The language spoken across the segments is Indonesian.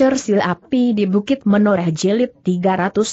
Cersil api di Bukit Menoreh Jilid 301.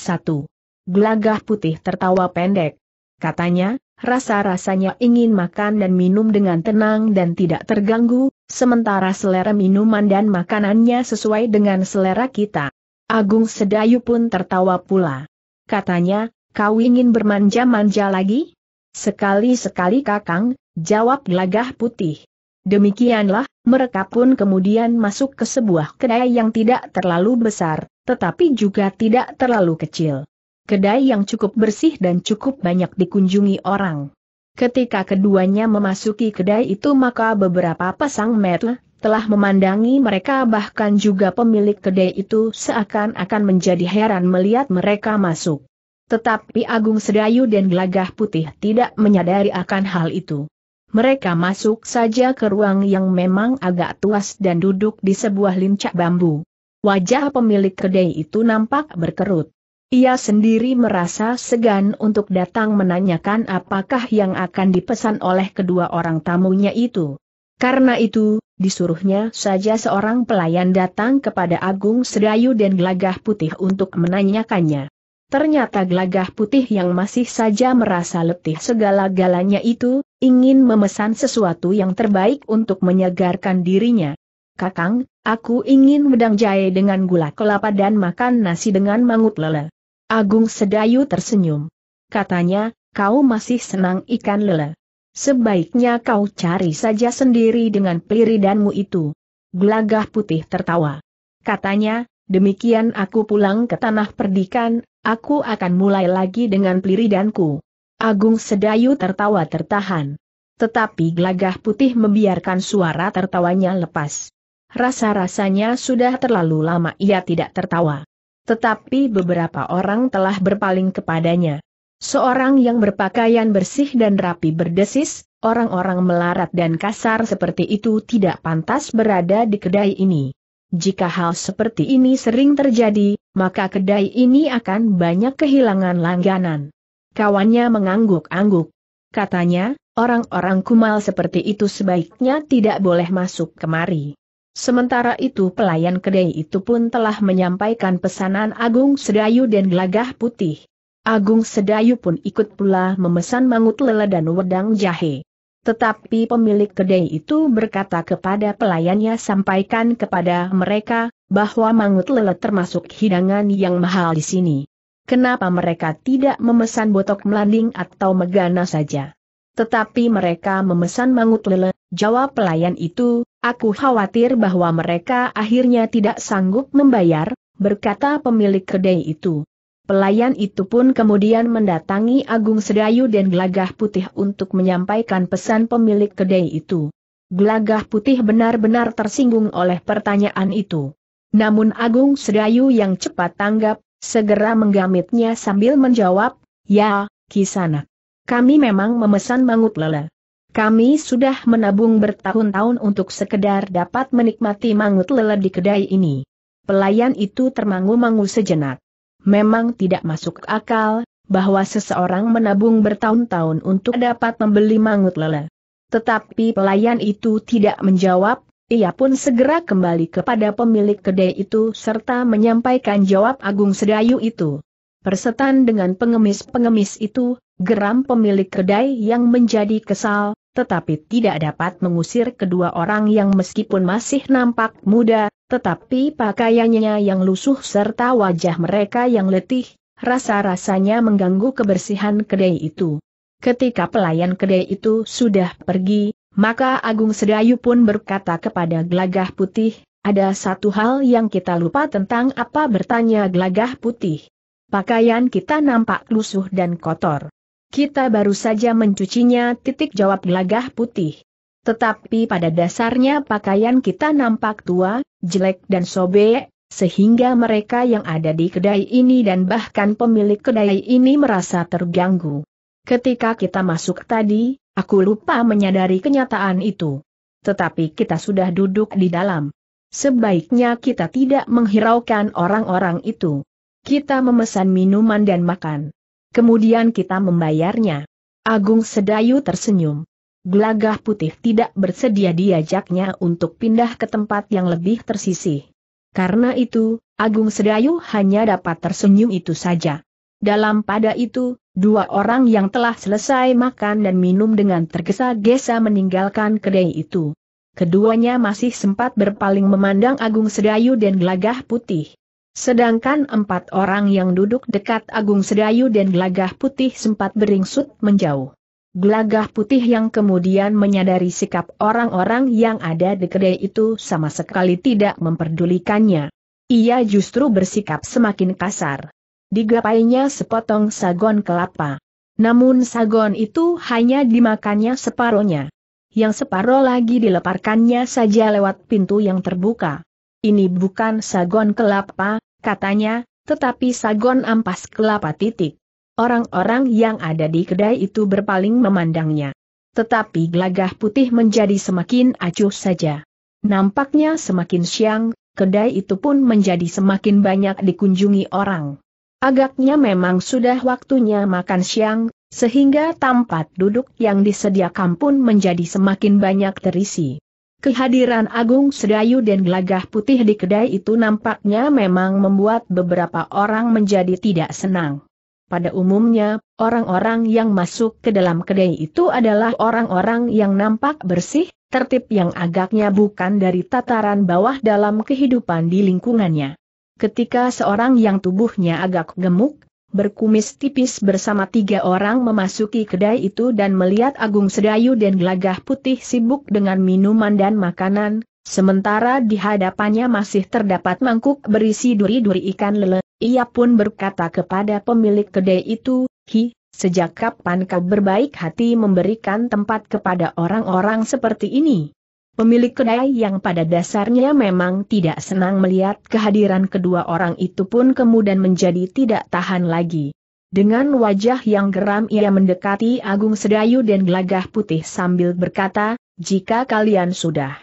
Gelagah putih tertawa pendek. Katanya, rasa-rasanya ingin makan dan minum dengan tenang dan tidak terganggu, sementara selera minuman dan makanannya sesuai dengan selera kita. Agung Sedayu pun tertawa pula. Katanya, kau ingin bermanja-manja lagi? Sekali-sekali kakang, jawab gelagah putih. Demikianlah, mereka pun kemudian masuk ke sebuah kedai yang tidak terlalu besar, tetapi juga tidak terlalu kecil. Kedai yang cukup bersih dan cukup banyak dikunjungi orang. Ketika keduanya memasuki kedai itu maka beberapa pasang mata telah memandangi mereka bahkan juga pemilik kedai itu seakan-akan menjadi heran melihat mereka masuk. Tetapi Agung Sedayu dan Gelagah Putih tidak menyadari akan hal itu. Mereka masuk saja ke ruang yang memang agak tuas dan duduk di sebuah lincak bambu. Wajah pemilik kedai itu nampak berkerut. Ia sendiri merasa segan untuk datang menanyakan apakah yang akan dipesan oleh kedua orang tamunya itu. Karena itu, disuruhnya saja seorang pelayan datang kepada Agung Sedayu dan Gelagah Putih untuk menanyakannya. Ternyata gelagah putih yang masih saja merasa letih segala-galanya itu, ingin memesan sesuatu yang terbaik untuk menyegarkan dirinya. Kakang, aku ingin wedang jahe dengan gula kelapa dan makan nasi dengan mangut lele. Agung Sedayu tersenyum. Katanya, kau masih senang ikan lele. Sebaiknya kau cari saja sendiri dengan danmu itu. Gelagah putih tertawa. Katanya, Demikian aku pulang ke tanah perdikan, aku akan mulai lagi dengan peliridanku. Agung Sedayu tertawa tertahan. Tetapi Glagah putih membiarkan suara tertawanya lepas. Rasa-rasanya sudah terlalu lama ia tidak tertawa. Tetapi beberapa orang telah berpaling kepadanya. Seorang yang berpakaian bersih dan rapi berdesis, orang-orang melarat dan kasar seperti itu tidak pantas berada di kedai ini. Jika hal seperti ini sering terjadi, maka kedai ini akan banyak kehilangan langganan. Kawannya mengangguk-angguk. Katanya, orang-orang kumal seperti itu sebaiknya tidak boleh masuk kemari. Sementara itu pelayan kedai itu pun telah menyampaikan pesanan Agung Sedayu dan Gelagah Putih. Agung Sedayu pun ikut pula memesan mangut lele dan wedang jahe. Tetapi pemilik kedai itu berkata kepada pelayannya sampaikan kepada mereka, bahwa mangut lelet termasuk hidangan yang mahal di sini. Kenapa mereka tidak memesan botok melanding atau megana saja? Tetapi mereka memesan mangut lelet, jawab pelayan itu, aku khawatir bahwa mereka akhirnya tidak sanggup membayar, berkata pemilik kedai itu. Pelayan itu pun kemudian mendatangi Agung Sedayu dan Gelagah Putih untuk menyampaikan pesan pemilik kedai itu. Gelagah Putih benar-benar tersinggung oleh pertanyaan itu. Namun Agung Sedayu yang cepat tanggap, segera menggamitnya sambil menjawab, Ya, kisana. Kami memang memesan mangut lele. Kami sudah menabung bertahun-tahun untuk sekedar dapat menikmati mangut lele di kedai ini. Pelayan itu termangu-mangu sejenak. Memang tidak masuk akal, bahwa seseorang menabung bertahun-tahun untuk dapat membeli mangut lele. Tetapi pelayan itu tidak menjawab, ia pun segera kembali kepada pemilik kedai itu serta menyampaikan jawab Agung Sedayu itu. Persetan dengan pengemis-pengemis itu, geram pemilik kedai yang menjadi kesal, tetapi tidak dapat mengusir kedua orang yang meskipun masih nampak muda, tetapi pakaiannya yang lusuh serta wajah mereka yang letih, rasa-rasanya mengganggu kebersihan kedai itu. Ketika pelayan kedai itu sudah pergi, maka Agung Sedayu pun berkata kepada Gelagah Putih, ada satu hal yang kita lupa tentang apa bertanya Gelagah Putih. Pakaian kita nampak lusuh dan kotor. Kita baru saja mencucinya titik jawab Gelagah Putih. Tetapi pada dasarnya pakaian kita nampak tua, jelek dan sobek, sehingga mereka yang ada di kedai ini dan bahkan pemilik kedai ini merasa terganggu. Ketika kita masuk tadi, aku lupa menyadari kenyataan itu. Tetapi kita sudah duduk di dalam. Sebaiknya kita tidak menghiraukan orang-orang itu. Kita memesan minuman dan makan. Kemudian kita membayarnya. Agung Sedayu tersenyum. Gelagah putih tidak bersedia diajaknya untuk pindah ke tempat yang lebih tersisih. Karena itu, Agung Sedayu hanya dapat tersenyum itu saja. Dalam pada itu, dua orang yang telah selesai makan dan minum dengan tergesa-gesa meninggalkan kedai itu. Keduanya masih sempat berpaling memandang Agung Sedayu dan Gelagah Putih. Sedangkan empat orang yang duduk dekat Agung Sedayu dan Gelagah Putih sempat beringsut menjauh. Gelagah putih yang kemudian menyadari sikap orang-orang yang ada di kedai itu sama sekali tidak memperdulikannya. Ia justru bersikap semakin kasar. Digapainya sepotong sagon kelapa. Namun sagon itu hanya dimakannya separohnya. Yang separoh lagi dileparkannya saja lewat pintu yang terbuka. Ini bukan sagon kelapa, katanya, tetapi sagon ampas kelapa titik. Orang-orang yang ada di kedai itu berpaling memandangnya. Tetapi gelagah putih menjadi semakin acuh saja. Nampaknya semakin siang, kedai itu pun menjadi semakin banyak dikunjungi orang. Agaknya memang sudah waktunya makan siang, sehingga tempat duduk yang disediakan pun menjadi semakin banyak terisi. Kehadiran Agung Sedayu dan Gelagah Putih di kedai itu nampaknya memang membuat beberapa orang menjadi tidak senang. Pada umumnya, orang-orang yang masuk ke dalam kedai itu adalah orang-orang yang nampak bersih, tertib yang agaknya bukan dari tataran bawah dalam kehidupan di lingkungannya. Ketika seorang yang tubuhnya agak gemuk, berkumis tipis bersama tiga orang memasuki kedai itu dan melihat Agung Sedayu dan Gelagah Putih sibuk dengan minuman dan makanan, sementara di hadapannya masih terdapat mangkuk berisi duri-duri ikan lele, ia pun berkata kepada pemilik kedai itu, Hi, sejak kapan kau berbaik hati memberikan tempat kepada orang-orang seperti ini? Pemilik kedai yang pada dasarnya memang tidak senang melihat kehadiran kedua orang itu pun kemudian menjadi tidak tahan lagi. Dengan wajah yang geram ia mendekati Agung Sedayu dan Gelagah Putih sambil berkata, jika kalian sudah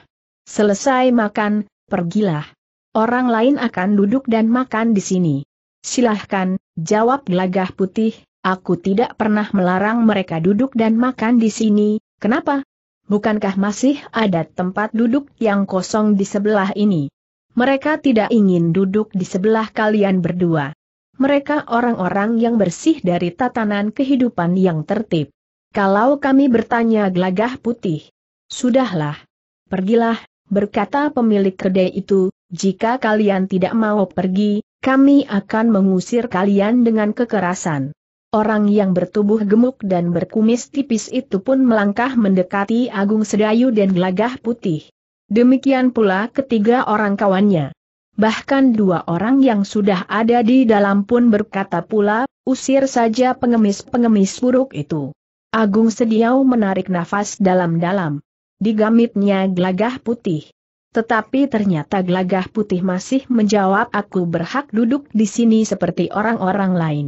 selesai makan, pergilah orang lain akan duduk dan makan di sini. Silahkan, jawab gelagah putih, aku tidak pernah melarang mereka duduk dan makan di sini, kenapa? Bukankah masih ada tempat duduk yang kosong di sebelah ini? Mereka tidak ingin duduk di sebelah kalian berdua. Mereka orang-orang yang bersih dari tatanan kehidupan yang tertib. Kalau kami bertanya gelagah putih, sudahlah, pergilah, berkata pemilik kedai itu, jika kalian tidak mau pergi, kami akan mengusir kalian dengan kekerasan. Orang yang bertubuh gemuk dan berkumis tipis itu pun melangkah mendekati Agung Sedayu dan Gelagah Putih. Demikian pula ketiga orang kawannya. Bahkan dua orang yang sudah ada di dalam pun berkata pula, usir saja pengemis-pengemis buruk itu. Agung Sedayu menarik nafas dalam-dalam. Digamitnya gelagah putih. Tetapi ternyata gelagah putih masih menjawab aku berhak duduk di sini seperti orang-orang lain.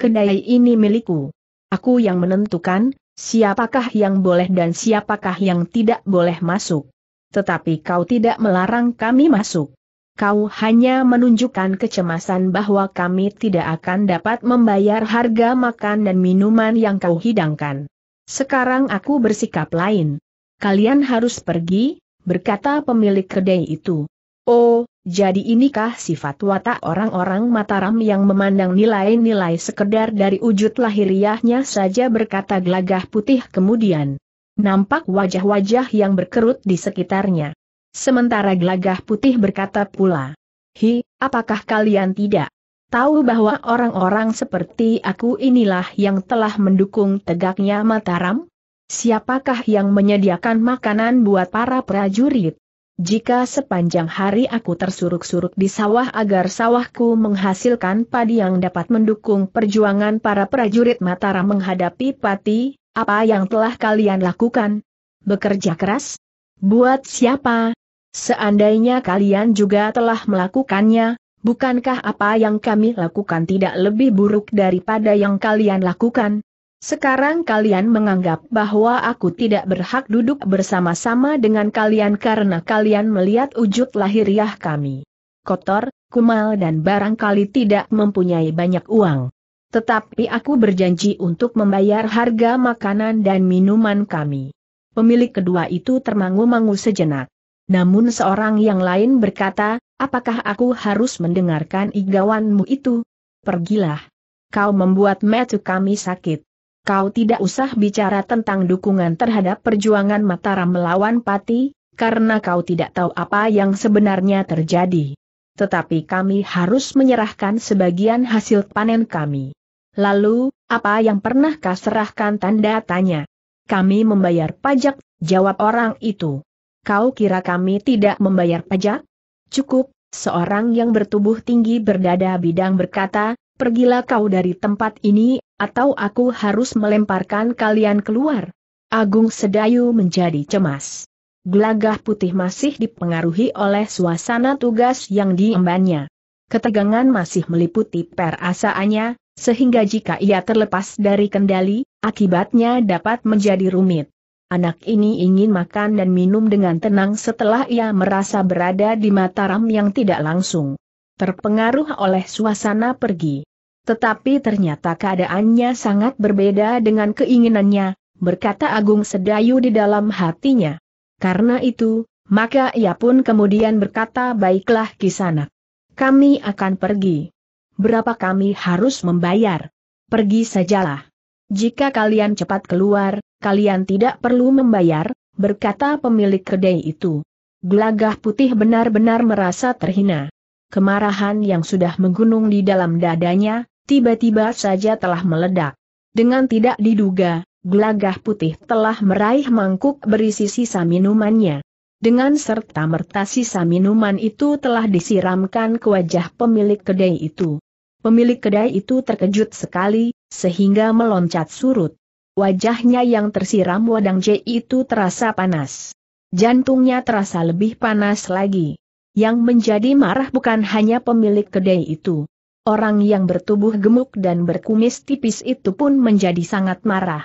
Kedai ini milikku. Aku yang menentukan, siapakah yang boleh dan siapakah yang tidak boleh masuk. Tetapi kau tidak melarang kami masuk. Kau hanya menunjukkan kecemasan bahwa kami tidak akan dapat membayar harga makan dan minuman yang kau hidangkan. Sekarang aku bersikap lain. Kalian harus pergi, berkata pemilik kedai itu. Oh, jadi inikah sifat watak orang-orang Mataram yang memandang nilai-nilai sekedar dari wujud lahiriahnya saja berkata gelagah putih kemudian. Nampak wajah-wajah yang berkerut di sekitarnya. Sementara gelagah putih berkata pula. Hi, apakah kalian tidak tahu bahwa orang-orang seperti aku inilah yang telah mendukung tegaknya Mataram? Siapakah yang menyediakan makanan buat para prajurit? Jika sepanjang hari aku tersuruk-suruk di sawah agar sawahku menghasilkan padi yang dapat mendukung perjuangan para prajurit Mataram menghadapi pati, apa yang telah kalian lakukan? Bekerja keras? Buat siapa? Seandainya kalian juga telah melakukannya, bukankah apa yang kami lakukan tidak lebih buruk daripada yang kalian lakukan? Sekarang kalian menganggap bahwa aku tidak berhak duduk bersama-sama dengan kalian karena kalian melihat wujud lahiriah kami. Kotor, kumal dan barangkali tidak mempunyai banyak uang. Tetapi aku berjanji untuk membayar harga makanan dan minuman kami. Pemilik kedua itu termangu-mangu sejenak. Namun seorang yang lain berkata, apakah aku harus mendengarkan igawanmu itu? Pergilah. Kau membuat metu kami sakit kau tidak usah bicara tentang dukungan terhadap perjuangan Mataram melawan Pati, karena kau tidak tahu apa yang sebenarnya terjadi. Tetapi kami harus menyerahkan sebagian hasil panen kami. Lalu, apa yang pernah kau serahkan tanda tanya? Kami membayar pajak, jawab orang itu. Kau kira kami tidak membayar pajak? Cukup, seorang yang bertubuh tinggi berdada bidang berkata, pergilah kau dari tempat ini atau aku harus melemparkan kalian keluar? Agung Sedayu menjadi cemas. Gelagah putih masih dipengaruhi oleh suasana tugas yang diembannya. Ketegangan masih meliputi perasaannya, sehingga jika ia terlepas dari kendali, akibatnya dapat menjadi rumit. Anak ini ingin makan dan minum dengan tenang setelah ia merasa berada di Mataram yang tidak langsung. Terpengaruh oleh suasana pergi, tetapi ternyata keadaannya sangat berbeda dengan keinginannya, berkata Agung Sedayu di dalam hatinya. Karena itu, maka ia pun kemudian berkata baiklah Kisana. Kami akan pergi. Berapa kami harus membayar? Pergi sajalah. Jika kalian cepat keluar, kalian tidak perlu membayar, berkata pemilik kedai itu. Gelagah putih benar-benar merasa terhina. Kemarahan yang sudah menggunung di dalam dadanya, tiba-tiba saja telah meledak. Dengan tidak diduga, gelagah putih telah meraih mangkuk berisi sisa minumannya. Dengan serta merta sisa minuman itu telah disiramkan ke wajah pemilik kedai itu. Pemilik kedai itu terkejut sekali, sehingga meloncat surut. Wajahnya yang tersiram wadang je itu terasa panas. Jantungnya terasa lebih panas lagi. Yang menjadi marah bukan hanya pemilik kedai itu orang yang bertubuh gemuk dan berkumis tipis itu pun menjadi sangat marah.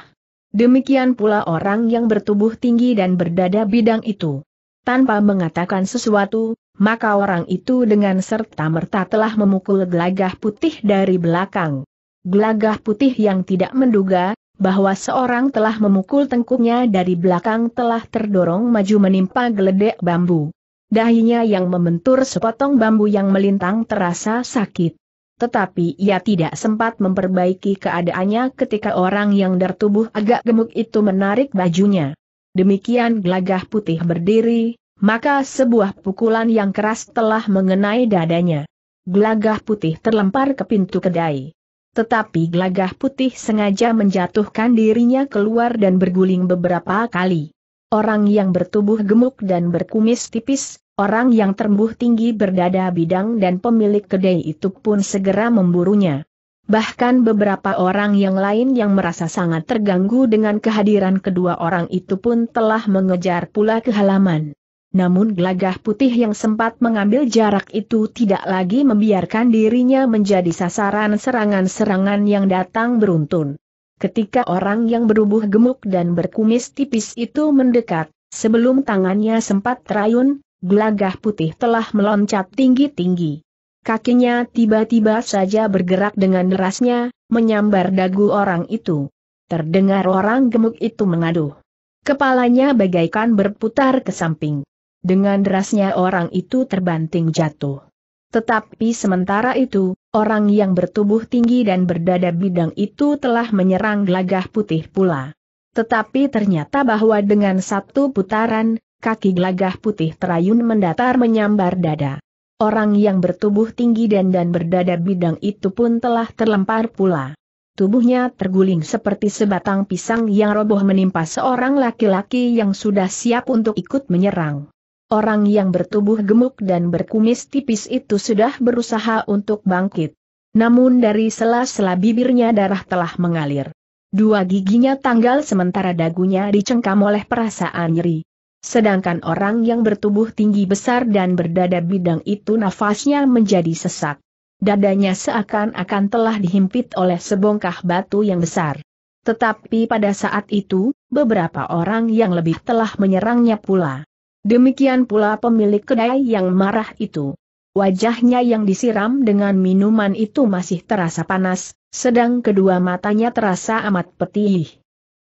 Demikian pula orang yang bertubuh tinggi dan berdada bidang itu. Tanpa mengatakan sesuatu, maka orang itu dengan serta-merta telah memukul gelagah putih dari belakang. Gelagah putih yang tidak menduga, bahwa seorang telah memukul tengkuknya dari belakang telah terdorong maju menimpa geledek bambu. Dahinya yang membentur sepotong bambu yang melintang terasa sakit tetapi ia tidak sempat memperbaiki keadaannya ketika orang yang tertubuh agak gemuk itu menarik bajunya. Demikian gelagah putih berdiri, maka sebuah pukulan yang keras telah mengenai dadanya. Gelagah putih terlempar ke pintu kedai. Tetapi gelagah putih sengaja menjatuhkan dirinya keluar dan berguling beberapa kali. Orang yang bertubuh gemuk dan berkumis tipis, Orang yang terembuh tinggi berdada bidang dan pemilik kedai itu pun segera memburunya. Bahkan beberapa orang yang lain yang merasa sangat terganggu dengan kehadiran kedua orang itu pun telah mengejar pula ke halaman. Namun gelagah putih yang sempat mengambil jarak itu tidak lagi membiarkan dirinya menjadi sasaran serangan-serangan yang datang beruntun. Ketika orang yang berubuh gemuk dan berkumis tipis itu mendekat, sebelum tangannya sempat terayun, gelagah putih telah meloncat tinggi-tinggi. Kakinya tiba-tiba saja bergerak dengan derasnya, menyambar dagu orang itu. Terdengar orang gemuk itu mengaduh. Kepalanya bagaikan berputar ke samping. Dengan derasnya orang itu terbanting jatuh. Tetapi sementara itu, orang yang bertubuh tinggi dan berdada bidang itu telah menyerang gelagah putih pula. Tetapi ternyata bahwa dengan satu putaran, kaki gelagah putih terayun mendatar menyambar dada. Orang yang bertubuh tinggi dan dan berdada bidang itu pun telah terlempar pula. Tubuhnya terguling seperti sebatang pisang yang roboh menimpa seorang laki-laki yang sudah siap untuk ikut menyerang. Orang yang bertubuh gemuk dan berkumis tipis itu sudah berusaha untuk bangkit. Namun dari sela-sela bibirnya darah telah mengalir. Dua giginya tanggal sementara dagunya dicengkam oleh perasaan nyeri. Sedangkan orang yang bertubuh tinggi besar dan berdada bidang itu nafasnya menjadi sesak. Dadanya seakan-akan telah dihimpit oleh sebongkah batu yang besar. Tetapi pada saat itu, beberapa orang yang lebih telah menyerangnya pula. Demikian pula pemilik kedai yang marah itu. Wajahnya yang disiram dengan minuman itu masih terasa panas, sedang kedua matanya terasa amat petih.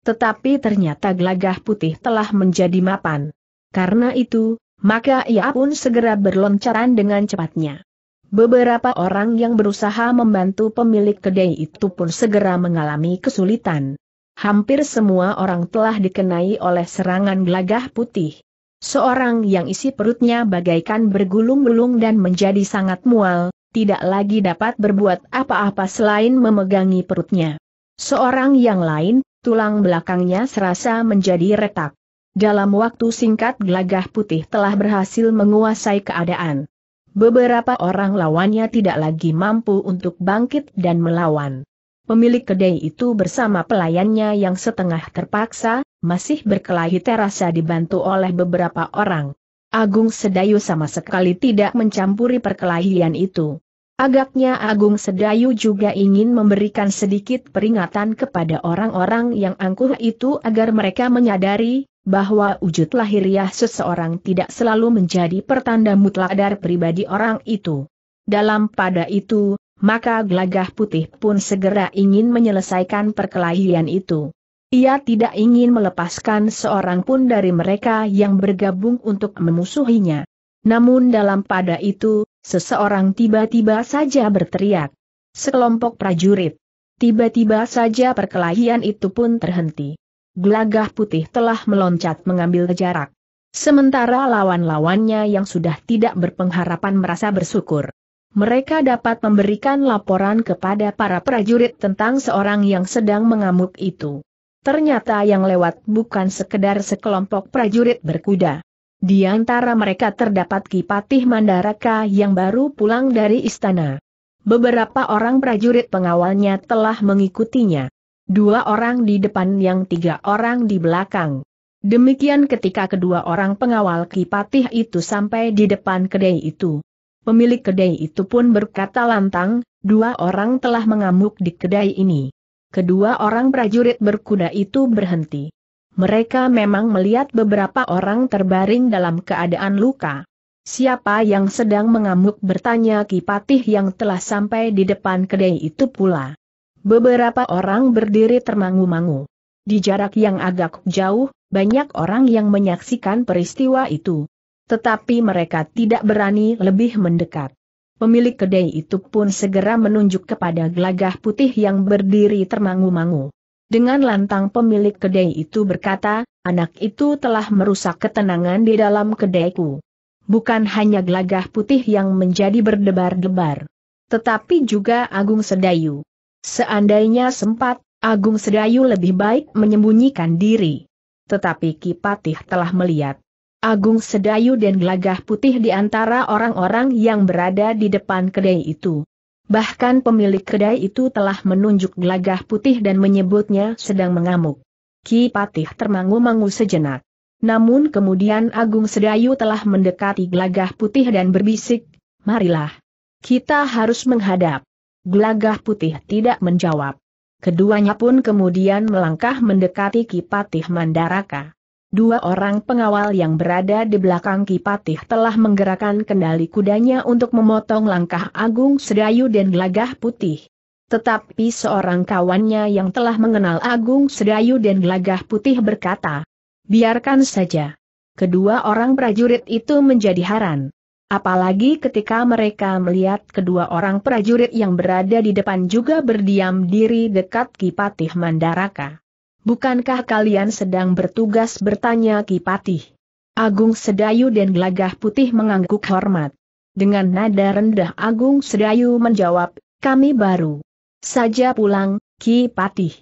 Tetapi ternyata gelagah putih telah menjadi mapan. Karena itu, maka ia pun segera berloncaran dengan cepatnya. Beberapa orang yang berusaha membantu pemilik kedai itu pun segera mengalami kesulitan. Hampir semua orang telah dikenai oleh serangan gelagah putih. Seorang yang isi perutnya bagaikan bergulung-gulung dan menjadi sangat mual, tidak lagi dapat berbuat apa-apa selain memegangi perutnya. Seorang yang lain, tulang belakangnya serasa menjadi retak. Dalam waktu singkat gelagah putih telah berhasil menguasai keadaan. Beberapa orang lawannya tidak lagi mampu untuk bangkit dan melawan. Pemilik kedai itu bersama pelayannya yang setengah terpaksa, masih berkelahi terasa dibantu oleh beberapa orang. Agung Sedayu sama sekali tidak mencampuri perkelahian itu. Agaknya Agung Sedayu juga ingin memberikan sedikit peringatan kepada orang-orang yang angkuh itu agar mereka menyadari bahwa wujud lahiriah seseorang tidak selalu menjadi pertanda mutlak dari pribadi orang itu. Dalam pada itu, maka gelagah putih pun segera ingin menyelesaikan perkelahian itu. Ia tidak ingin melepaskan seorang pun dari mereka yang bergabung untuk memusuhinya. Namun dalam pada itu, Seseorang tiba-tiba saja berteriak. Sekelompok prajurit. Tiba-tiba saja perkelahian itu pun terhenti. Gelagah putih telah meloncat mengambil jarak. Sementara lawan-lawannya yang sudah tidak berpengharapan merasa bersyukur. Mereka dapat memberikan laporan kepada para prajurit tentang seorang yang sedang mengamuk itu. Ternyata yang lewat bukan sekedar sekelompok prajurit berkuda. Di antara mereka terdapat Kipatih Mandaraka yang baru pulang dari istana. Beberapa orang prajurit pengawalnya telah mengikutinya. Dua orang di depan yang tiga orang di belakang. Demikian ketika kedua orang pengawal Kipatih itu sampai di depan kedai itu. Pemilik kedai itu pun berkata lantang, dua orang telah mengamuk di kedai ini. Kedua orang prajurit berkuda itu berhenti mereka memang melihat beberapa orang terbaring dalam keadaan luka. Siapa yang sedang mengamuk bertanya Kipatih yang telah sampai di depan kedai itu pula. Beberapa orang berdiri termangu-mangu. Di jarak yang agak jauh, banyak orang yang menyaksikan peristiwa itu. Tetapi mereka tidak berani lebih mendekat. Pemilik kedai itu pun segera menunjuk kepada gelagah putih yang berdiri termangu-mangu. Dengan lantang pemilik kedai itu berkata, anak itu telah merusak ketenangan di dalam kedaiku. Bukan hanya gelagah putih yang menjadi berdebar-debar. Tetapi juga Agung Sedayu. Seandainya sempat, Agung Sedayu lebih baik menyembunyikan diri. Tetapi Kipatih telah melihat. Agung Sedayu dan Gelagah Putih di antara orang-orang yang berada di depan kedai itu. Bahkan pemilik kedai itu telah menunjuk gelagah putih dan menyebutnya sedang mengamuk. Ki Patih termangu-mangu sejenak. Namun kemudian Agung Sedayu telah mendekati gelagah putih dan berbisik, marilah. Kita harus menghadap. Gelagah putih tidak menjawab. Keduanya pun kemudian melangkah mendekati Ki Patih Mandaraka. Dua orang pengawal yang berada di belakang Kipatih telah menggerakkan kendali kudanya untuk memotong langkah Agung Sedayu dan Gelagah Putih. Tetapi seorang kawannya yang telah mengenal Agung Sedayu dan Gelagah Putih berkata, Biarkan saja. Kedua orang prajurit itu menjadi haran. Apalagi ketika mereka melihat kedua orang prajurit yang berada di depan juga berdiam diri dekat Kipatih Mandaraka. Bukankah kalian sedang bertugas bertanya Kipatih? Agung Sedayu dan Gelagah Putih mengangguk hormat. Dengan nada rendah Agung Sedayu menjawab, kami baru saja pulang, Ki Patih.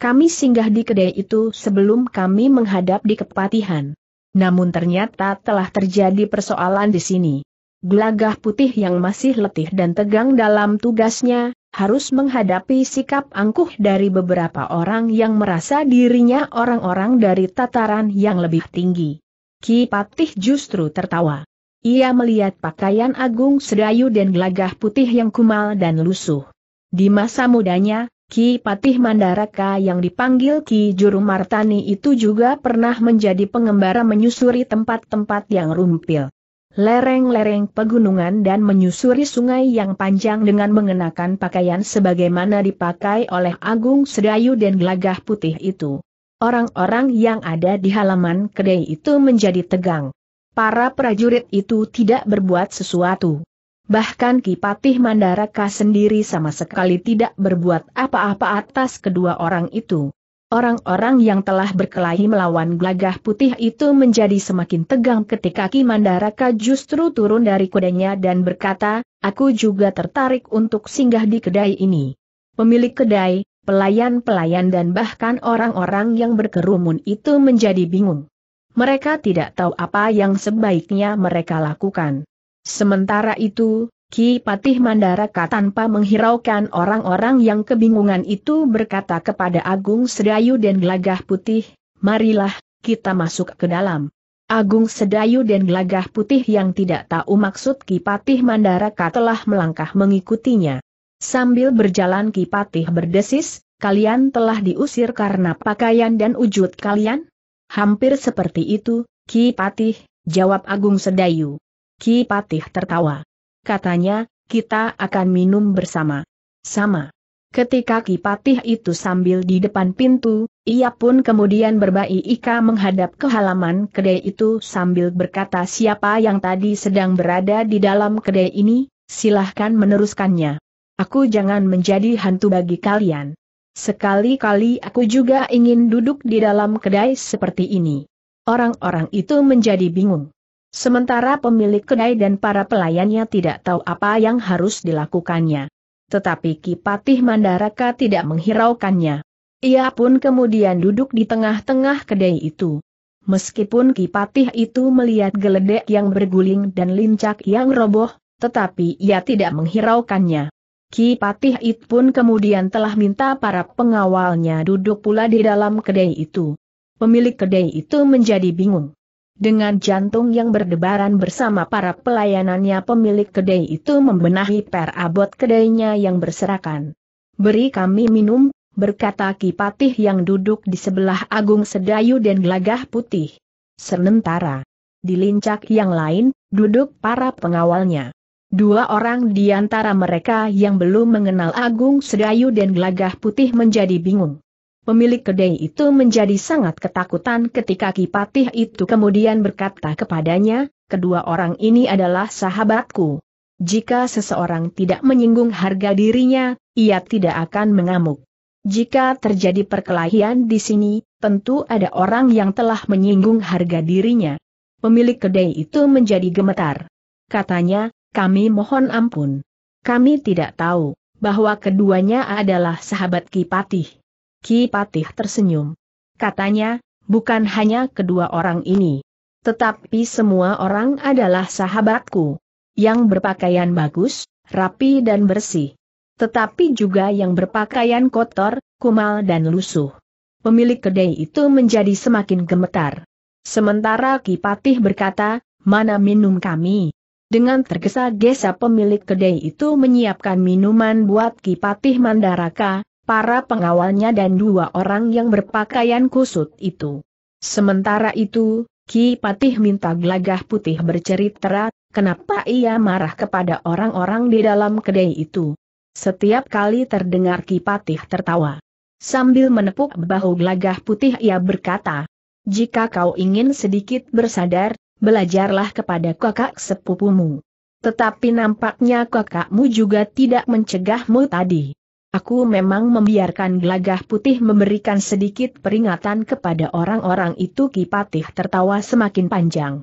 Kami singgah di kedai itu sebelum kami menghadap di kepatihan. Namun ternyata telah terjadi persoalan di sini. Gelagah putih yang masih letih dan tegang dalam tugasnya, harus menghadapi sikap angkuh dari beberapa orang yang merasa dirinya orang-orang dari tataran yang lebih tinggi. Ki Patih justru tertawa. Ia melihat pakaian agung sedayu dan gelagah putih yang kumal dan lusuh. Di masa mudanya, Ki Patih Mandaraka yang dipanggil Ki Juru Martani itu juga pernah menjadi pengembara menyusuri tempat-tempat yang rumpil lereng-lereng pegunungan dan menyusuri sungai yang panjang dengan mengenakan pakaian sebagaimana dipakai oleh Agung Sedayu dan gelagah putih itu. Orang-orang yang ada di halaman kedai itu menjadi tegang. Para prajurit itu tidak berbuat sesuatu. Bahkan Kipatih Mandaraka sendiri sama sekali tidak berbuat apa-apa atas kedua orang itu. Orang-orang yang telah berkelahi melawan gelagah putih itu menjadi semakin tegang ketika Ki Kimandaraka justru turun dari kudanya dan berkata, aku juga tertarik untuk singgah di kedai ini. Pemilik kedai, pelayan-pelayan dan bahkan orang-orang yang berkerumun itu menjadi bingung. Mereka tidak tahu apa yang sebaiknya mereka lakukan. Sementara itu, Ki Patih Mandaraka tanpa menghiraukan orang-orang yang kebingungan itu berkata kepada Agung Sedayu dan Gelagah Putih, marilah, kita masuk ke dalam. Agung Sedayu dan Gelagah Putih yang tidak tahu maksud Ki Patih Mandaraka telah melangkah mengikutinya. Sambil berjalan Ki Patih berdesis, kalian telah diusir karena pakaian dan wujud kalian? Hampir seperti itu, Ki Patih, jawab Agung Sedayu. Ki Patih tertawa katanya, kita akan minum bersama. Sama. Ketika Kipatih itu sambil di depan pintu, ia pun kemudian berbai Ika menghadap ke halaman kedai itu sambil berkata siapa yang tadi sedang berada di dalam kedai ini, silahkan meneruskannya. Aku jangan menjadi hantu bagi kalian. Sekali-kali aku juga ingin duduk di dalam kedai seperti ini. Orang-orang itu menjadi bingung. Sementara pemilik kedai dan para pelayannya tidak tahu apa yang harus dilakukannya. Tetapi Kipatih Mandaraka tidak menghiraukannya. Ia pun kemudian duduk di tengah-tengah kedai itu. Meskipun Kipatih itu melihat geledek yang berguling dan lincak yang roboh, tetapi ia tidak menghiraukannya. Kipatih itu pun kemudian telah minta para pengawalnya duduk pula di dalam kedai itu. Pemilik kedai itu menjadi bingung. Dengan jantung yang berdebaran bersama para pelayanannya pemilik kedai itu membenahi perabot kedainya yang berserakan. Beri kami minum, berkata Kipatih yang duduk di sebelah Agung Sedayu dan Gelagah Putih. Sementara, di lincak yang lain, duduk para pengawalnya. Dua orang di antara mereka yang belum mengenal Agung Sedayu dan Gelagah Putih menjadi bingung. Pemilik kedai itu menjadi sangat ketakutan ketika Kipatih itu kemudian berkata kepadanya, kedua orang ini adalah sahabatku. Jika seseorang tidak menyinggung harga dirinya, ia tidak akan mengamuk. Jika terjadi perkelahian di sini, tentu ada orang yang telah menyinggung harga dirinya. Pemilik kedai itu menjadi gemetar. Katanya, kami mohon ampun. Kami tidak tahu bahwa keduanya adalah sahabat Kipatih. Ki Patih tersenyum. Katanya, bukan hanya kedua orang ini. Tetapi semua orang adalah sahabatku. Yang berpakaian bagus, rapi dan bersih. Tetapi juga yang berpakaian kotor, kumal dan lusuh. Pemilik kedai itu menjadi semakin gemetar. Sementara Kipatih berkata, mana minum kami? Dengan tergesa-gesa pemilik kedai itu menyiapkan minuman buat Kipatih Mandaraka, para pengawalnya dan dua orang yang berpakaian kusut itu. Sementara itu, Ki Patih minta gelagah putih bercerita, kenapa ia marah kepada orang-orang di dalam kedai itu. Setiap kali terdengar Ki Patih tertawa. Sambil menepuk bahu gelagah putih ia berkata, jika kau ingin sedikit bersadar, belajarlah kepada kakak sepupumu. Tetapi nampaknya kakakmu juga tidak mencegahmu tadi. Aku memang membiarkan gelagah putih memberikan sedikit peringatan kepada orang-orang itu Kipatih tertawa semakin panjang.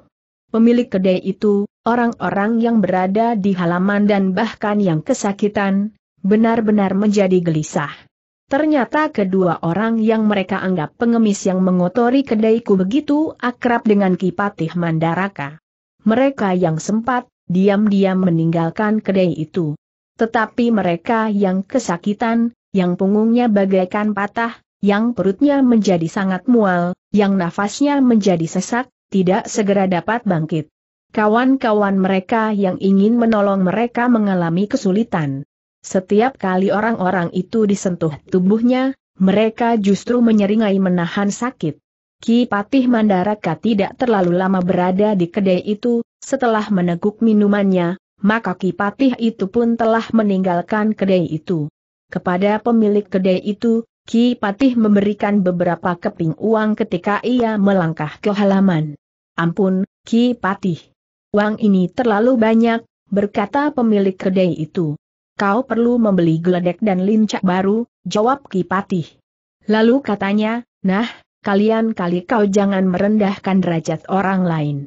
Pemilik kedai itu, orang-orang yang berada di halaman dan bahkan yang kesakitan, benar-benar menjadi gelisah. Ternyata kedua orang yang mereka anggap pengemis yang mengotori kedaiku begitu akrab dengan Kipatih Mandaraka. Mereka yang sempat, diam-diam meninggalkan kedai itu tetapi mereka yang kesakitan, yang punggungnya bagaikan patah, yang perutnya menjadi sangat mual, yang nafasnya menjadi sesak, tidak segera dapat bangkit. Kawan-kawan mereka yang ingin menolong mereka mengalami kesulitan. Setiap kali orang-orang itu disentuh tubuhnya, mereka justru menyeringai menahan sakit. Ki Patih Mandaraka tidak terlalu lama berada di kedai itu, setelah meneguk minumannya, maka Kipatih itu pun telah meninggalkan kedai itu. Kepada pemilik kedai itu, Kipatih memberikan beberapa keping uang ketika ia melangkah ke halaman. Ampun, Kipatih. Uang ini terlalu banyak, berkata pemilik kedai itu. Kau perlu membeli geledek dan lincak baru, jawab Kipatih. Lalu katanya, nah, kalian kali kau jangan merendahkan derajat orang lain.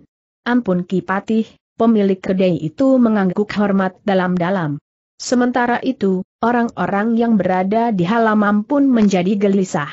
Ampun Kipatih, pemilik kedai itu mengangguk hormat dalam-dalam. Sementara itu, orang-orang yang berada di halaman pun menjadi gelisah.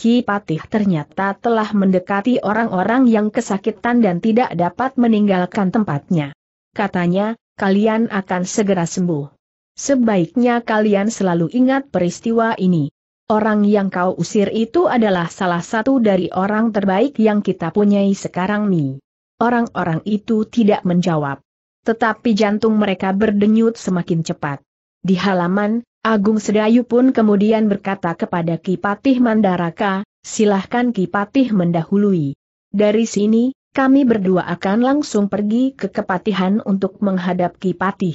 Ki Patih ternyata telah mendekati orang-orang yang kesakitan dan tidak dapat meninggalkan tempatnya. Katanya, kalian akan segera sembuh. Sebaiknya kalian selalu ingat peristiwa ini. Orang yang kau usir itu adalah salah satu dari orang terbaik yang kita punyai sekarang nih. Orang-orang itu tidak menjawab. Tetapi jantung mereka berdenyut semakin cepat. Di halaman, Agung Sedayu pun kemudian berkata kepada Kipatih Mandaraka, silahkan Kipatih mendahului. Dari sini, kami berdua akan langsung pergi ke Kepatihan untuk menghadap Kipatih.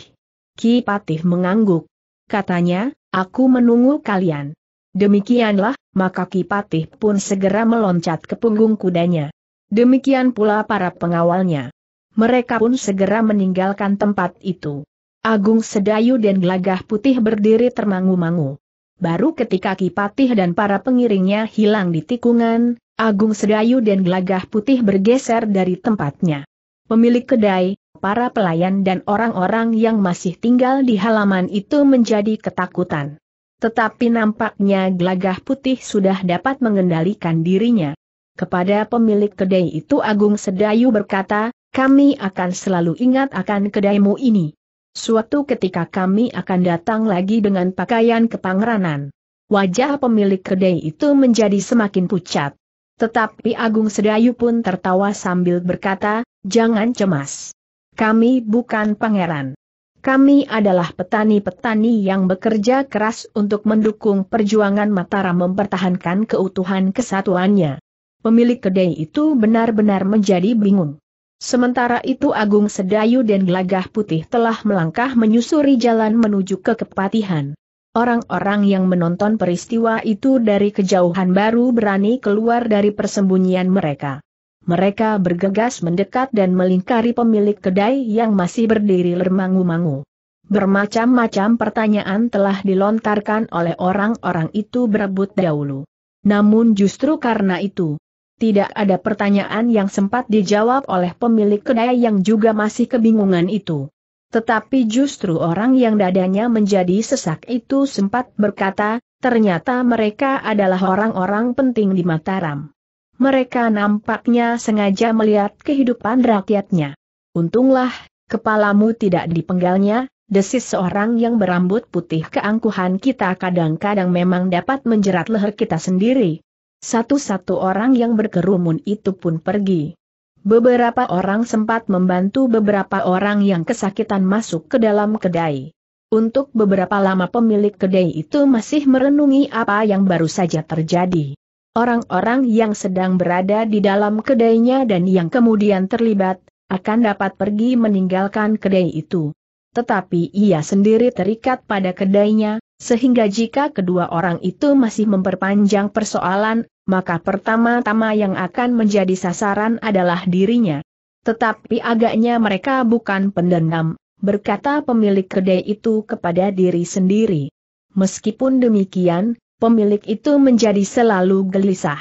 Kipatih mengangguk. Katanya, aku menunggu kalian. Demikianlah, maka Kipatih pun segera meloncat ke punggung kudanya. Demikian pula para pengawalnya. Mereka pun segera meninggalkan tempat itu. Agung Sedayu dan Gelagah Putih berdiri termangu-mangu. Baru ketika Kipatih dan para pengiringnya hilang di tikungan, Agung Sedayu dan Gelagah Putih bergeser dari tempatnya. Pemilik kedai, para pelayan dan orang-orang yang masih tinggal di halaman itu menjadi ketakutan. Tetapi nampaknya Gelagah Putih sudah dapat mengendalikan dirinya. Kepada pemilik kedai itu Agung Sedayu berkata, kami akan selalu ingat akan kedaimu ini. Suatu ketika kami akan datang lagi dengan pakaian kepangeranan. Wajah pemilik kedai itu menjadi semakin pucat. Tetapi Agung Sedayu pun tertawa sambil berkata, jangan cemas. Kami bukan pangeran. Kami adalah petani-petani yang bekerja keras untuk mendukung perjuangan Mataram mempertahankan keutuhan kesatuannya pemilik kedai itu benar-benar menjadi bingung. Sementara itu Agung Sedayu dan Gelagah Putih telah melangkah menyusuri jalan menuju ke kepatihan. Orang-orang yang menonton peristiwa itu dari kejauhan baru berani keluar dari persembunyian mereka. Mereka bergegas mendekat dan melingkari pemilik kedai yang masih berdiri lermangu-mangu. Bermacam-macam pertanyaan telah dilontarkan oleh orang-orang itu berebut dahulu. Namun justru karena itu, tidak ada pertanyaan yang sempat dijawab oleh pemilik kedai yang juga masih kebingungan itu. Tetapi justru orang yang dadanya menjadi sesak itu sempat berkata, ternyata mereka adalah orang-orang penting di Mataram. Mereka nampaknya sengaja melihat kehidupan rakyatnya. Untunglah, kepalamu tidak dipenggalnya, desis seorang yang berambut putih keangkuhan kita kadang-kadang memang dapat menjerat leher kita sendiri. Satu-satu orang yang berkerumun itu pun pergi. Beberapa orang sempat membantu beberapa orang yang kesakitan masuk ke dalam kedai. Untuk beberapa lama pemilik kedai itu masih merenungi apa yang baru saja terjadi. Orang-orang yang sedang berada di dalam kedainya dan yang kemudian terlibat, akan dapat pergi meninggalkan kedai itu. Tetapi ia sendiri terikat pada kedainya, sehingga jika kedua orang itu masih memperpanjang persoalan, maka pertama-tama yang akan menjadi sasaran adalah dirinya. Tetapi agaknya mereka bukan pendendam, berkata pemilik kedai itu kepada diri sendiri. Meskipun demikian, pemilik itu menjadi selalu gelisah.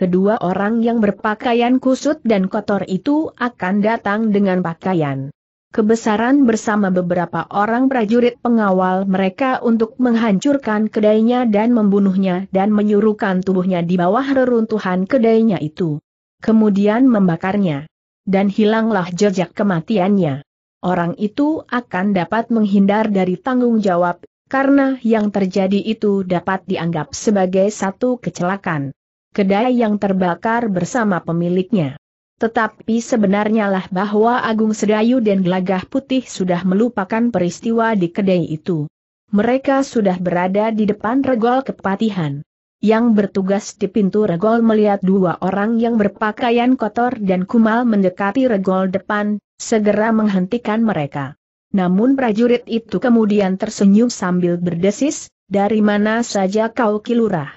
Kedua orang yang berpakaian kusut dan kotor itu akan datang dengan pakaian kebesaran bersama beberapa orang prajurit pengawal mereka untuk menghancurkan kedainya dan membunuhnya dan menyuruhkan tubuhnya di bawah reruntuhan kedainya itu. Kemudian membakarnya. Dan hilanglah jejak kematiannya. Orang itu akan dapat menghindar dari tanggung jawab, karena yang terjadi itu dapat dianggap sebagai satu kecelakaan. Kedai yang terbakar bersama pemiliknya. Tetapi sebenarnya lah bahwa Agung Sedayu dan Gelagah Putih sudah melupakan peristiwa di kedai itu. Mereka sudah berada di depan regol kepatihan. Yang bertugas di pintu regol melihat dua orang yang berpakaian kotor dan kumal mendekati regol depan, segera menghentikan mereka. Namun prajurit itu kemudian tersenyum sambil berdesis, dari mana saja kau kilurah?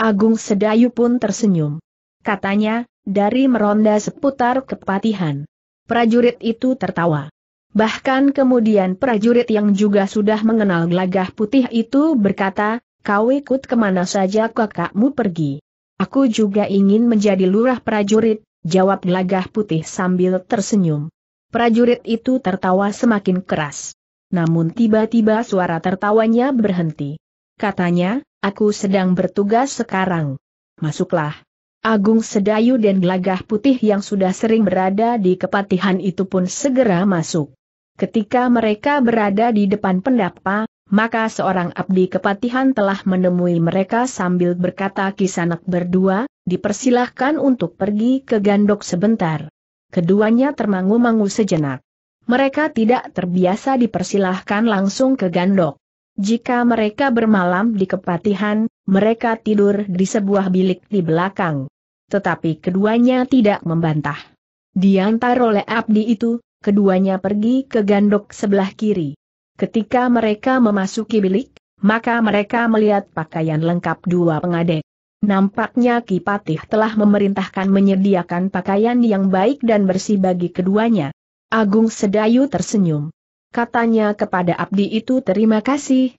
Agung Sedayu pun tersenyum. Katanya, dari meronda seputar kepatihan. Prajurit itu tertawa. Bahkan kemudian prajurit yang juga sudah mengenal gelagah putih itu berkata, kau ikut kemana saja kakakmu pergi. Aku juga ingin menjadi lurah prajurit, jawab gelagah putih sambil tersenyum. Prajurit itu tertawa semakin keras. Namun tiba-tiba suara tertawanya berhenti. Katanya, aku sedang bertugas sekarang. Masuklah, Agung Sedayu dan Gelagah Putih yang sudah sering berada di kepatihan itu pun segera masuk. Ketika mereka berada di depan pendapa, maka seorang abdi kepatihan telah menemui mereka sambil berkata kisanak berdua, dipersilahkan untuk pergi ke gandok sebentar. Keduanya termangu-mangu sejenak. Mereka tidak terbiasa dipersilahkan langsung ke gandok. Jika mereka bermalam di kepatihan, mereka tidur di sebuah bilik di belakang. Tetapi keduanya tidak membantah. Diantar oleh abdi itu, keduanya pergi ke gandok sebelah kiri. Ketika mereka memasuki bilik, maka mereka melihat pakaian lengkap dua pengadek. Nampaknya Kipatih telah memerintahkan menyediakan pakaian yang baik dan bersih bagi keduanya. Agung Sedayu tersenyum. Katanya kepada abdi itu terima kasih,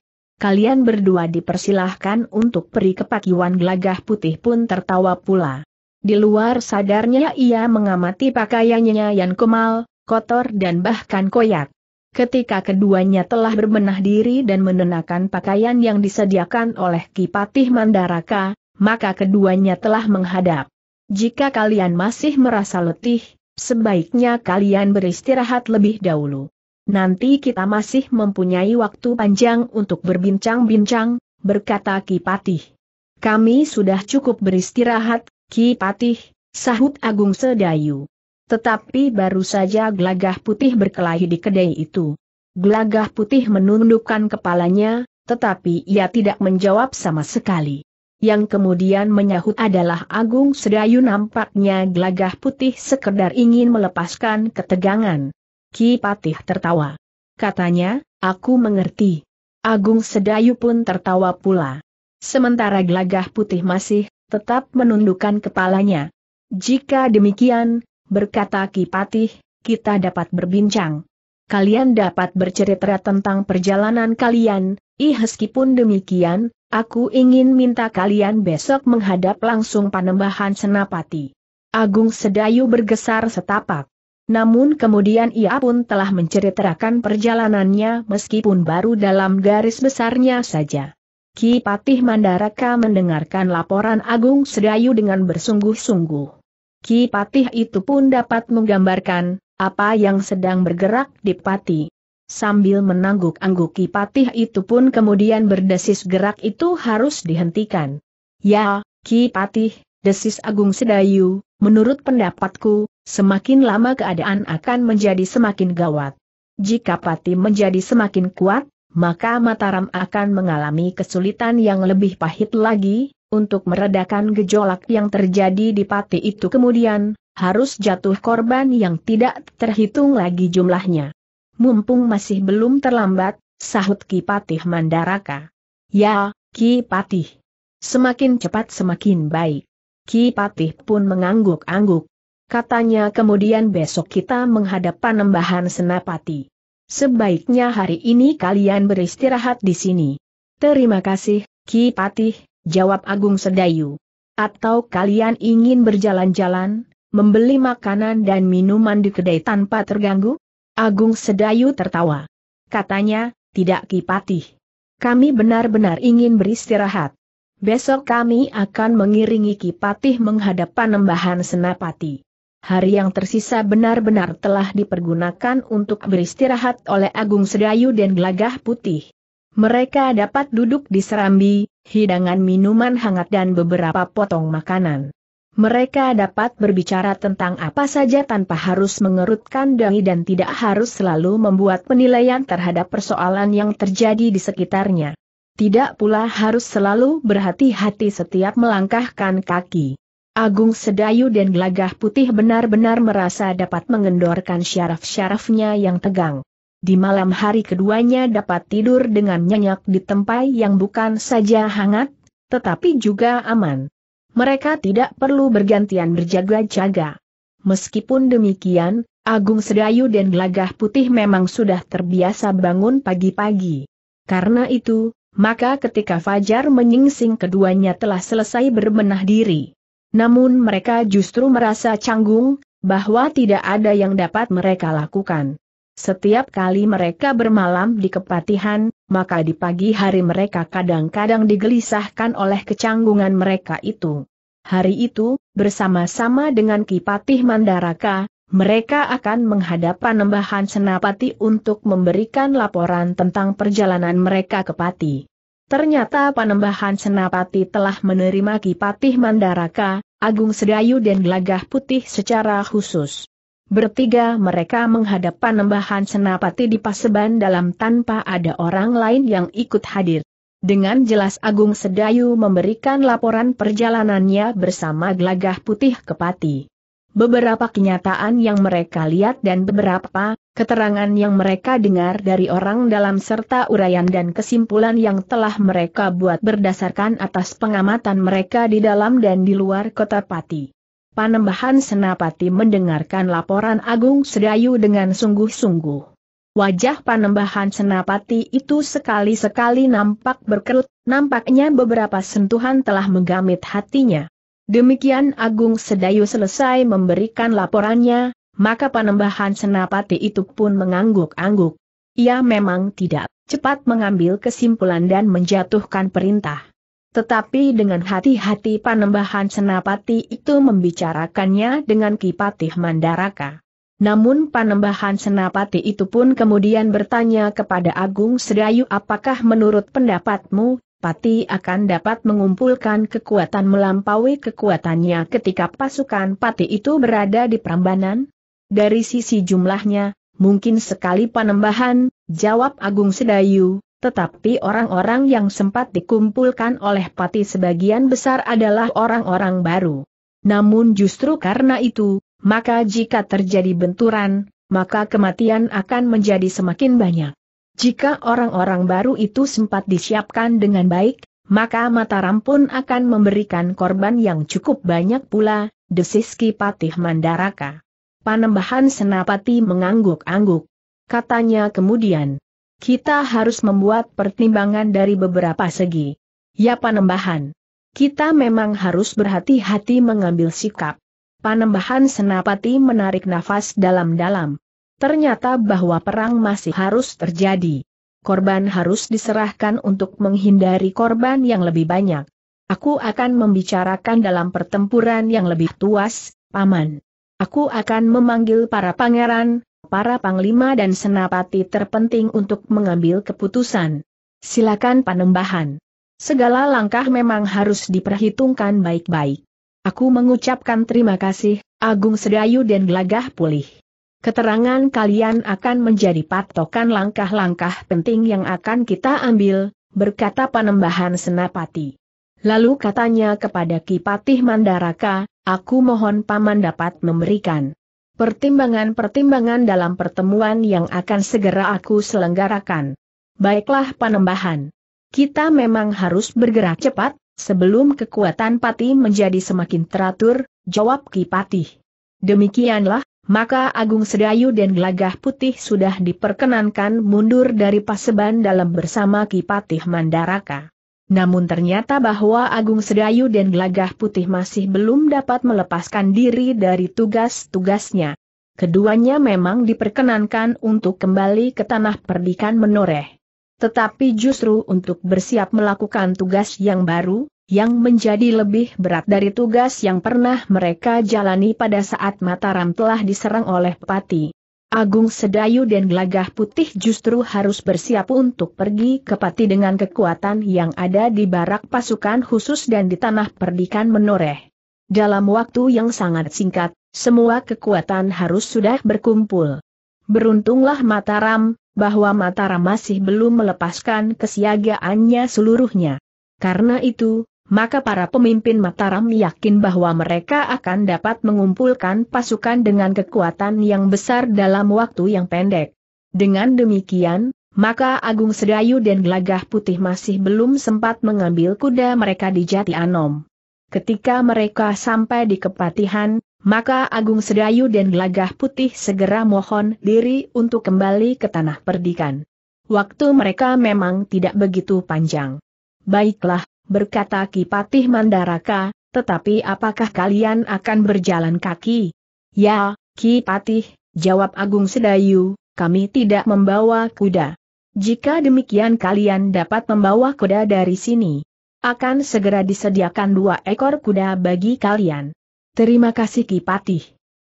kalian berdua dipersilahkan untuk pergi ke Yuan gelagah putih pun tertawa pula. Di luar sadarnya ia mengamati pakaiannya yang kumal, kotor dan bahkan koyak. Ketika keduanya telah berbenah diri dan menenakan pakaian yang disediakan oleh Kipatih Mandaraka, maka keduanya telah menghadap. Jika kalian masih merasa letih, sebaiknya kalian beristirahat lebih dahulu. Nanti kita masih mempunyai waktu panjang untuk berbincang-bincang, berkata Patih. Kami sudah cukup beristirahat, Patih, sahut Agung Sedayu. Tetapi baru saja Glagah putih berkelahi di kedai itu. Glagah putih menundukkan kepalanya, tetapi ia tidak menjawab sama sekali. Yang kemudian menyahut adalah Agung Sedayu nampaknya Glagah putih sekedar ingin melepaskan ketegangan. Ki Patih tertawa. Katanya, aku mengerti. Agung Sedayu pun tertawa pula. Sementara gelagah putih masih tetap menundukkan kepalanya. Jika demikian, berkata Ki Patih, kita dapat berbincang. Kalian dapat bercerita tentang perjalanan kalian, ih meskipun demikian, aku ingin minta kalian besok menghadap langsung panembahan senapati. Agung Sedayu bergesar setapak. Namun kemudian ia pun telah menceritakan perjalanannya meskipun baru dalam garis besarnya saja. Ki Patih Mandaraka mendengarkan laporan Agung Sedayu dengan bersungguh-sungguh. Ki Patih itu pun dapat menggambarkan apa yang sedang bergerak di Pati. Sambil menangguk-angguk Ki Patih itu pun kemudian berdesis gerak itu harus dihentikan. Ya, Ki Patih, desis Agung Sedayu, Menurut pendapatku, semakin lama keadaan akan menjadi semakin gawat. Jika Pati menjadi semakin kuat, maka Mataram akan mengalami kesulitan yang lebih pahit lagi, untuk meredakan gejolak yang terjadi di Pati itu kemudian, harus jatuh korban yang tidak terhitung lagi jumlahnya. Mumpung masih belum terlambat, sahut Ki Patih Mandaraka. Ya, Ki Patih. Semakin cepat semakin baik. Ki Patih pun mengangguk-angguk. Katanya kemudian besok kita menghadap panembahan Senapati. Sebaiknya hari ini kalian beristirahat di sini. Terima kasih, Ki Patih, jawab Agung Sedayu. Atau kalian ingin berjalan-jalan, membeli makanan dan minuman di kedai tanpa terganggu? Agung Sedayu tertawa. Katanya, tidak Ki Patih. Kami benar-benar ingin beristirahat. Besok kami akan mengiringi Kipatih menghadap panembahan Senapati. Hari yang tersisa benar-benar telah dipergunakan untuk beristirahat oleh Agung Sedayu dan Gelagah Putih. Mereka dapat duduk di serambi, hidangan minuman hangat dan beberapa potong makanan. Mereka dapat berbicara tentang apa saja tanpa harus mengerutkan dahi dan tidak harus selalu membuat penilaian terhadap persoalan yang terjadi di sekitarnya. Tidak pula harus selalu berhati-hati setiap melangkahkan kaki. Agung Sedayu dan Gelagah Putih benar-benar merasa dapat mengendorkan syaraf-syarafnya yang tegang. Di malam hari keduanya dapat tidur dengan nyenyak di tempat yang bukan saja hangat, tetapi juga aman. Mereka tidak perlu bergantian berjaga-jaga. Meskipun demikian, Agung Sedayu dan Gelagah Putih memang sudah terbiasa bangun pagi-pagi. Karena itu, maka ketika Fajar menyingsing keduanya telah selesai berbenah diri. Namun mereka justru merasa canggung, bahwa tidak ada yang dapat mereka lakukan. Setiap kali mereka bermalam di kepatihan, maka di pagi hari mereka kadang-kadang digelisahkan oleh kecanggungan mereka itu. Hari itu, bersama-sama dengan Kipatih Mandaraka, mereka akan menghadap Panembahan Senapati untuk memberikan laporan tentang perjalanan mereka ke Pati. Ternyata Panembahan Senapati telah menerima Kipatih Mandaraka, Agung Sedayu dan Gelagah Putih secara khusus. Bertiga mereka menghadap Panembahan Senapati di Paseban dalam tanpa ada orang lain yang ikut hadir. Dengan jelas Agung Sedayu memberikan laporan perjalanannya bersama Gelagah Putih ke Pati beberapa kenyataan yang mereka lihat dan beberapa keterangan yang mereka dengar dari orang dalam serta uraian dan kesimpulan yang telah mereka buat berdasarkan atas pengamatan mereka di dalam dan di luar kota Pati. Panembahan Senapati mendengarkan laporan Agung Sedayu dengan sungguh-sungguh. Wajah panembahan Senapati itu sekali-sekali nampak berkerut, nampaknya beberapa sentuhan telah menggamit hatinya. Demikian Agung Sedayu selesai memberikan laporannya, maka panembahan senapati itu pun mengangguk-angguk. Ia memang tidak cepat mengambil kesimpulan dan menjatuhkan perintah. Tetapi dengan hati-hati panembahan senapati itu membicarakannya dengan Kipatih Mandaraka. Namun panembahan senapati itu pun kemudian bertanya kepada Agung Sedayu apakah menurut pendapatmu, Pati akan dapat mengumpulkan kekuatan melampaui kekuatannya ketika pasukan Pati itu berada di Prambanan? Dari sisi jumlahnya, mungkin sekali penambahan, jawab Agung Sedayu, tetapi orang-orang yang sempat dikumpulkan oleh Pati sebagian besar adalah orang-orang baru. Namun justru karena itu, maka jika terjadi benturan, maka kematian akan menjadi semakin banyak. Jika orang-orang baru itu sempat disiapkan dengan baik, maka Mataram pun akan memberikan korban yang cukup banyak pula, desiski Patih Mandaraka. Panembahan Senapati mengangguk-angguk. Katanya kemudian, kita harus membuat pertimbangan dari beberapa segi. Ya Panembahan, kita memang harus berhati-hati mengambil sikap. Panembahan Senapati menarik nafas dalam-dalam ternyata bahwa perang masih harus terjadi. Korban harus diserahkan untuk menghindari korban yang lebih banyak. Aku akan membicarakan dalam pertempuran yang lebih tuas, Paman. Aku akan memanggil para pangeran, para panglima dan senapati terpenting untuk mengambil keputusan. Silakan panembahan. Segala langkah memang harus diperhitungkan baik-baik. Aku mengucapkan terima kasih, Agung Sedayu dan Gelagah Pulih. Keterangan kalian akan menjadi patokan langkah-langkah penting yang akan kita ambil, berkata Panembahan Senapati. Lalu katanya kepada Kipatih Mandaraka, aku mohon Paman dapat memberikan pertimbangan-pertimbangan dalam pertemuan yang akan segera aku selenggarakan. Baiklah Panembahan. Kita memang harus bergerak cepat, sebelum kekuatan Pati menjadi semakin teratur, jawab Kipatih. Demikianlah, maka Agung Sedayu dan Gelagah Putih sudah diperkenankan mundur dari Paseban dalam bersama Kipatih Mandaraka. Namun ternyata bahwa Agung Sedayu dan Gelagah Putih masih belum dapat melepaskan diri dari tugas-tugasnya. Keduanya memang diperkenankan untuk kembali ke tanah perdikan menoreh. Tetapi justru untuk bersiap melakukan tugas yang baru, yang menjadi lebih berat dari tugas yang pernah mereka jalani pada saat Mataram telah diserang oleh Pati. Agung Sedayu dan Gelagah Putih justru harus bersiap untuk pergi ke Pati dengan kekuatan yang ada di barak pasukan khusus dan di tanah perdikan menoreh. Dalam waktu yang sangat singkat, semua kekuatan harus sudah berkumpul. Beruntunglah Mataram, bahwa Mataram masih belum melepaskan kesiagaannya seluruhnya. Karena itu, maka para pemimpin Mataram yakin bahwa mereka akan dapat mengumpulkan pasukan dengan kekuatan yang besar dalam waktu yang pendek. Dengan demikian, maka Agung Sedayu dan Gelagah Putih masih belum sempat mengambil kuda mereka di Jati Anom. Ketika mereka sampai di Kepatihan, maka Agung Sedayu dan Gelagah Putih segera mohon diri untuk kembali ke tanah perdikan. Waktu mereka memang tidak begitu panjang. Baiklah, berkata Kipatih Mandaraka, tetapi apakah kalian akan berjalan kaki? Ya, ki patih, jawab Agung Sedayu, kami tidak membawa kuda. Jika demikian kalian dapat membawa kuda dari sini. Akan segera disediakan dua ekor kuda bagi kalian. Terima kasih Kipatih.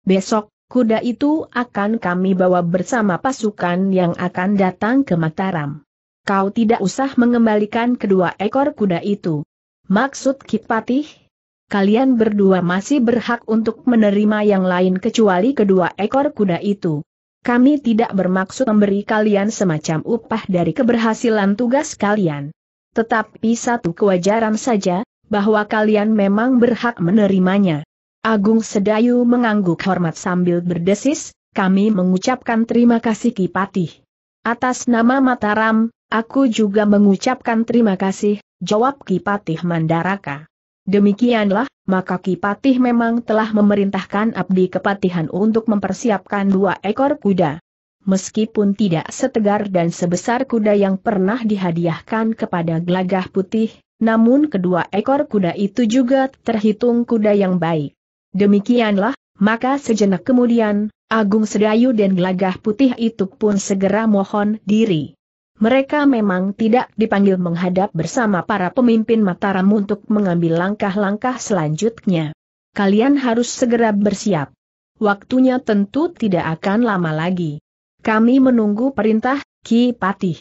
Besok, kuda itu akan kami bawa bersama pasukan yang akan datang ke Mataram. Kau tidak usah mengembalikan kedua ekor kuda itu. Maksud Kipatih? Kalian berdua masih berhak untuk menerima yang lain kecuali kedua ekor kuda itu. Kami tidak bermaksud memberi kalian semacam upah dari keberhasilan tugas kalian. Tetapi satu kewajaran saja, bahwa kalian memang berhak menerimanya. Agung Sedayu mengangguk hormat sambil berdesis, kami mengucapkan terima kasih Kipatih. Atas nama Mataram, Aku juga mengucapkan terima kasih, jawab Kipatih Mandaraka. Demikianlah, maka Kipatih memang telah memerintahkan abdi kepatihan untuk mempersiapkan dua ekor kuda. Meskipun tidak setegar dan sebesar kuda yang pernah dihadiahkan kepada Glagah putih, namun kedua ekor kuda itu juga terhitung kuda yang baik. Demikianlah, maka sejenak kemudian, Agung Sedayu dan Glagah putih itu pun segera mohon diri. Mereka memang tidak dipanggil menghadap bersama para pemimpin Mataram untuk mengambil langkah-langkah selanjutnya. Kalian harus segera bersiap. Waktunya tentu tidak akan lama lagi. Kami menunggu perintah Ki Patih.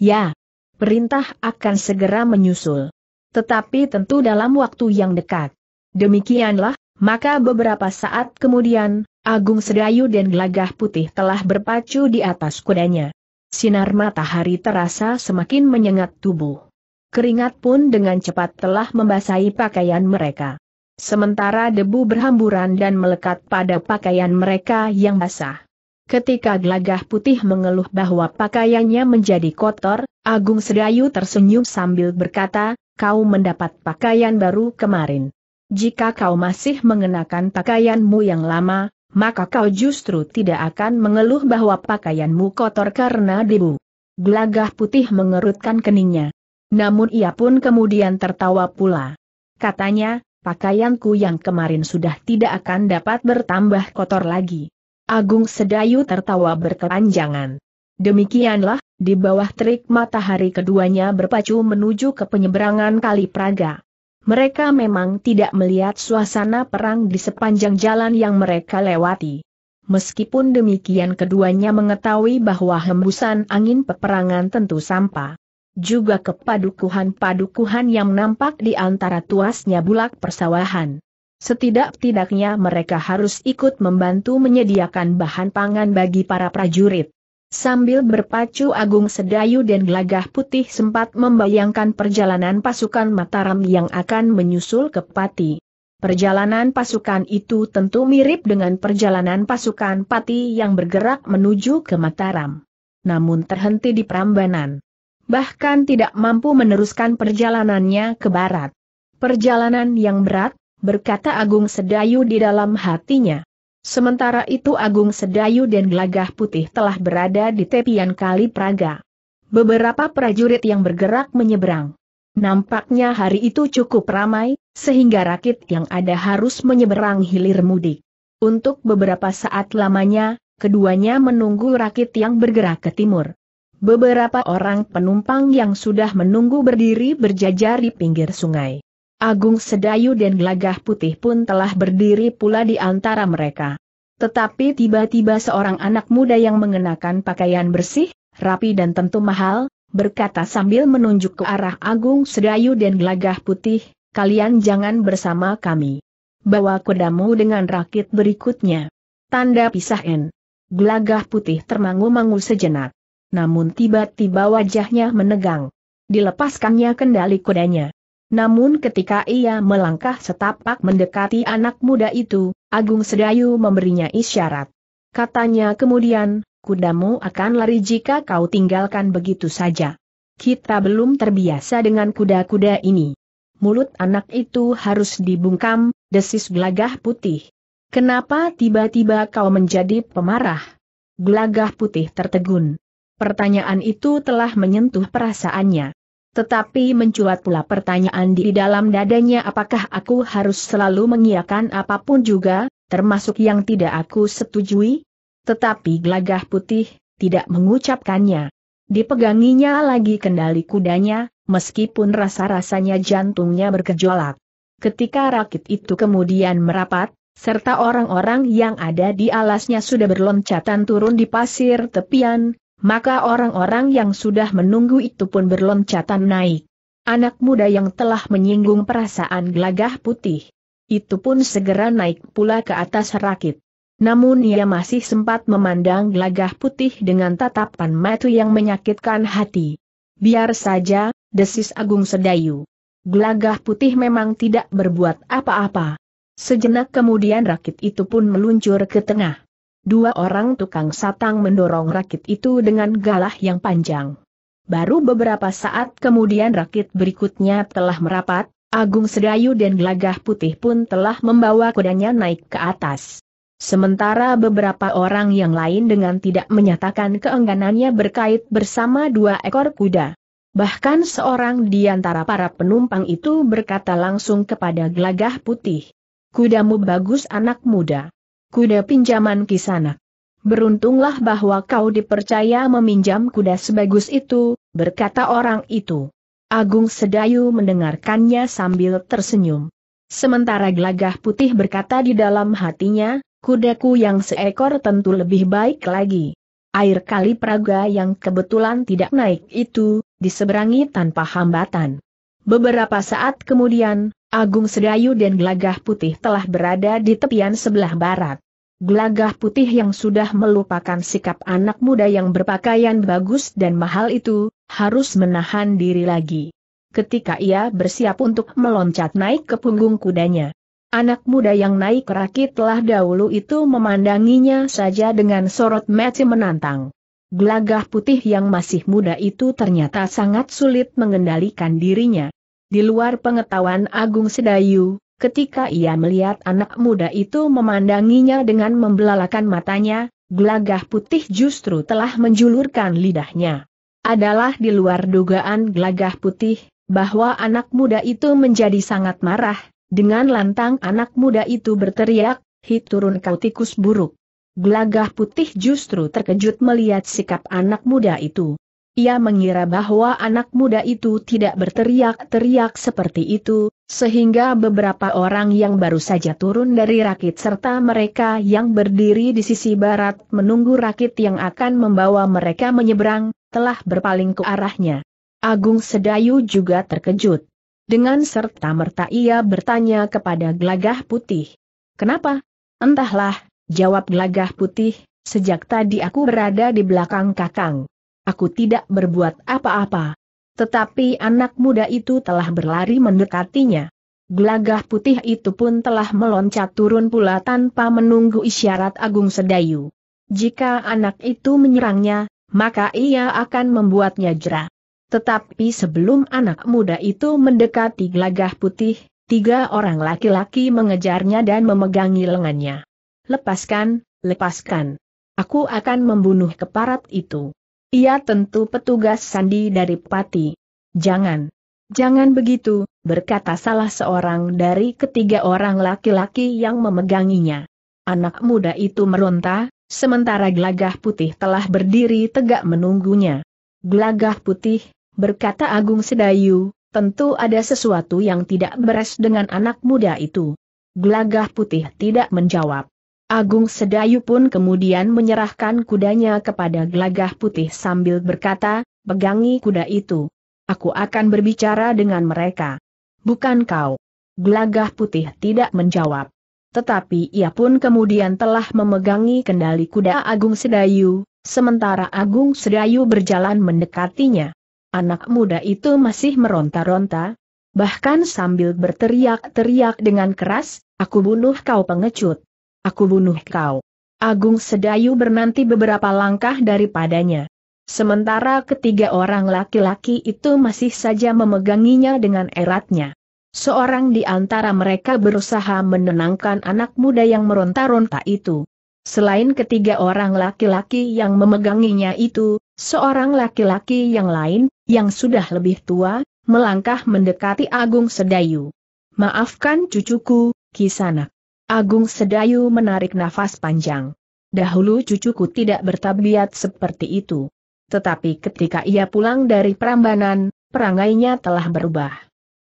Ya, perintah akan segera menyusul. Tetapi tentu dalam waktu yang dekat. Demikianlah, maka beberapa saat kemudian, Agung Sedayu dan Gelagah Putih telah berpacu di atas kudanya. Sinar matahari terasa semakin menyengat tubuh. Keringat pun dengan cepat telah membasahi pakaian mereka. Sementara debu berhamburan dan melekat pada pakaian mereka yang basah. Ketika gelagah putih mengeluh bahwa pakaiannya menjadi kotor, Agung Sedayu tersenyum sambil berkata, kau mendapat pakaian baru kemarin. Jika kau masih mengenakan pakaianmu yang lama, maka kau justru tidak akan mengeluh bahwa pakaianmu kotor karena debu. Gelagah putih mengerutkan keningnya. Namun ia pun kemudian tertawa pula. Katanya, pakaianku yang kemarin sudah tidak akan dapat bertambah kotor lagi. Agung Sedayu tertawa berkepanjangan. Demikianlah, di bawah terik matahari keduanya berpacu menuju ke penyeberangan Kali Praga. Mereka memang tidak melihat suasana perang di sepanjang jalan yang mereka lewati. Meskipun demikian keduanya mengetahui bahwa hembusan angin peperangan tentu sampah. Juga kepadukuhan-padukuhan yang nampak di antara tuasnya bulak persawahan. Setidak-tidaknya mereka harus ikut membantu menyediakan bahan pangan bagi para prajurit. Sambil berpacu Agung Sedayu dan Gelagah Putih sempat membayangkan perjalanan pasukan Mataram yang akan menyusul ke Pati. Perjalanan pasukan itu tentu mirip dengan perjalanan pasukan Pati yang bergerak menuju ke Mataram. Namun terhenti di Prambanan. Bahkan tidak mampu meneruskan perjalanannya ke barat. Perjalanan yang berat, berkata Agung Sedayu di dalam hatinya. Sementara itu Agung Sedayu dan Gelagah Putih telah berada di tepian Kali Praga. Beberapa prajurit yang bergerak menyeberang. Nampaknya hari itu cukup ramai, sehingga rakit yang ada harus menyeberang hilir mudik. Untuk beberapa saat lamanya, keduanya menunggu rakit yang bergerak ke timur. Beberapa orang penumpang yang sudah menunggu berdiri berjajar di pinggir sungai. Agung Sedayu dan Glagah Putih pun telah berdiri pula di antara mereka. Tetapi tiba-tiba seorang anak muda yang mengenakan pakaian bersih, rapi dan tentu mahal, berkata sambil menunjuk ke arah Agung Sedayu dan Glagah Putih, kalian jangan bersama kami. Bawa kudamu dengan rakit berikutnya. Tanda pisah N. Gelagah Putih termangu-mangu sejenak. Namun tiba-tiba wajahnya menegang. Dilepaskannya kendali kudanya. Namun ketika ia melangkah setapak mendekati anak muda itu, Agung Sedayu memberinya isyarat. Katanya kemudian, kudamu akan lari jika kau tinggalkan begitu saja. Kita belum terbiasa dengan kuda-kuda ini. Mulut anak itu harus dibungkam, desis gelagah putih. Kenapa tiba-tiba kau menjadi pemarah? Gelagah putih tertegun. Pertanyaan itu telah menyentuh perasaannya. Tetapi mencuat pula pertanyaan di dalam dadanya apakah aku harus selalu mengiakan apapun juga, termasuk yang tidak aku setujui? Tetapi gelagah putih, tidak mengucapkannya. Dipeganginya lagi kendali kudanya, meskipun rasa-rasanya jantungnya bergejolak. Ketika rakit itu kemudian merapat, serta orang-orang yang ada di alasnya sudah berloncatan turun di pasir tepian, maka orang-orang yang sudah menunggu itu pun berloncatan naik. Anak muda yang telah menyinggung perasaan gelagah putih. Itu pun segera naik pula ke atas rakit. Namun ia masih sempat memandang gelagah putih dengan tatapan mata yang menyakitkan hati. Biar saja, desis Agung Sedayu. Gelagah putih memang tidak berbuat apa-apa. Sejenak kemudian rakit itu pun meluncur ke tengah. Dua orang tukang satang mendorong rakit itu dengan galah yang panjang. Baru beberapa saat kemudian rakit berikutnya telah merapat, Agung Sedayu dan Gelagah Putih pun telah membawa kudanya naik ke atas. Sementara beberapa orang yang lain dengan tidak menyatakan keengganannya berkait bersama dua ekor kuda. Bahkan seorang di antara para penumpang itu berkata langsung kepada gelagah putih. Kudamu bagus anak muda kuda pinjaman kisana. Beruntunglah bahwa kau dipercaya meminjam kuda sebagus itu, berkata orang itu. Agung Sedayu mendengarkannya sambil tersenyum. Sementara Glagah putih berkata di dalam hatinya, kudaku yang seekor tentu lebih baik lagi. Air kali Praga yang kebetulan tidak naik itu, diseberangi tanpa hambatan. Beberapa saat kemudian, Agung Sedayu dan Glagah putih telah berada di tepian sebelah barat. Gelagah putih yang sudah melupakan sikap anak muda yang berpakaian bagus dan mahal itu, harus menahan diri lagi. Ketika ia bersiap untuk meloncat naik ke punggung kudanya. Anak muda yang naik rakit telah dahulu itu memandanginya saja dengan sorot mata menantang. Gelagah putih yang masih muda itu ternyata sangat sulit mengendalikan dirinya. Di luar pengetahuan Agung Sedayu, Ketika ia melihat anak muda itu memandanginya dengan membelalakan matanya, gelagah putih justru telah menjulurkan lidahnya. Adalah di luar dugaan gelagah putih, bahwa anak muda itu menjadi sangat marah, dengan lantang anak muda itu berteriak, hit turun kau tikus buruk. Gelagah putih justru terkejut melihat sikap anak muda itu. Ia mengira bahwa anak muda itu tidak berteriak-teriak seperti itu, sehingga beberapa orang yang baru saja turun dari rakit serta mereka yang berdiri di sisi barat menunggu rakit yang akan membawa mereka menyeberang, telah berpaling ke arahnya. Agung Sedayu juga terkejut. Dengan serta-merta ia bertanya kepada Glagah Putih. Kenapa? Entahlah, jawab Glagah Putih, sejak tadi aku berada di belakang kakang. Aku tidak berbuat apa-apa. Tetapi anak muda itu telah berlari mendekatinya. Gelagah putih itu pun telah meloncat turun pula tanpa menunggu isyarat Agung Sedayu. Jika anak itu menyerangnya, maka ia akan membuatnya jera. Tetapi sebelum anak muda itu mendekati gelagah putih, tiga orang laki-laki mengejarnya dan memegangi lengannya. Lepaskan, lepaskan. Aku akan membunuh keparat itu. Ia tentu petugas sandi dari Pati. Jangan. Jangan begitu, berkata salah seorang dari ketiga orang laki-laki yang memeganginya. Anak muda itu meronta, sementara gelagah putih telah berdiri tegak menunggunya. Gelagah putih, berkata Agung Sedayu, tentu ada sesuatu yang tidak beres dengan anak muda itu. Gelagah putih tidak menjawab. Agung Sedayu pun kemudian menyerahkan kudanya kepada Glagah putih sambil berkata, pegangi kuda itu. Aku akan berbicara dengan mereka. Bukan kau. Glagah putih tidak menjawab. Tetapi ia pun kemudian telah memegangi kendali kuda Agung Sedayu, sementara Agung Sedayu berjalan mendekatinya. Anak muda itu masih meronta-ronta, bahkan sambil berteriak-teriak dengan keras, aku bunuh kau pengecut aku bunuh kau. Agung Sedayu bernanti beberapa langkah daripadanya. Sementara ketiga orang laki-laki itu masih saja memeganginya dengan eratnya. Seorang di antara mereka berusaha menenangkan anak muda yang meronta-ronta itu. Selain ketiga orang laki-laki yang memeganginya itu, seorang laki-laki yang lain, yang sudah lebih tua, melangkah mendekati Agung Sedayu. Maafkan cucuku, Kisanak. Agung Sedayu menarik nafas panjang. Dahulu cucuku tidak bertabiat seperti itu. Tetapi ketika ia pulang dari Prambanan, perangainya telah berubah.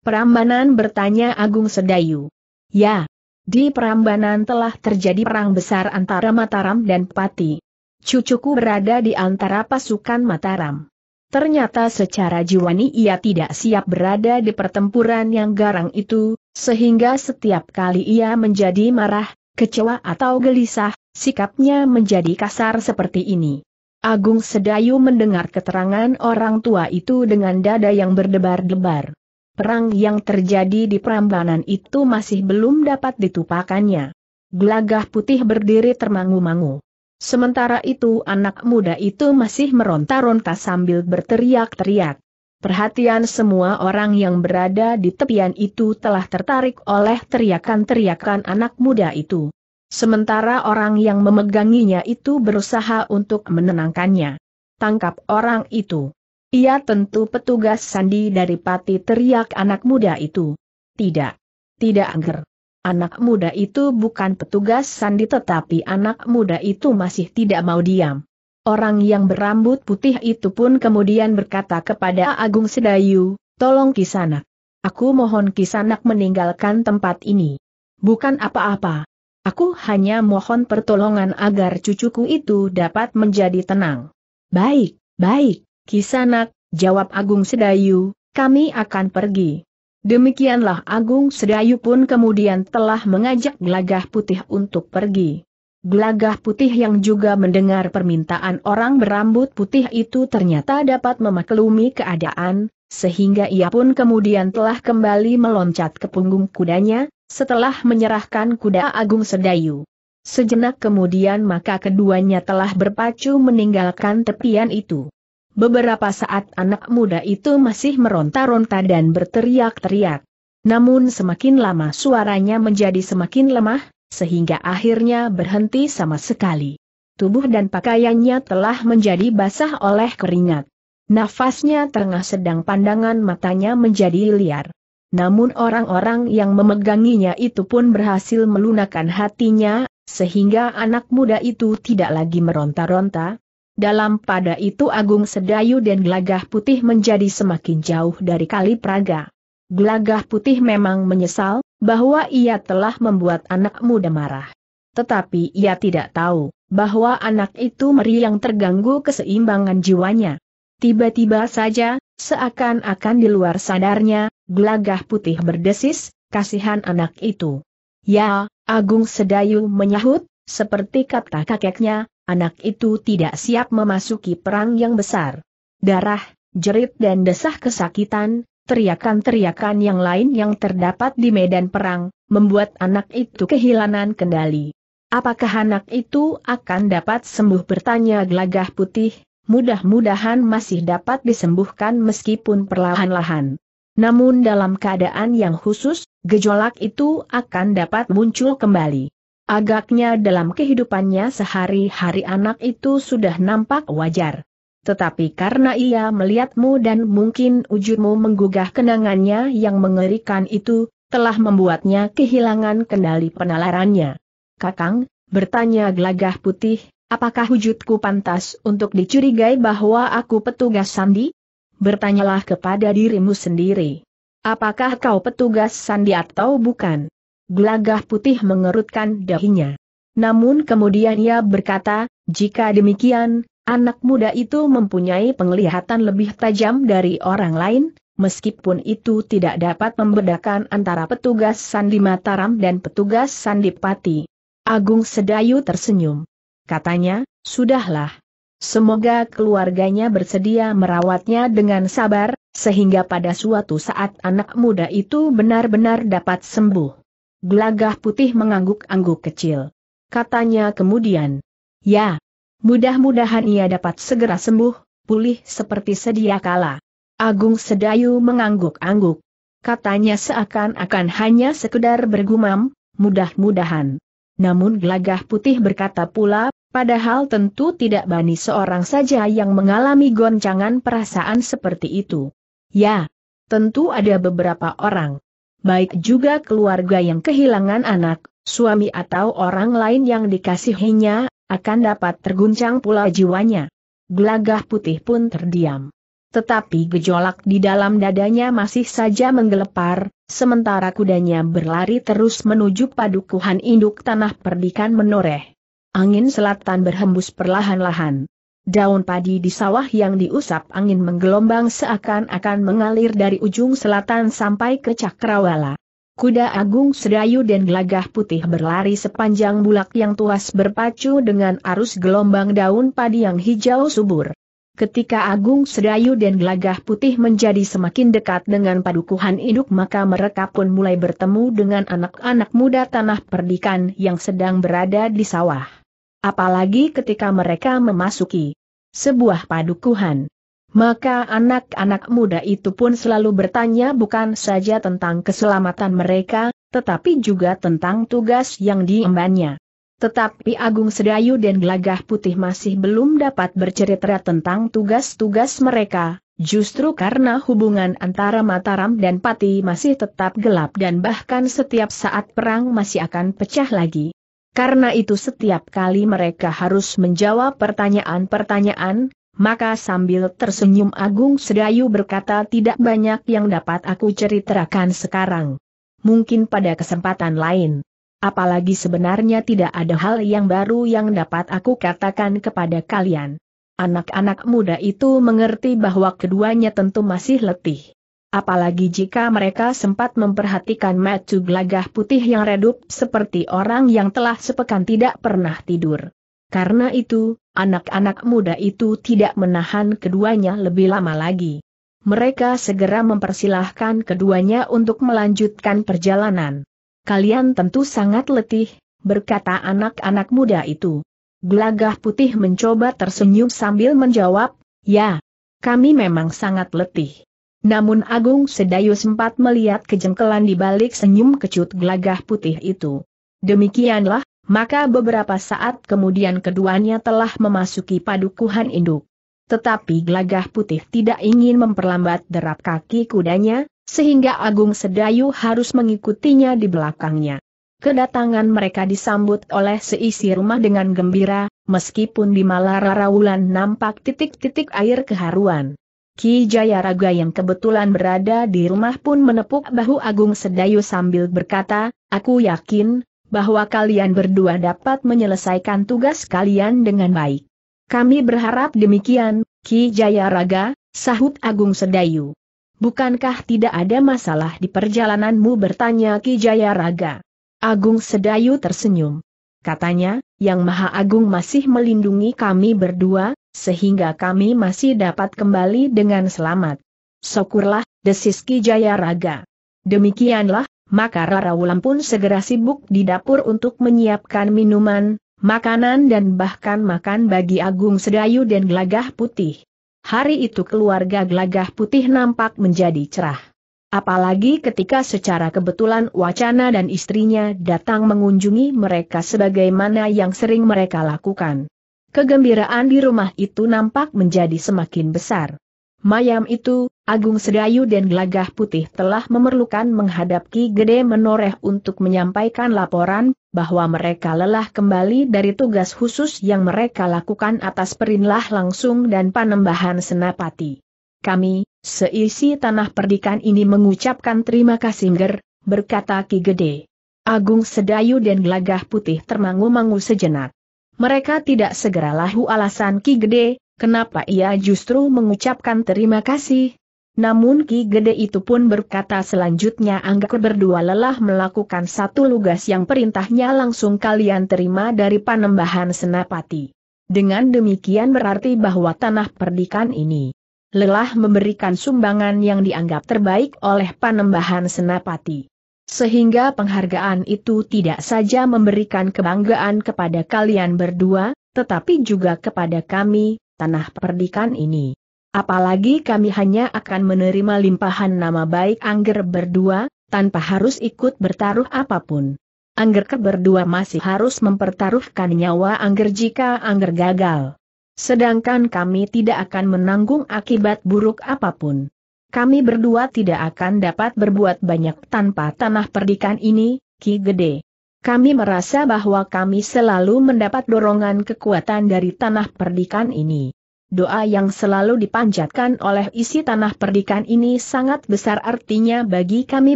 Prambanan bertanya Agung Sedayu. Ya, di Prambanan telah terjadi perang besar antara Mataram dan Pati. Cucuku berada di antara pasukan Mataram. Ternyata secara jiwani ia tidak siap berada di pertempuran yang garang itu, sehingga setiap kali ia menjadi marah, kecewa atau gelisah, sikapnya menjadi kasar seperti ini. Agung Sedayu mendengar keterangan orang tua itu dengan dada yang berdebar-debar. Perang yang terjadi di Prambanan itu masih belum dapat ditupakannya. Gelagah putih berdiri termangu-mangu. Sementara itu anak muda itu masih meronta-ronta sambil berteriak-teriak. Perhatian semua orang yang berada di tepian itu telah tertarik oleh teriakan-teriakan anak muda itu. Sementara orang yang memeganginya itu berusaha untuk menenangkannya. Tangkap orang itu. Ia tentu petugas sandi dari pati teriak anak muda itu. Tidak. Tidak angger. Anak muda itu bukan petugas sandi tetapi anak muda itu masih tidak mau diam. Orang yang berambut putih itu pun kemudian berkata kepada Agung Sedayu, tolong Kisanak. Aku mohon Kisanak meninggalkan tempat ini. Bukan apa-apa. Aku hanya mohon pertolongan agar cucuku itu dapat menjadi tenang. Baik, baik, Kisanak, jawab Agung Sedayu, kami akan pergi. Demikianlah Agung Sedayu pun kemudian telah mengajak gelagah putih untuk pergi. Gelagah putih yang juga mendengar permintaan orang berambut putih itu ternyata dapat memaklumi keadaan, sehingga ia pun kemudian telah kembali meloncat ke punggung kudanya, setelah menyerahkan kuda Agung Sedayu. Sejenak kemudian maka keduanya telah berpacu meninggalkan tepian itu. Beberapa saat anak muda itu masih meronta-ronta dan berteriak-teriak. Namun semakin lama suaranya menjadi semakin lemah, sehingga akhirnya berhenti sama sekali. Tubuh dan pakaiannya telah menjadi basah oleh keringat. Nafasnya tengah sedang pandangan matanya menjadi liar. Namun orang-orang yang memeganginya itu pun berhasil melunakkan hatinya, sehingga anak muda itu tidak lagi meronta-ronta, dalam pada itu Agung Sedayu dan Gelagah Putih menjadi semakin jauh dari kali Praga. Gelagah Putih memang menyesal, bahwa ia telah membuat anak muda marah. Tetapi ia tidak tahu bahwa anak itu meriang terganggu keseimbangan jiwanya. Tiba-tiba saja, seakan-akan di luar sadarnya, gelagah putih berdesis, kasihan anak itu. Ya, Agung Sedayu menyahut, seperti kata kakeknya, anak itu tidak siap memasuki perang yang besar. Darah, jerit dan desah kesakitan, teriakan-teriakan yang lain yang terdapat di medan perang, membuat anak itu kehilangan kendali. Apakah anak itu akan dapat sembuh bertanya gelagah putih, mudah-mudahan masih dapat disembuhkan meskipun perlahan-lahan. Namun dalam keadaan yang khusus, gejolak itu akan dapat muncul kembali. Agaknya dalam kehidupannya sehari-hari anak itu sudah nampak wajar. Tetapi karena ia melihatmu dan mungkin wujudmu menggugah kenangannya yang mengerikan itu, telah membuatnya kehilangan kendali penalarannya. Kakang, bertanya gelagah putih, apakah wujudku pantas untuk dicurigai bahwa aku petugas sandi? Bertanyalah kepada dirimu sendiri. Apakah kau petugas sandi atau bukan? Gelagah putih mengerutkan dahinya. Namun kemudian ia berkata, jika demikian, Anak muda itu mempunyai penglihatan lebih tajam dari orang lain, meskipun itu tidak dapat membedakan antara petugas Sandi Mataram dan petugas Sandi Pati. Agung Sedayu tersenyum. Katanya, sudahlah. Semoga keluarganya bersedia merawatnya dengan sabar, sehingga pada suatu saat anak muda itu benar-benar dapat sembuh. Gelagah putih mengangguk-angguk kecil. Katanya kemudian, Ya, Mudah-mudahan ia dapat segera sembuh, pulih seperti sedia kala. Agung Sedayu mengangguk-angguk. Katanya seakan-akan hanya sekedar bergumam, mudah-mudahan. Namun Glagah putih berkata pula, padahal tentu tidak bani seorang saja yang mengalami goncangan perasaan seperti itu. Ya, tentu ada beberapa orang. Baik juga keluarga yang kehilangan anak, suami atau orang lain yang dikasihinya, akan dapat terguncang pula jiwanya. Gelagah putih pun terdiam. Tetapi gejolak di dalam dadanya masih saja menggelepar, sementara kudanya berlari terus menuju padukuhan induk tanah perdikan menoreh. Angin selatan berhembus perlahan-lahan. Daun padi di sawah yang diusap angin menggelombang seakan-akan mengalir dari ujung selatan sampai ke Cakrawala. Kuda Agung Sedayu dan Gelagah Putih berlari sepanjang bulak yang tuas berpacu dengan arus gelombang daun padi yang hijau subur. Ketika Agung Sedayu dan Gelagah Putih menjadi semakin dekat dengan padukuhan induk maka mereka pun mulai bertemu dengan anak-anak muda tanah perdikan yang sedang berada di sawah. Apalagi ketika mereka memasuki sebuah padukuhan. Maka anak-anak muda itu pun selalu bertanya bukan saja tentang keselamatan mereka, tetapi juga tentang tugas yang diembannya. Tetapi Agung Sedayu dan Gelagah Putih masih belum dapat bercerita tentang tugas-tugas mereka, justru karena hubungan antara Mataram dan Pati masih tetap gelap dan bahkan setiap saat perang masih akan pecah lagi. Karena itu setiap kali mereka harus menjawab pertanyaan-pertanyaan, maka sambil tersenyum Agung Sedayu berkata tidak banyak yang dapat aku ceritakan sekarang. Mungkin pada kesempatan lain. Apalagi sebenarnya tidak ada hal yang baru yang dapat aku katakan kepada kalian. Anak-anak muda itu mengerti bahwa keduanya tentu masih letih. Apalagi jika mereka sempat memperhatikan matu gelagah putih yang redup seperti orang yang telah sepekan tidak pernah tidur. Karena itu, anak-anak muda itu tidak menahan keduanya lebih lama lagi. Mereka segera mempersilahkan keduanya untuk melanjutkan perjalanan. Kalian tentu sangat letih, berkata anak-anak muda itu. Gelagah putih mencoba tersenyum sambil menjawab, ya, kami memang sangat letih. Namun Agung Sedayu sempat melihat kejengkelan di balik senyum kecut gelagah putih itu. Demikianlah, maka beberapa saat kemudian keduanya telah memasuki padukuhan induk. Tetapi gelagah putih tidak ingin memperlambat derap kaki kudanya, sehingga Agung Sedayu harus mengikutinya di belakangnya. Kedatangan mereka disambut oleh seisi rumah dengan gembira, meskipun di Malara Rawulan nampak titik-titik air keharuan. Ki Jayaraga yang kebetulan berada di rumah pun menepuk bahu Agung Sedayu sambil berkata, Aku yakin, bahwa kalian berdua dapat menyelesaikan tugas kalian dengan baik. Kami berharap demikian, Ki Jayaraga, sahut Agung Sedayu. Bukankah tidak ada masalah di perjalananmu bertanya Ki Jayaraga? Agung Sedayu tersenyum. Katanya, Yang Maha Agung masih melindungi kami berdua, sehingga kami masih dapat kembali dengan selamat. Syukurlah, desis Ki Jayaraga. Demikianlah, maka Rara Wulan pun segera sibuk di dapur untuk menyiapkan minuman, makanan dan bahkan makan bagi Agung Sedayu dan Gelagah Putih. Hari itu keluarga Gelagah Putih nampak menjadi cerah. Apalagi ketika secara kebetulan Wacana dan istrinya datang mengunjungi mereka sebagaimana yang sering mereka lakukan. Kegembiraan di rumah itu nampak menjadi semakin besar. Mayam itu, Agung Sedayu dan Gelagah Putih telah memerlukan menghadapi Ki Gede Menoreh untuk menyampaikan laporan, bahwa mereka lelah kembali dari tugas khusus yang mereka lakukan atas perintah langsung dan panembahan senapati. Kami, seisi tanah perdikan ini mengucapkan terima kasih ger, berkata Ki Gede. Agung Sedayu dan Gelagah Putih termangu-mangu sejenak. Mereka tidak segera lahu alasan Ki Gede, Kenapa ia justru mengucapkan terima kasih? Namun Ki Gede itu pun berkata selanjutnya anggap berdua lelah melakukan satu lugas yang perintahnya langsung kalian terima dari panembahan Senapati. Dengan demikian berarti bahwa tanah perdikan ini lelah memberikan sumbangan yang dianggap terbaik oleh panembahan Senapati. Sehingga penghargaan itu tidak saja memberikan kebanggaan kepada kalian berdua, tetapi juga kepada kami, tanah perdikan ini. Apalagi kami hanya akan menerima limpahan nama baik Angger berdua, tanpa harus ikut bertaruh apapun. Angger ke berdua masih harus mempertaruhkan nyawa Angger jika Angger gagal. Sedangkan kami tidak akan menanggung akibat buruk apapun. Kami berdua tidak akan dapat berbuat banyak tanpa tanah perdikan ini, Ki Gede. Kami merasa bahwa kami selalu mendapat dorongan kekuatan dari tanah perdikan ini. Doa yang selalu dipanjatkan oleh isi tanah perdikan ini sangat besar artinya bagi kami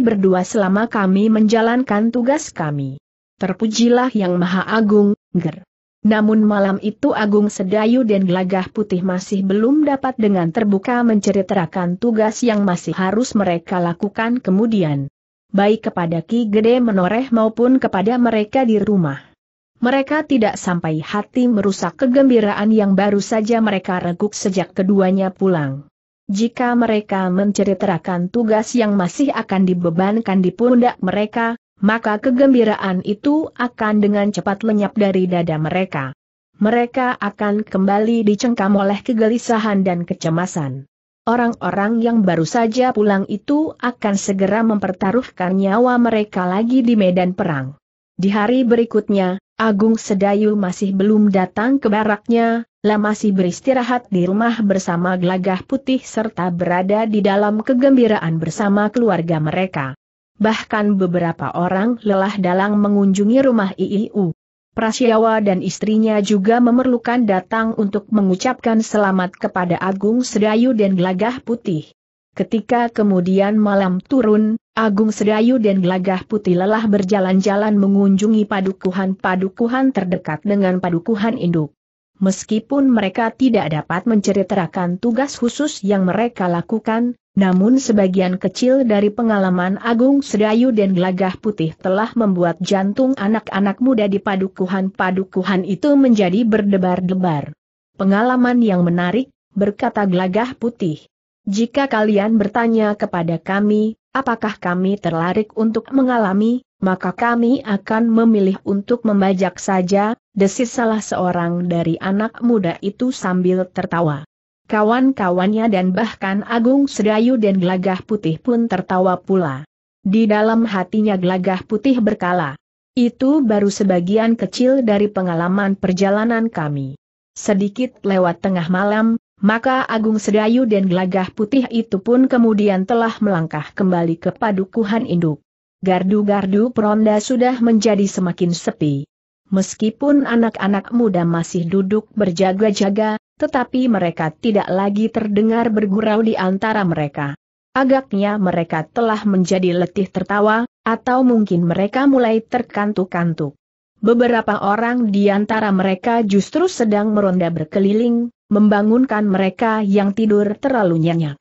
berdua selama kami menjalankan tugas kami. Terpujilah Yang Maha Agung, Ger. Namun malam itu Agung Sedayu dan Gelagah Putih masih belum dapat dengan terbuka menceritakan tugas yang masih harus mereka lakukan kemudian baik kepada Ki Gede Menoreh maupun kepada mereka di rumah. Mereka tidak sampai hati merusak kegembiraan yang baru saja mereka reguk sejak keduanya pulang. Jika mereka menceritakan tugas yang masih akan dibebankan di pundak mereka, maka kegembiraan itu akan dengan cepat lenyap dari dada mereka. Mereka akan kembali dicengkam oleh kegelisahan dan kecemasan orang-orang yang baru saja pulang itu akan segera mempertaruhkan nyawa mereka lagi di medan perang. Di hari berikutnya, Agung Sedayu masih belum datang ke baraknya, lah masih beristirahat di rumah bersama gelagah putih serta berada di dalam kegembiraan bersama keluarga mereka. Bahkan beberapa orang lelah dalang mengunjungi rumah IIU. Prasyawa dan istrinya juga memerlukan datang untuk mengucapkan selamat kepada Agung Sedayu dan Gelagah Putih. Ketika kemudian malam turun, Agung Sedayu dan Gelagah Putih lelah berjalan-jalan mengunjungi padukuhan-padukuhan terdekat dengan padukuhan induk. Meskipun mereka tidak dapat menceritakan tugas khusus yang mereka lakukan, namun sebagian kecil dari pengalaman Agung Sedayu dan Gelagah Putih telah membuat jantung anak-anak muda di padukuhan-padukuhan itu menjadi berdebar-debar. Pengalaman yang menarik, berkata Gelagah Putih. Jika kalian bertanya kepada kami, apakah kami terlarik untuk mengalami, maka kami akan memilih untuk membajak saja, desis salah seorang dari anak muda itu sambil tertawa. Kawan-kawannya dan bahkan Agung Sedayu dan Gelagah Putih pun tertawa pula. Di dalam hatinya Gelagah Putih berkala. Itu baru sebagian kecil dari pengalaman perjalanan kami. Sedikit lewat tengah malam, maka Agung Sedayu dan Gelagah Putih itu pun kemudian telah melangkah kembali ke padukuhan induk. Gardu-gardu peronda sudah menjadi semakin sepi. Meskipun anak-anak muda masih duduk berjaga-jaga, tetapi mereka tidak lagi terdengar bergurau di antara mereka. Agaknya mereka telah menjadi letih tertawa, atau mungkin mereka mulai terkantuk-kantuk. Beberapa orang di antara mereka justru sedang meronda berkeliling, membangunkan mereka yang tidur terlalu nyenyak.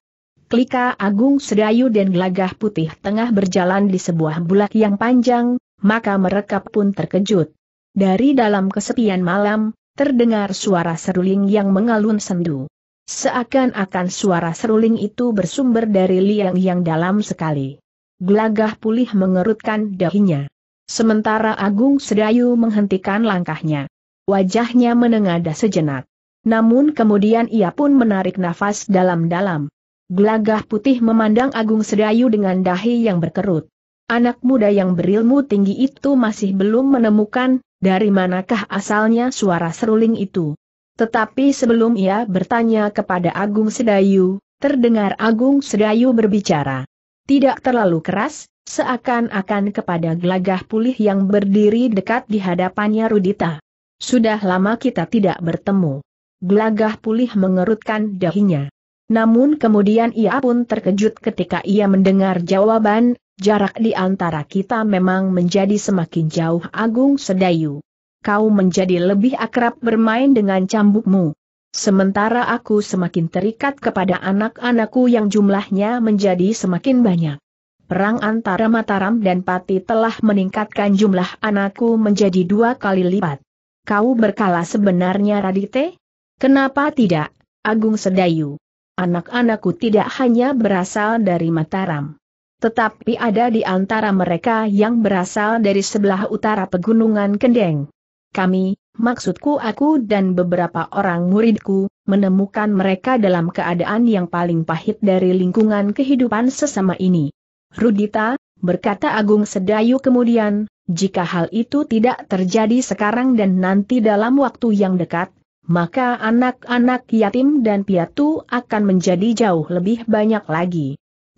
Klika Agung Sedayu dan Gelagah Putih tengah berjalan di sebuah bulak yang panjang, maka mereka pun terkejut. Dari dalam kesepian malam, terdengar suara seruling yang mengalun sendu. Seakan-akan suara seruling itu bersumber dari liang yang dalam sekali. Gelagah pulih mengerutkan dahinya. Sementara Agung Sedayu menghentikan langkahnya. Wajahnya menengada sejenak. Namun kemudian ia pun menarik nafas dalam-dalam. Gelagah putih memandang Agung Sedayu dengan dahi yang berkerut. Anak muda yang berilmu tinggi itu masih belum menemukan dari manakah asalnya suara seruling itu. Tetapi sebelum ia bertanya kepada Agung Sedayu, terdengar Agung Sedayu berbicara. Tidak terlalu keras, seakan-akan kepada gelagah pulih yang berdiri dekat di hadapannya Rudita. Sudah lama kita tidak bertemu. Gelagah pulih mengerutkan dahinya. Namun kemudian ia pun terkejut ketika ia mendengar jawaban, jarak di antara kita memang menjadi semakin jauh Agung Sedayu. Kau menjadi lebih akrab bermain dengan cambukmu. Sementara aku semakin terikat kepada anak-anakku yang jumlahnya menjadi semakin banyak. Perang antara Mataram dan Pati telah meningkatkan jumlah anakku menjadi dua kali lipat. Kau berkala sebenarnya Radite? Kenapa tidak, Agung Sedayu? anak-anakku tidak hanya berasal dari Mataram. Tetapi ada di antara mereka yang berasal dari sebelah utara pegunungan Kendeng. Kami, maksudku aku dan beberapa orang muridku, menemukan mereka dalam keadaan yang paling pahit dari lingkungan kehidupan sesama ini. Rudita, berkata Agung Sedayu kemudian, jika hal itu tidak terjadi sekarang dan nanti dalam waktu yang dekat, maka anak-anak yatim dan piatu akan menjadi jauh lebih banyak lagi.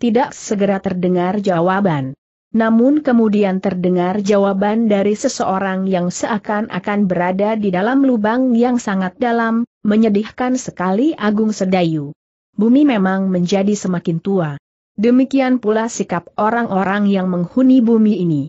Tidak segera terdengar jawaban. Namun kemudian terdengar jawaban dari seseorang yang seakan-akan berada di dalam lubang yang sangat dalam, menyedihkan sekali Agung Sedayu. Bumi memang menjadi semakin tua. Demikian pula sikap orang-orang yang menghuni bumi ini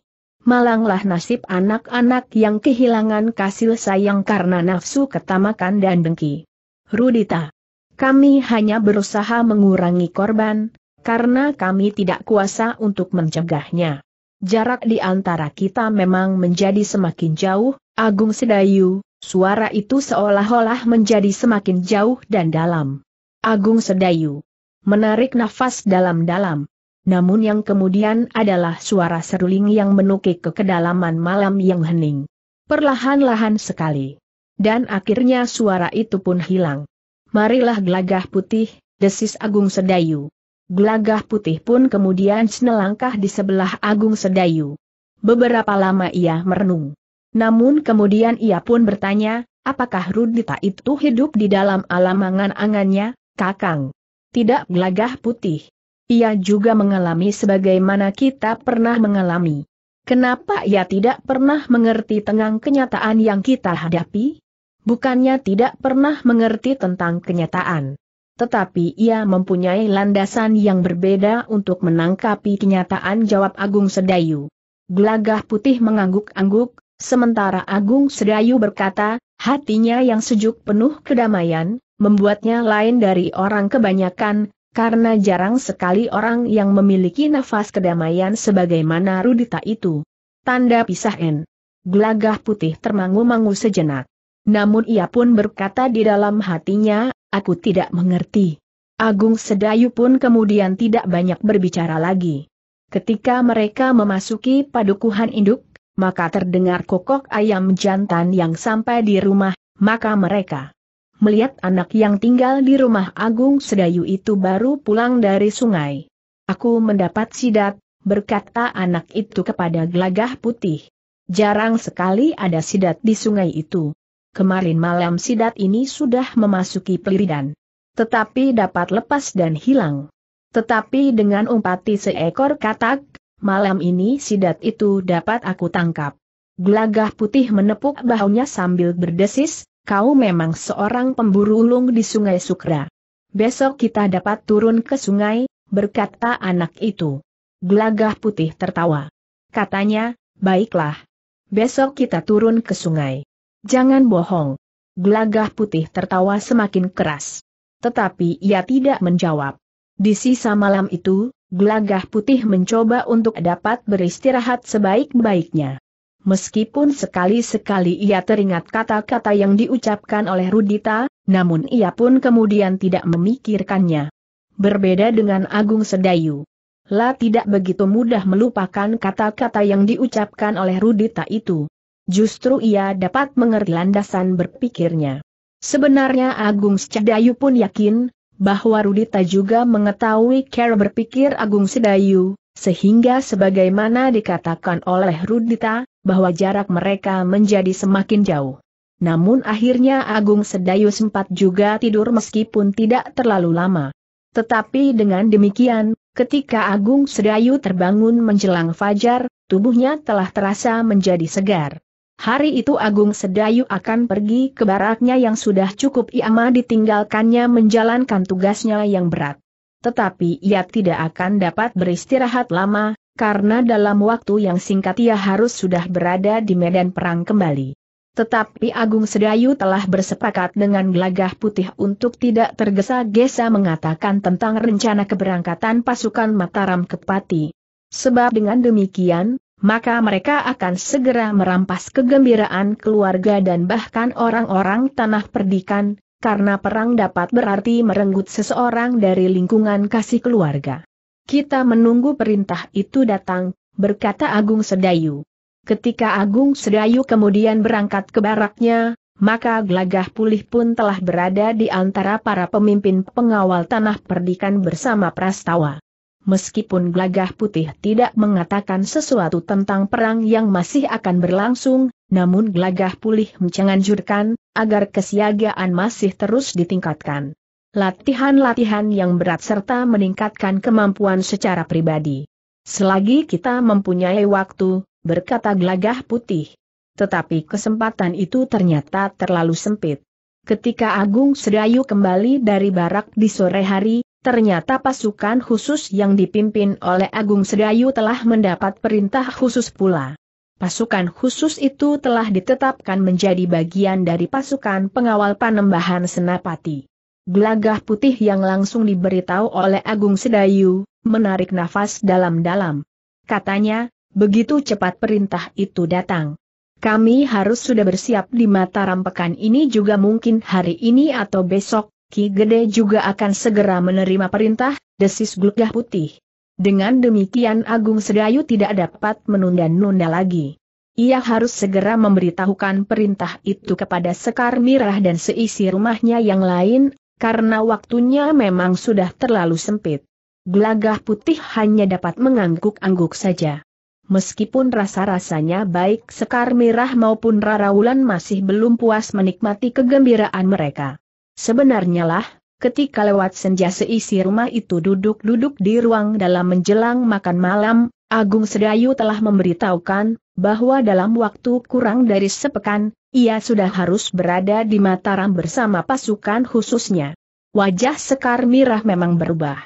malanglah nasib anak-anak yang kehilangan kasih sayang karena nafsu ketamakan dan dengki. Rudita. Kami hanya berusaha mengurangi korban, karena kami tidak kuasa untuk mencegahnya. Jarak di antara kita memang menjadi semakin jauh, Agung Sedayu, suara itu seolah-olah menjadi semakin jauh dan dalam. Agung Sedayu menarik nafas dalam-dalam, namun yang kemudian adalah suara seruling yang menukik ke kedalaman malam yang hening. Perlahan-lahan sekali. Dan akhirnya suara itu pun hilang. Marilah gelagah putih, desis Agung Sedayu. Gelagah putih pun kemudian senelangkah di sebelah Agung Sedayu. Beberapa lama ia merenung. Namun kemudian ia pun bertanya, apakah Rudita itu hidup di dalam alam angan-angannya, Kakang? Tidak gelagah putih. Ia juga mengalami sebagaimana kita pernah mengalami. Kenapa ia tidak pernah mengerti tentang kenyataan yang kita hadapi? Bukannya tidak pernah mengerti tentang kenyataan. Tetapi ia mempunyai landasan yang berbeda untuk menangkapi kenyataan jawab Agung Sedayu. Gelagah putih mengangguk-angguk, sementara Agung Sedayu berkata, hatinya yang sejuk penuh kedamaian, membuatnya lain dari orang kebanyakan, karena jarang sekali orang yang memiliki nafas kedamaian sebagaimana Rudita itu. Tanda pisah N. Gelagah putih termangu-mangu sejenak. Namun ia pun berkata di dalam hatinya, aku tidak mengerti. Agung Sedayu pun kemudian tidak banyak berbicara lagi. Ketika mereka memasuki padukuhan induk, maka terdengar kokok ayam jantan yang sampai di rumah, maka mereka melihat anak yang tinggal di rumah Agung Sedayu itu baru pulang dari sungai. Aku mendapat sidat, berkata anak itu kepada Glagah putih. Jarang sekali ada sidat di sungai itu. Kemarin malam sidat ini sudah memasuki peliridan. Tetapi dapat lepas dan hilang. Tetapi dengan umpati seekor katak, malam ini sidat itu dapat aku tangkap. Glagah putih menepuk bahunya sambil berdesis, kau memang seorang pemburu ulung di sungai Sukra. Besok kita dapat turun ke sungai, berkata anak itu. Gelagah putih tertawa. Katanya, baiklah. Besok kita turun ke sungai. Jangan bohong. Gelagah putih tertawa semakin keras. Tetapi ia tidak menjawab. Di sisa malam itu, gelagah putih mencoba untuk dapat beristirahat sebaik-baiknya. Meskipun sekali-sekali ia teringat kata-kata yang diucapkan oleh Rudita, namun ia pun kemudian tidak memikirkannya. Berbeda dengan Agung Sedayu. La tidak begitu mudah melupakan kata-kata yang diucapkan oleh Rudita itu. Justru ia dapat mengerti landasan berpikirnya. Sebenarnya Agung Sedayu pun yakin, bahwa Rudita juga mengetahui cara berpikir Agung Sedayu, sehingga sebagaimana dikatakan oleh Rudita, bahwa jarak mereka menjadi semakin jauh. Namun akhirnya Agung Sedayu sempat juga tidur meskipun tidak terlalu lama. Tetapi dengan demikian, ketika Agung Sedayu terbangun menjelang fajar, tubuhnya telah terasa menjadi segar. Hari itu Agung Sedayu akan pergi ke baraknya yang sudah cukup iama ditinggalkannya menjalankan tugasnya yang berat. Tetapi ia tidak akan dapat beristirahat lama, karena dalam waktu yang singkat ia harus sudah berada di medan perang kembali. Tetapi Agung Sedayu telah bersepakat dengan Gelagah Putih untuk tidak tergesa-gesa mengatakan tentang rencana keberangkatan pasukan Mataram ke Pati. Sebab dengan demikian, maka mereka akan segera merampas kegembiraan keluarga dan bahkan orang-orang tanah perdikan, karena perang dapat berarti merenggut seseorang dari lingkungan kasih keluarga. Kita menunggu perintah itu datang, berkata Agung Sedayu. Ketika Agung Sedayu kemudian berangkat ke baraknya, maka Glagah pulih pun telah berada di antara para pemimpin pengawal tanah perdikan bersama Prastawa. Meskipun Glagah putih tidak mengatakan sesuatu tentang perang yang masih akan berlangsung, namun Glagah pulih mencenganjurkan, agar kesiagaan masih terus ditingkatkan latihan-latihan yang berat serta meningkatkan kemampuan secara pribadi. Selagi kita mempunyai waktu, berkata gelagah putih. Tetapi kesempatan itu ternyata terlalu sempit. Ketika Agung Sedayu kembali dari barak di sore hari, ternyata pasukan khusus yang dipimpin oleh Agung Sedayu telah mendapat perintah khusus pula. Pasukan khusus itu telah ditetapkan menjadi bagian dari pasukan pengawal panembahan Senapati. Gelagah putih yang langsung diberitahu oleh Agung Sedayu, menarik nafas dalam-dalam. Katanya, begitu cepat perintah itu datang. Kami harus sudah bersiap di Mataram pekan ini juga mungkin hari ini atau besok, Ki Gede juga akan segera menerima perintah, desis Gelagah putih. Dengan demikian Agung Sedayu tidak dapat menunda-nunda lagi. Ia harus segera memberitahukan perintah itu kepada Sekar Mirah dan seisi rumahnya yang lain, karena waktunya memang sudah terlalu sempit. Gelagah putih hanya dapat mengangguk-angguk saja. Meskipun rasa-rasanya baik Sekar Mirah maupun Rara Wulan masih belum puas menikmati kegembiraan mereka. Sebenarnya lah, Ketika lewat senja seisi rumah itu duduk-duduk di ruang dalam menjelang makan malam, Agung Sedayu telah memberitahukan bahwa dalam waktu kurang dari sepekan, ia sudah harus berada di Mataram bersama pasukan khususnya. Wajah Sekar Mirah memang berubah.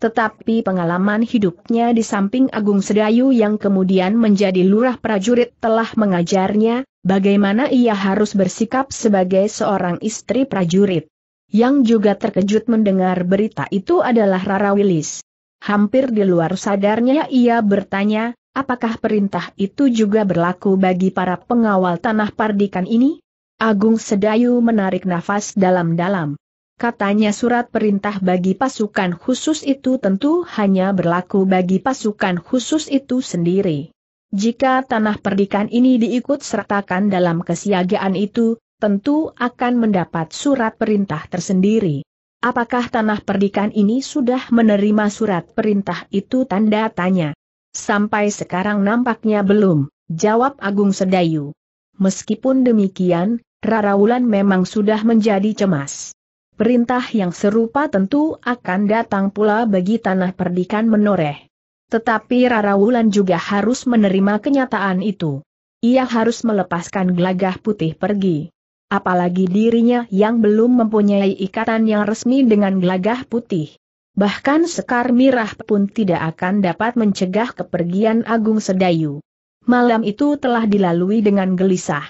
Tetapi pengalaman hidupnya di samping Agung Sedayu yang kemudian menjadi lurah prajurit telah mengajarnya bagaimana ia harus bersikap sebagai seorang istri prajurit. Yang juga terkejut mendengar berita itu adalah Rara Wilis. Hampir di luar sadarnya ia bertanya, apakah perintah itu juga berlaku bagi para pengawal tanah pardikan ini? Agung Sedayu menarik nafas dalam-dalam. Katanya surat perintah bagi pasukan khusus itu tentu hanya berlaku bagi pasukan khusus itu sendiri. Jika tanah perdikan ini diikut sertakan dalam kesiagaan itu, tentu akan mendapat surat perintah tersendiri. Apakah tanah perdikan ini sudah menerima surat perintah itu tanda tanya? Sampai sekarang nampaknya belum, jawab Agung Sedayu. Meskipun demikian, Rara Wulan memang sudah menjadi cemas. Perintah yang serupa tentu akan datang pula bagi tanah perdikan menoreh. Tetapi Rara Wulan juga harus menerima kenyataan itu. Ia harus melepaskan gelagah putih pergi apalagi dirinya yang belum mempunyai ikatan yang resmi dengan gelagah putih. Bahkan Sekar Mirah pun tidak akan dapat mencegah kepergian Agung Sedayu. Malam itu telah dilalui dengan gelisah.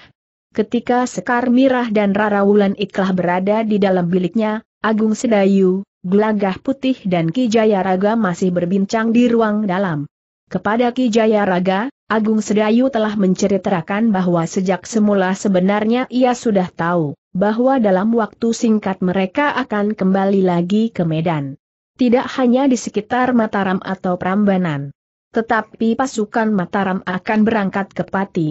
Ketika Sekar Mirah dan Rara Wulan Iklah berada di dalam biliknya, Agung Sedayu, Gelagah Putih dan Ki Jayaraga masih berbincang di ruang dalam. Kepada Ki Jayaraga, Agung Sedayu telah menceritakan bahwa sejak semula sebenarnya ia sudah tahu bahwa dalam waktu singkat mereka akan kembali lagi ke Medan. Tidak hanya di sekitar Mataram atau Prambanan. Tetapi pasukan Mataram akan berangkat ke Pati.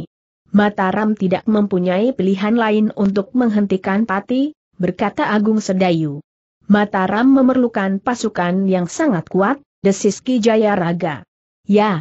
Mataram tidak mempunyai pilihan lain untuk menghentikan Pati, berkata Agung Sedayu. Mataram memerlukan pasukan yang sangat kuat, desis Ki Jayaraga. Ya,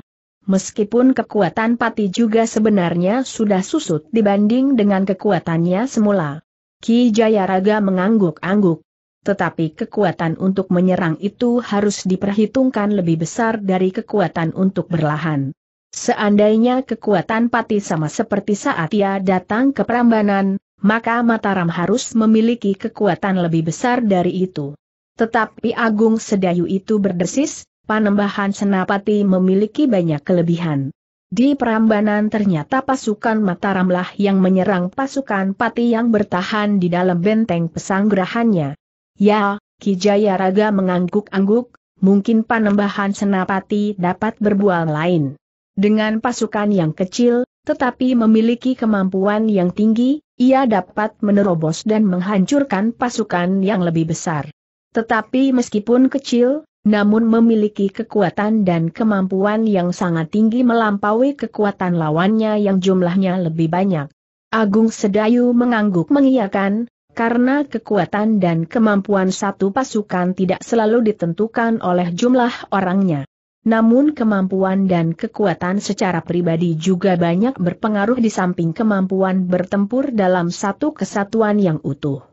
meskipun kekuatan Pati juga sebenarnya sudah susut dibanding dengan kekuatannya semula. Ki Jayaraga mengangguk-angguk. Tetapi kekuatan untuk menyerang itu harus diperhitungkan lebih besar dari kekuatan untuk berlahan. Seandainya kekuatan Pati sama seperti saat ia datang ke Prambanan, maka Mataram harus memiliki kekuatan lebih besar dari itu. Tetapi Agung Sedayu itu berdesis, Panembahan Senapati memiliki banyak kelebihan. Di Prambanan ternyata pasukan Mataramlah yang menyerang pasukan Pati yang bertahan di dalam benteng pesanggrahannya. Ya, Kijaya Raga mengangguk-angguk, mungkin Panembahan Senapati dapat berbual lain. Dengan pasukan yang kecil, tetapi memiliki kemampuan yang tinggi, ia dapat menerobos dan menghancurkan pasukan yang lebih besar. Tetapi meskipun kecil, namun memiliki kekuatan dan kemampuan yang sangat tinggi melampaui kekuatan lawannya yang jumlahnya lebih banyak. Agung Sedayu mengangguk mengiyakan, karena kekuatan dan kemampuan satu pasukan tidak selalu ditentukan oleh jumlah orangnya. Namun kemampuan dan kekuatan secara pribadi juga banyak berpengaruh di samping kemampuan bertempur dalam satu kesatuan yang utuh.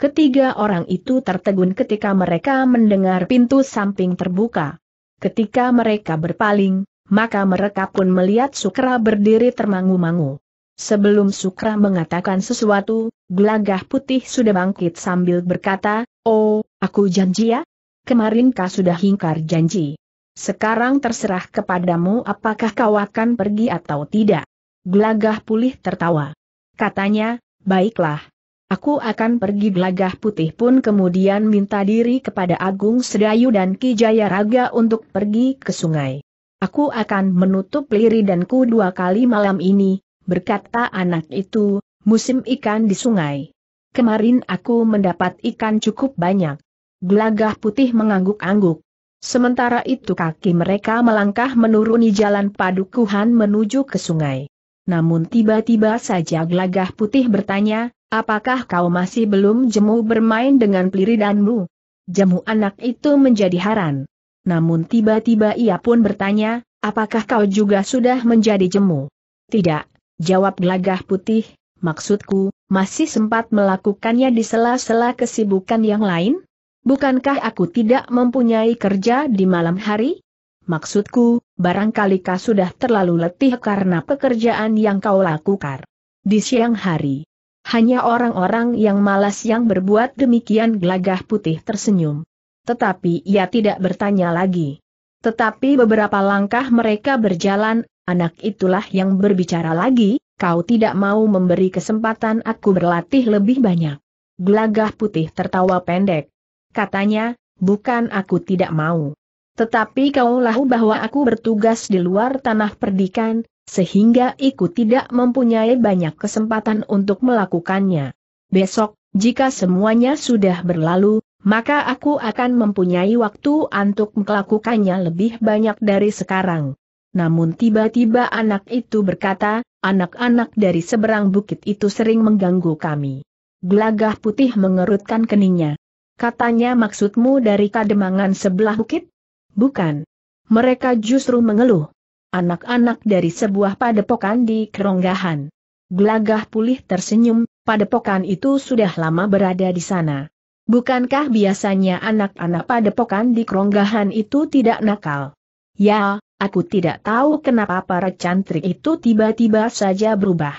Ketiga orang itu tertegun ketika mereka mendengar pintu samping terbuka. Ketika mereka berpaling, maka mereka pun melihat Sukra berdiri termangu-mangu. Sebelum Sukra mengatakan sesuatu, gelagah putih sudah bangkit sambil berkata, Oh, aku janji ya? Kemarin kau sudah hingkar janji. Sekarang terserah kepadamu apakah kau akan pergi atau tidak. Gelagah pulih tertawa. Katanya, baiklah, Aku akan pergi belagah putih pun kemudian minta diri kepada Agung Sedayu dan Ki Jaya Raga untuk pergi ke sungai. Aku akan menutup liri danku dua kali malam ini, berkata anak itu, musim ikan di sungai. Kemarin aku mendapat ikan cukup banyak. Gelagah putih mengangguk-angguk. Sementara itu kaki mereka melangkah menuruni jalan padukuhan menuju ke sungai. Namun tiba-tiba saja gelagah putih bertanya, Apakah kau masih belum jemu bermain dengan peliridanmu? Jemu anak itu menjadi haran. Namun tiba-tiba ia pun bertanya, apakah kau juga sudah menjadi jemu? Tidak, jawab gelagah putih, maksudku, masih sempat melakukannya di sela-sela kesibukan yang lain? Bukankah aku tidak mempunyai kerja di malam hari? Maksudku, barangkali kau sudah terlalu letih karena pekerjaan yang kau lakukan. Di siang hari, hanya orang-orang yang malas yang berbuat demikian gelagah putih tersenyum. Tetapi ia tidak bertanya lagi. Tetapi beberapa langkah mereka berjalan, anak itulah yang berbicara lagi, kau tidak mau memberi kesempatan aku berlatih lebih banyak. Gelagah putih tertawa pendek. Katanya, bukan aku tidak mau. Tetapi kau lahu bahwa aku bertugas di luar tanah perdikan, sehingga Iku tidak mempunyai banyak kesempatan untuk melakukannya. Besok, jika semuanya sudah berlalu, maka aku akan mempunyai waktu untuk melakukannya lebih banyak dari sekarang. Namun tiba-tiba anak itu berkata, anak-anak dari seberang bukit itu sering mengganggu kami. Gelagah putih mengerutkan keningnya. Katanya maksudmu dari kademangan sebelah bukit? Bukan. Mereka justru mengeluh anak-anak dari sebuah padepokan di keronggahan. Gelagah pulih tersenyum, padepokan itu sudah lama berada di sana. Bukankah biasanya anak-anak padepokan di keronggahan itu tidak nakal? Ya, aku tidak tahu kenapa para cantrik itu tiba-tiba saja berubah.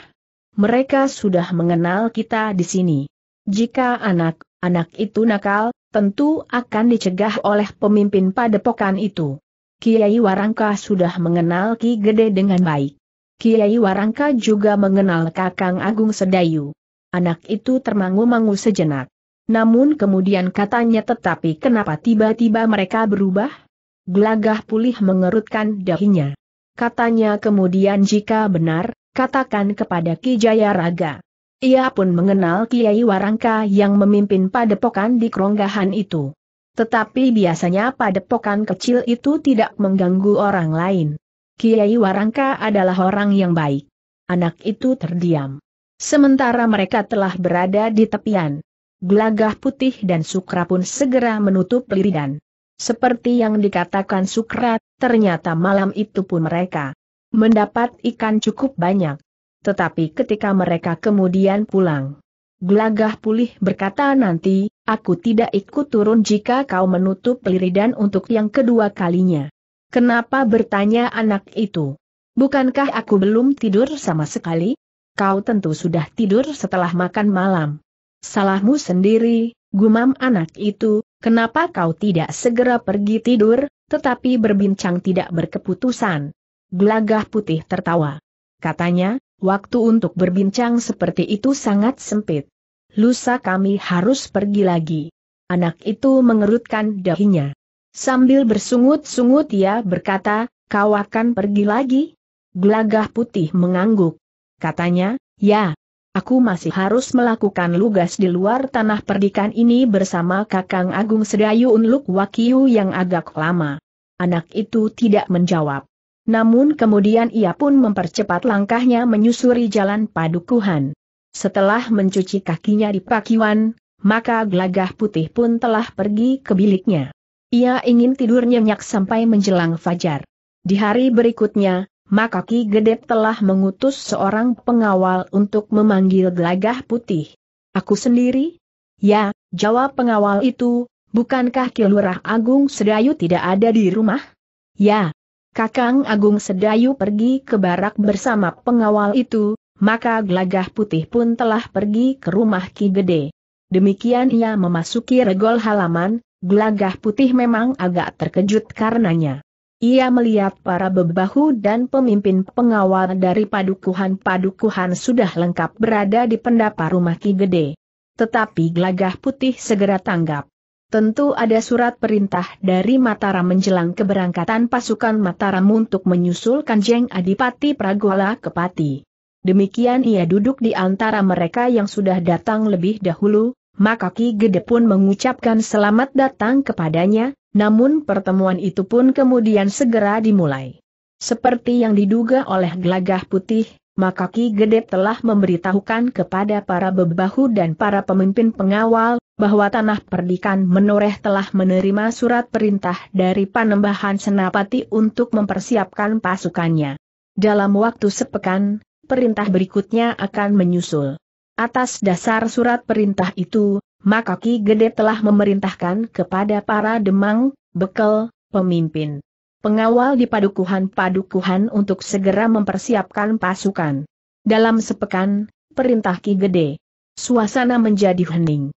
Mereka sudah mengenal kita di sini. Jika anak-anak itu nakal, tentu akan dicegah oleh pemimpin padepokan itu. Kiai Warangka sudah mengenal Ki Gede dengan baik. Kiai Warangka juga mengenal Kakang Agung Sedayu. Anak itu termangu-mangu sejenak. Namun kemudian katanya tetapi kenapa tiba-tiba mereka berubah? Gelagah pulih mengerutkan dahinya. Katanya kemudian jika benar, katakan kepada Ki Jaya Ia pun mengenal Kiai Warangka yang memimpin padepokan di keronggahan itu. Tetapi biasanya pada padepokan kecil itu tidak mengganggu orang lain. Kiai Warangka adalah orang yang baik. Anak itu terdiam. Sementara mereka telah berada di tepian. Gelagah putih dan Sukra pun segera menutup liridan. Seperti yang dikatakan Sukra, ternyata malam itu pun mereka mendapat ikan cukup banyak. Tetapi ketika mereka kemudian pulang, Gelagah pulih berkata nanti, aku tidak ikut turun jika kau menutup peliridan untuk yang kedua kalinya. Kenapa bertanya anak itu? Bukankah aku belum tidur sama sekali? Kau tentu sudah tidur setelah makan malam. Salahmu sendiri, gumam anak itu, kenapa kau tidak segera pergi tidur, tetapi berbincang tidak berkeputusan. Gelagah putih tertawa. Katanya, waktu untuk berbincang seperti itu sangat sempit lusa kami harus pergi lagi. Anak itu mengerutkan dahinya. Sambil bersungut-sungut ia berkata, kau akan pergi lagi? Gelagah putih mengangguk. Katanya, ya, aku masih harus melakukan lugas di luar tanah perdikan ini bersama Kakang Agung Sedayu Unluk Wakiu yang agak lama. Anak itu tidak menjawab. Namun kemudian ia pun mempercepat langkahnya menyusuri jalan padukuhan. Setelah mencuci kakinya di pakiwan, maka gelagah putih pun telah pergi ke biliknya. Ia ingin tidur nyenyak sampai menjelang fajar. Di hari berikutnya, maka Ki Gedep telah mengutus seorang pengawal untuk memanggil gelagah putih. Aku sendiri? Ya, jawab pengawal itu, bukankah Ki Lurah Agung Sedayu tidak ada di rumah? Ya, Kakang Agung Sedayu pergi ke barak bersama pengawal itu, maka gelagah putih pun telah pergi ke rumah Ki Gede. Demikian ia memasuki regol halaman, gelagah putih memang agak terkejut karenanya. Ia melihat para bebahu dan pemimpin pengawal dari padukuhan-padukuhan sudah lengkap berada di pendapa rumah Ki Gede. Tetapi gelagah putih segera tanggap. Tentu ada surat perintah dari Mataram menjelang keberangkatan pasukan Mataram untuk menyusulkan jeng Adipati Pragola ke Pati. Demikian ia duduk di antara mereka yang sudah datang lebih dahulu, maka Ki Gede pun mengucapkan selamat datang kepadanya, namun pertemuan itu pun kemudian segera dimulai. Seperti yang diduga oleh gelagah putih, maka Ki Gede telah memberitahukan kepada para bebahu dan para pemimpin pengawal, bahwa tanah perdikan menoreh telah menerima surat perintah dari Panembahan Senapati untuk mempersiapkan pasukannya. Dalam waktu sepekan, perintah berikutnya akan menyusul. Atas dasar surat perintah itu, maka Ki Gede telah memerintahkan kepada para demang, bekel, pemimpin, pengawal di padukuhan-padukuhan untuk segera mempersiapkan pasukan. Dalam sepekan, perintah Ki Gede. Suasana menjadi hening.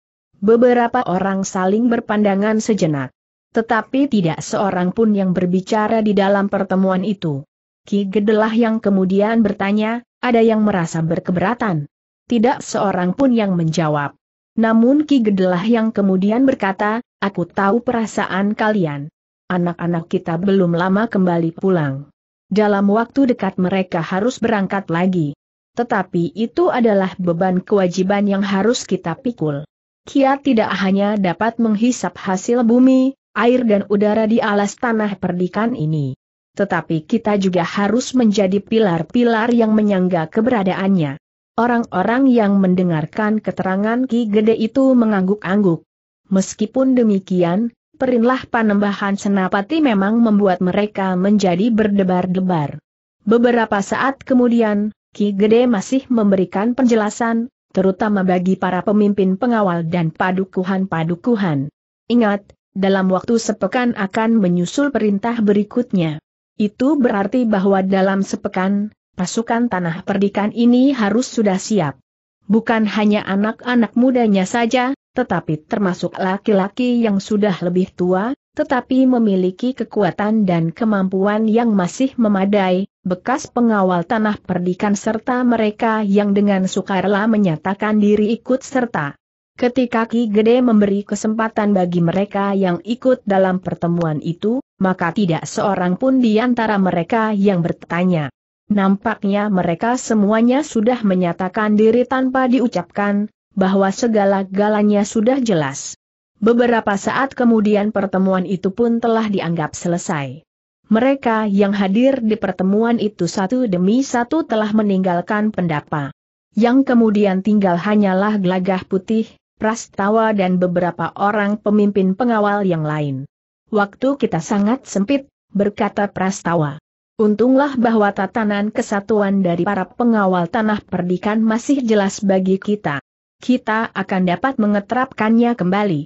Beberapa orang saling berpandangan sejenak. Tetapi tidak seorang pun yang berbicara di dalam pertemuan itu. Ki Gedelah yang kemudian bertanya, ada yang merasa berkeberatan. Tidak seorang pun yang menjawab. Namun Ki Gedelah yang kemudian berkata, aku tahu perasaan kalian. Anak-anak kita belum lama kembali pulang. Dalam waktu dekat mereka harus berangkat lagi. Tetapi itu adalah beban kewajiban yang harus kita pikul. Kia tidak hanya dapat menghisap hasil bumi, air dan udara di alas tanah perdikan ini tetapi kita juga harus menjadi pilar-pilar yang menyangga keberadaannya. Orang-orang yang mendengarkan keterangan Ki Gede itu mengangguk-angguk. Meskipun demikian, perinlah panembahan senapati memang membuat mereka menjadi berdebar-debar. Beberapa saat kemudian, Ki Gede masih memberikan penjelasan, terutama bagi para pemimpin pengawal dan padukuhan-padukuhan. Ingat, dalam waktu sepekan akan menyusul perintah berikutnya. Itu berarti bahwa dalam sepekan, pasukan tanah perdikan ini harus sudah siap. Bukan hanya anak-anak mudanya saja, tetapi termasuk laki-laki yang sudah lebih tua, tetapi memiliki kekuatan dan kemampuan yang masih memadai, bekas pengawal tanah perdikan serta mereka yang dengan sukarela menyatakan diri ikut serta. Ketika Ki Gede memberi kesempatan bagi mereka yang ikut dalam pertemuan itu, maka tidak seorang pun di antara mereka yang bertanya. Nampaknya mereka semuanya sudah menyatakan diri tanpa diucapkan, bahwa segala galanya sudah jelas. Beberapa saat kemudian pertemuan itu pun telah dianggap selesai. Mereka yang hadir di pertemuan itu satu demi satu telah meninggalkan pendapa. Yang kemudian tinggal hanyalah gelagah putih, prastawa dan beberapa orang pemimpin pengawal yang lain. Waktu kita sangat sempit, berkata Prastawa. Untunglah bahwa tatanan kesatuan dari para pengawal tanah perdikan masih jelas bagi kita. Kita akan dapat mengeterapkannya kembali.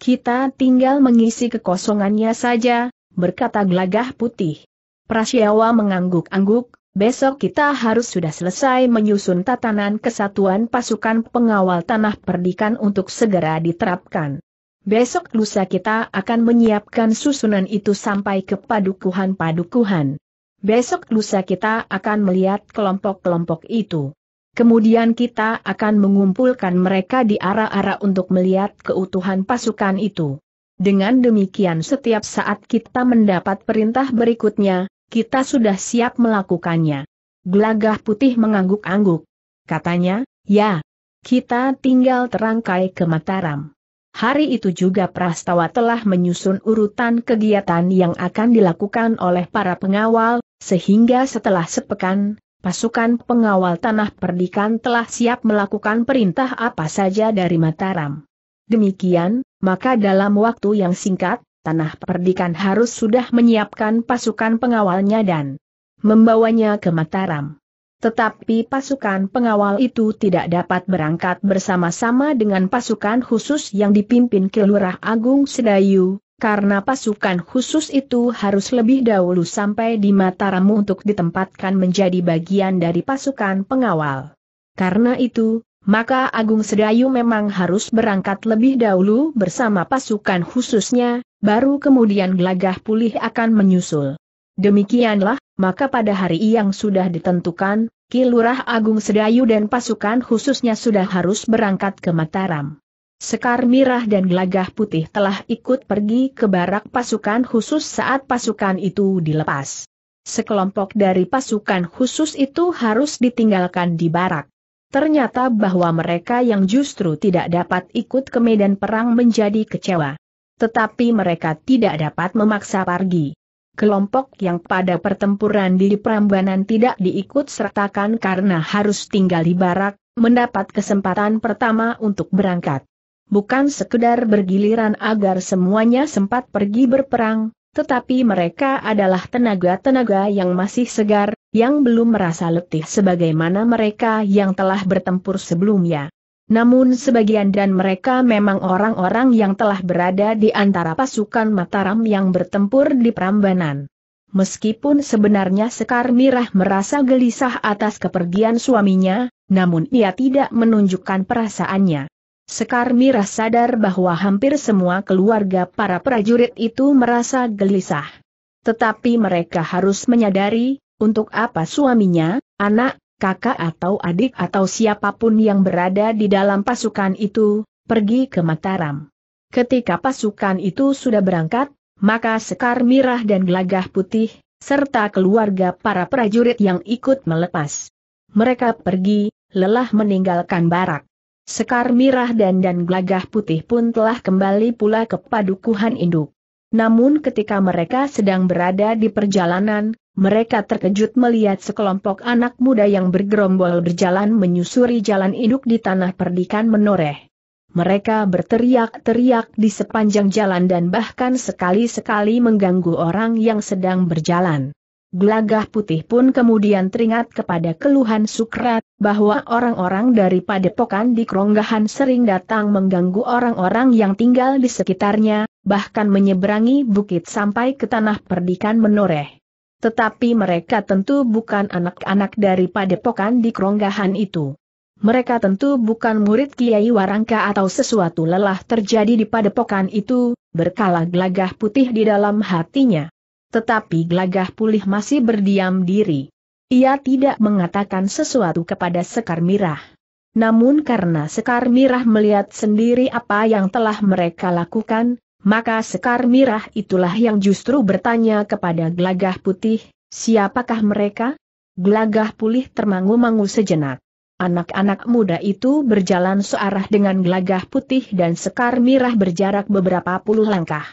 Kita tinggal mengisi kekosongannya saja, berkata gelagah putih. Prasyawa mengangguk-angguk, besok kita harus sudah selesai menyusun tatanan kesatuan pasukan pengawal tanah perdikan untuk segera diterapkan. Besok lusa kita akan menyiapkan susunan itu sampai ke padukuhan-padukuhan. Besok lusa kita akan melihat kelompok-kelompok itu. Kemudian kita akan mengumpulkan mereka di arah-arah untuk melihat keutuhan pasukan itu. Dengan demikian setiap saat kita mendapat perintah berikutnya, kita sudah siap melakukannya. Gelagah putih mengangguk-angguk. Katanya, ya, kita tinggal terangkai ke Mataram. Hari itu juga Prastawa telah menyusun urutan kegiatan yang akan dilakukan oleh para pengawal, sehingga setelah sepekan, pasukan pengawal tanah perdikan telah siap melakukan perintah apa saja dari Mataram. Demikian, maka dalam waktu yang singkat, tanah perdikan harus sudah menyiapkan pasukan pengawalnya dan membawanya ke Mataram. Tetapi pasukan pengawal itu tidak dapat berangkat bersama-sama dengan pasukan khusus yang dipimpin Kelurah Agung Sedayu, karena pasukan khusus itu harus lebih dahulu sampai di Mataram untuk ditempatkan menjadi bagian dari pasukan pengawal. Karena itu, maka Agung Sedayu memang harus berangkat lebih dahulu bersama pasukan khususnya, baru kemudian Gelagah Pulih akan menyusul. Demikianlah maka pada hari yang sudah ditentukan, Kilurah Agung Sedayu dan pasukan khususnya sudah harus berangkat ke Mataram. Sekar Mirah dan Gelagah Putih telah ikut pergi ke barak pasukan khusus saat pasukan itu dilepas. Sekelompok dari pasukan khusus itu harus ditinggalkan di barak. Ternyata bahwa mereka yang justru tidak dapat ikut ke medan perang menjadi kecewa. Tetapi mereka tidak dapat memaksa pergi kelompok yang pada pertempuran di Prambanan tidak diikut sertakan karena harus tinggal di barak, mendapat kesempatan pertama untuk berangkat. Bukan sekedar bergiliran agar semuanya sempat pergi berperang, tetapi mereka adalah tenaga-tenaga yang masih segar, yang belum merasa letih sebagaimana mereka yang telah bertempur sebelumnya. Namun sebagian dan mereka memang orang-orang yang telah berada di antara pasukan Mataram yang bertempur di Prambanan. Meskipun sebenarnya Sekar Mirah merasa gelisah atas kepergian suaminya, namun ia tidak menunjukkan perasaannya. Sekar Mirah sadar bahwa hampir semua keluarga para prajurit itu merasa gelisah. Tetapi mereka harus menyadari, untuk apa suaminya, anak, kakak atau adik atau siapapun yang berada di dalam pasukan itu, pergi ke Mataram. Ketika pasukan itu sudah berangkat, maka Sekar Mirah dan Gelagah Putih, serta keluarga para prajurit yang ikut melepas. Mereka pergi, lelah meninggalkan barak. Sekar Mirah dan dan Gelagah Putih pun telah kembali pula ke padukuhan induk. Namun ketika mereka sedang berada di perjalanan, mereka terkejut melihat sekelompok anak muda yang bergerombol berjalan menyusuri jalan induk di tanah perdikan menoreh. Mereka berteriak-teriak di sepanjang jalan dan bahkan sekali-sekali mengganggu orang yang sedang berjalan. Gelagah putih pun kemudian teringat kepada keluhan Sukrat, bahwa orang-orang dari padepokan di keronggahan sering datang mengganggu orang-orang yang tinggal di sekitarnya, bahkan menyeberangi bukit sampai ke tanah perdikan menoreh. Tetapi mereka tentu bukan anak-anak dari padepokan di keronggahan itu. Mereka tentu bukan murid Kiai Warangka atau sesuatu lelah terjadi di padepokan itu, berkala gelagah putih di dalam hatinya. Tetapi gelagah pulih masih berdiam diri. Ia tidak mengatakan sesuatu kepada Sekar Mirah. Namun karena Sekar Mirah melihat sendiri apa yang telah mereka lakukan, maka Sekar Mirah itulah yang justru bertanya kepada Glagah Putih, siapakah mereka? Glagah Pulih termangu-mangu sejenak. Anak-anak muda itu berjalan searah dengan Glagah Putih dan Sekar Mirah berjarak beberapa puluh langkah.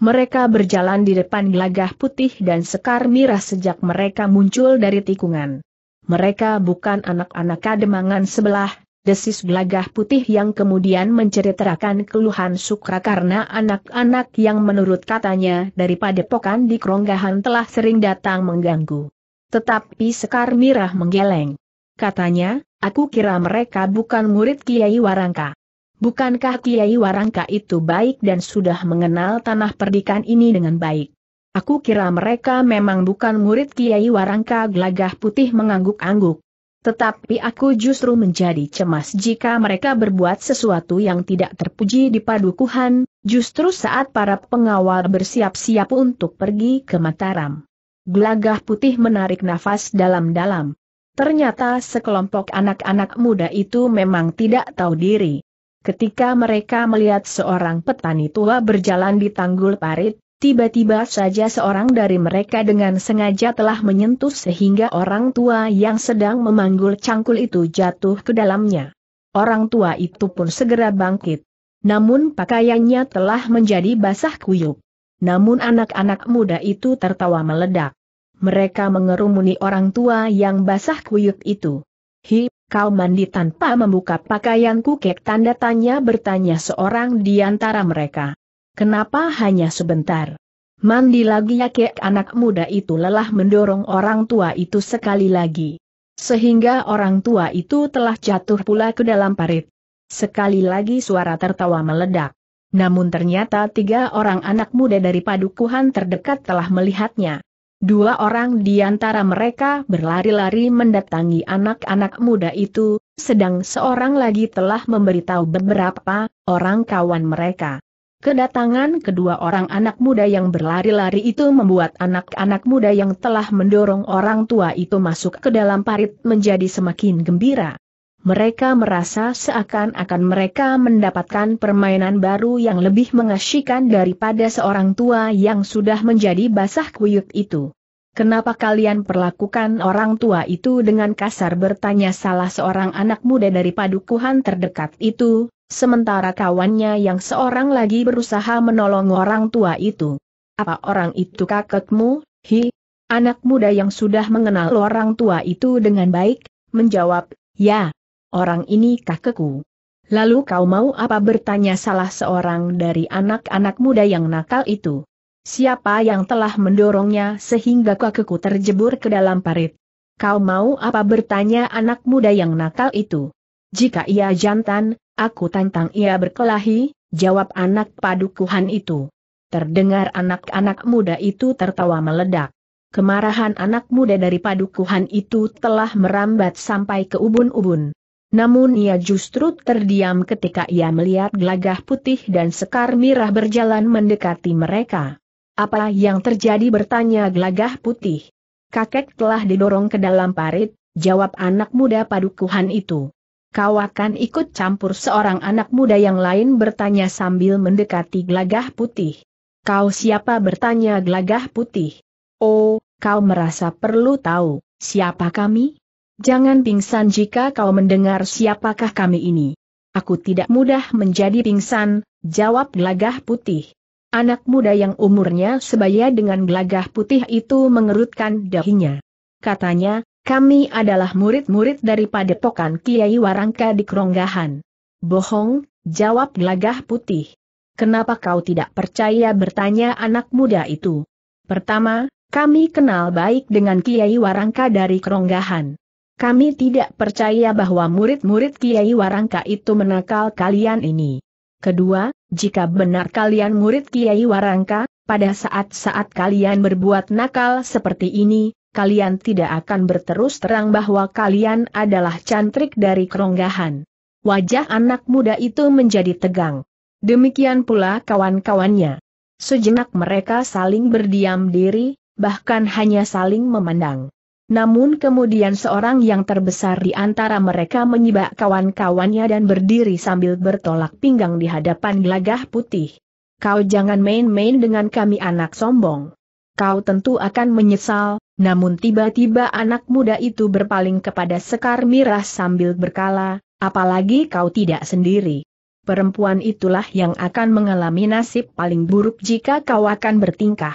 Mereka berjalan di depan Glagah Putih dan Sekar Mirah sejak mereka muncul dari tikungan. Mereka bukan anak-anak kademangan sebelah, desis gelagah putih yang kemudian menceritakan keluhan Sukra karena anak-anak yang menurut katanya daripada pokan di keronggahan telah sering datang mengganggu. Tetapi Sekar Mirah menggeleng. Katanya, aku kira mereka bukan murid Kiai Warangka. Bukankah Kiai Warangka itu baik dan sudah mengenal tanah perdikan ini dengan baik? Aku kira mereka memang bukan murid Kiai Warangka gelagah putih mengangguk-angguk. Tetapi aku justru menjadi cemas jika mereka berbuat sesuatu yang tidak terpuji di padukuhan, justru saat para pengawal bersiap-siap untuk pergi ke Mataram. Gelagah putih menarik nafas dalam-dalam. Ternyata sekelompok anak-anak muda itu memang tidak tahu diri. Ketika mereka melihat seorang petani tua berjalan di tanggul parit, Tiba-tiba saja seorang dari mereka dengan sengaja telah menyentuh sehingga orang tua yang sedang memanggul cangkul itu jatuh ke dalamnya. Orang tua itu pun segera bangkit. Namun pakaiannya telah menjadi basah kuyup. Namun anak-anak muda itu tertawa meledak. Mereka mengerumuni orang tua yang basah kuyup itu. Hi, kau mandi tanpa membuka pakaianku kek tanda tanya bertanya seorang di antara mereka. Kenapa hanya sebentar? Mandi lagi ya kek anak muda itu lelah mendorong orang tua itu sekali lagi. Sehingga orang tua itu telah jatuh pula ke dalam parit. Sekali lagi suara tertawa meledak. Namun ternyata tiga orang anak muda dari padukuhan terdekat telah melihatnya. Dua orang di antara mereka berlari-lari mendatangi anak-anak muda itu, sedang seorang lagi telah memberitahu beberapa orang kawan mereka. Kedatangan kedua orang anak muda yang berlari-lari itu membuat anak-anak muda yang telah mendorong orang tua itu masuk ke dalam parit menjadi semakin gembira. Mereka merasa seakan-akan mereka mendapatkan permainan baru yang lebih mengasyikan daripada seorang tua yang sudah menjadi basah kuyuk itu. Kenapa kalian perlakukan orang tua itu dengan kasar bertanya salah seorang anak muda dari padukuhan terdekat itu, sementara kawannya yang seorang lagi berusaha menolong orang tua itu. Apa orang itu kakekmu, hi? Anak muda yang sudah mengenal orang tua itu dengan baik, menjawab, ya, orang ini kakekku. Lalu kau mau apa bertanya salah seorang dari anak-anak muda yang nakal itu? Siapa yang telah mendorongnya sehingga kakekku terjebur ke dalam parit? Kau mau apa bertanya anak muda yang nakal itu? Jika ia jantan, Aku tantang ia berkelahi, jawab anak padukuhan itu. Terdengar anak-anak muda itu tertawa meledak. Kemarahan anak muda dari padukuhan itu telah merambat sampai ke ubun-ubun. Namun ia justru terdiam ketika ia melihat gelagah putih dan sekar mirah berjalan mendekati mereka. Apa yang terjadi bertanya gelagah putih. Kakek telah didorong ke dalam parit, jawab anak muda padukuhan itu. Kau akan ikut campur seorang anak muda yang lain bertanya sambil mendekati gelagah putih. Kau siapa bertanya gelagah putih? Oh, kau merasa perlu tahu, siapa kami? Jangan pingsan jika kau mendengar siapakah kami ini. Aku tidak mudah menjadi pingsan, jawab gelagah putih. Anak muda yang umurnya sebaya dengan gelagah putih itu mengerutkan dahinya. Katanya, kami adalah murid-murid dari padepokan Kiai Warangka di Keronggahan. Bohong, jawab gelagah putih. Kenapa kau tidak percaya bertanya anak muda itu? Pertama, kami kenal baik dengan Kiai Warangka dari Keronggahan. Kami tidak percaya bahwa murid-murid Kiai Warangka itu menakal kalian ini. Kedua, jika benar kalian murid Kiai Warangka, pada saat-saat kalian berbuat nakal seperti ini, kalian tidak akan berterus terang bahwa kalian adalah cantrik dari keronggahan. Wajah anak muda itu menjadi tegang. Demikian pula kawan-kawannya. Sejenak mereka saling berdiam diri, bahkan hanya saling memandang. Namun kemudian seorang yang terbesar di antara mereka menyibak kawan-kawannya dan berdiri sambil bertolak pinggang di hadapan gelagah putih. Kau jangan main-main dengan kami anak sombong. Kau tentu akan menyesal, namun tiba-tiba anak muda itu berpaling kepada Sekar Mirah sambil berkala, apalagi kau tidak sendiri. Perempuan itulah yang akan mengalami nasib paling buruk jika kau akan bertingkah.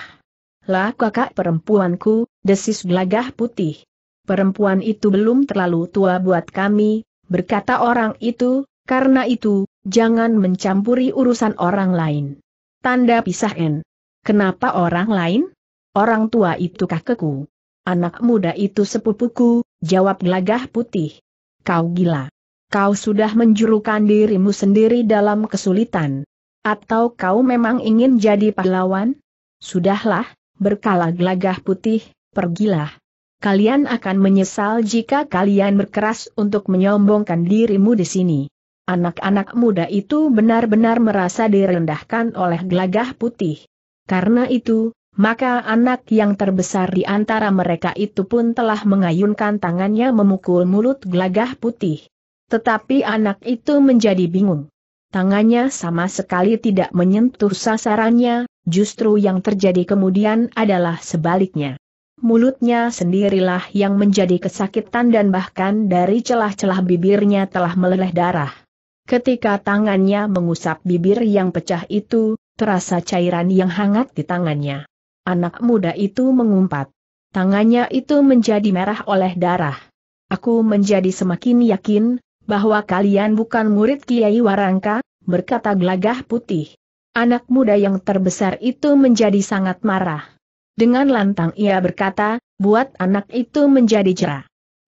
Lah kakak perempuanku, desis gelagah putih. Perempuan itu belum terlalu tua buat kami, berkata orang itu, karena itu, jangan mencampuri urusan orang lain. Tanda pisah N. Kenapa orang lain? Orang tua itu kakekku. Anak muda itu sepupuku, jawab gelagah putih. Kau gila. Kau sudah menjurukan dirimu sendiri dalam kesulitan. Atau kau memang ingin jadi pahlawan? Sudahlah, berkala gelagah putih, pergilah. Kalian akan menyesal jika kalian berkeras untuk menyombongkan dirimu di sini. Anak-anak muda itu benar-benar merasa direndahkan oleh gelagah putih. Karena itu, maka anak yang terbesar di antara mereka itu pun telah mengayunkan tangannya memukul mulut gelagah putih. Tetapi anak itu menjadi bingung. Tangannya sama sekali tidak menyentuh sasarannya, justru yang terjadi kemudian adalah sebaliknya. Mulutnya sendirilah yang menjadi kesakitan dan bahkan dari celah-celah bibirnya telah meleleh darah. Ketika tangannya mengusap bibir yang pecah itu, terasa cairan yang hangat di tangannya. Anak muda itu mengumpat. Tangannya itu menjadi merah oleh darah. Aku menjadi semakin yakin, bahwa kalian bukan murid Kiai Warangka, berkata gelagah putih. Anak muda yang terbesar itu menjadi sangat marah. Dengan lantang ia berkata, buat anak itu menjadi jerah.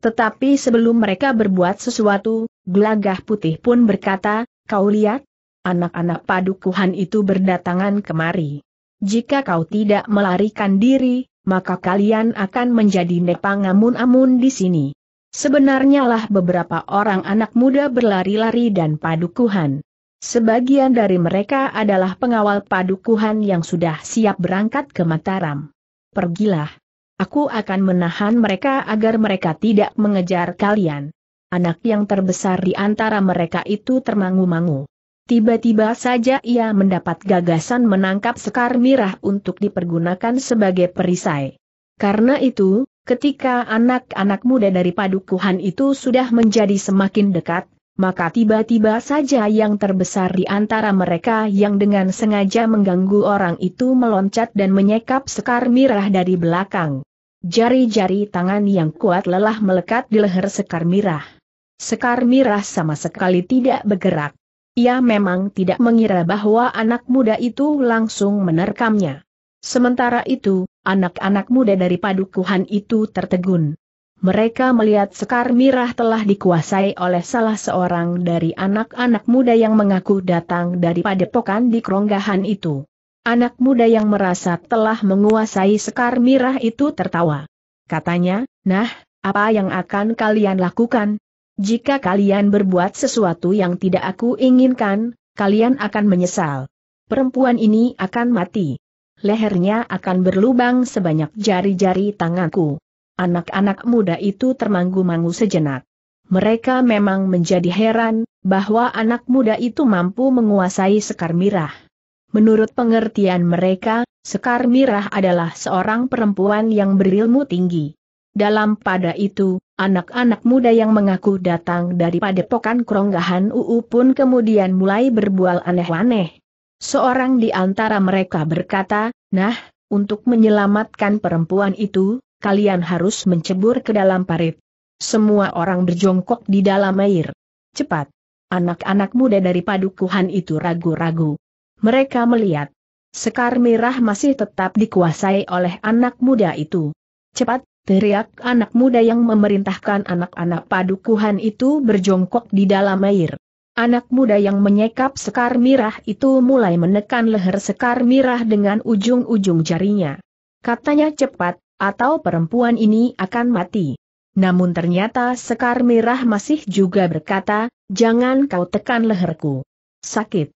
Tetapi sebelum mereka berbuat sesuatu, gelagah putih pun berkata, kau lihat, anak-anak padukuhan itu berdatangan kemari. Jika kau tidak melarikan diri, maka kalian akan menjadi nepangamun-amun di sini. Sebenarnya lah beberapa orang anak muda berlari-lari dan padukuhan. Sebagian dari mereka adalah pengawal padukuhan yang sudah siap berangkat ke Mataram. Pergilah. Aku akan menahan mereka agar mereka tidak mengejar kalian. Anak yang terbesar di antara mereka itu termangu-mangu. Tiba-tiba saja ia mendapat gagasan menangkap sekar mirah untuk dipergunakan sebagai perisai. Karena itu, ketika anak-anak muda dari padukuhan itu sudah menjadi semakin dekat, maka tiba-tiba saja yang terbesar di antara mereka yang dengan sengaja mengganggu orang itu meloncat dan menyekap sekar mirah dari belakang. Jari-jari tangan yang kuat lelah melekat di leher sekar mirah. Sekar mirah sama sekali tidak bergerak. Ia memang tidak mengira bahwa anak muda itu langsung menerkamnya. Sementara itu, anak-anak muda dari padukuhan itu tertegun. Mereka melihat Sekar Mirah telah dikuasai oleh salah seorang dari anak-anak muda yang mengaku datang dari padepokan di keronggahan itu. Anak muda yang merasa telah menguasai Sekar Mirah itu tertawa. Katanya, nah, apa yang akan kalian lakukan? Jika kalian berbuat sesuatu yang tidak aku inginkan, kalian akan menyesal. Perempuan ini akan mati. Lehernya akan berlubang sebanyak jari-jari tanganku. Anak-anak muda itu termangu-mangu sejenak. Mereka memang menjadi heran, bahwa anak muda itu mampu menguasai Sekar Mirah. Menurut pengertian mereka, Sekar Mirah adalah seorang perempuan yang berilmu tinggi. Dalam pada itu, Anak-anak muda yang mengaku datang dari padepokan keronggahan UU pun kemudian mulai berbual aneh-aneh. Seorang di antara mereka berkata, nah, untuk menyelamatkan perempuan itu, kalian harus mencebur ke dalam parit. Semua orang berjongkok di dalam air. Cepat. Anak-anak muda dari padukuhan itu ragu-ragu. Mereka melihat. Sekar merah masih tetap dikuasai oleh anak muda itu. Cepat, Teriak anak muda yang memerintahkan anak-anak padukuhan itu berjongkok di dalam air. Anak muda yang menyekap sekar mirah itu mulai menekan leher sekar mirah dengan ujung-ujung jarinya. Katanya cepat, atau perempuan ini akan mati. Namun ternyata sekar mirah masih juga berkata, jangan kau tekan leherku. Sakit.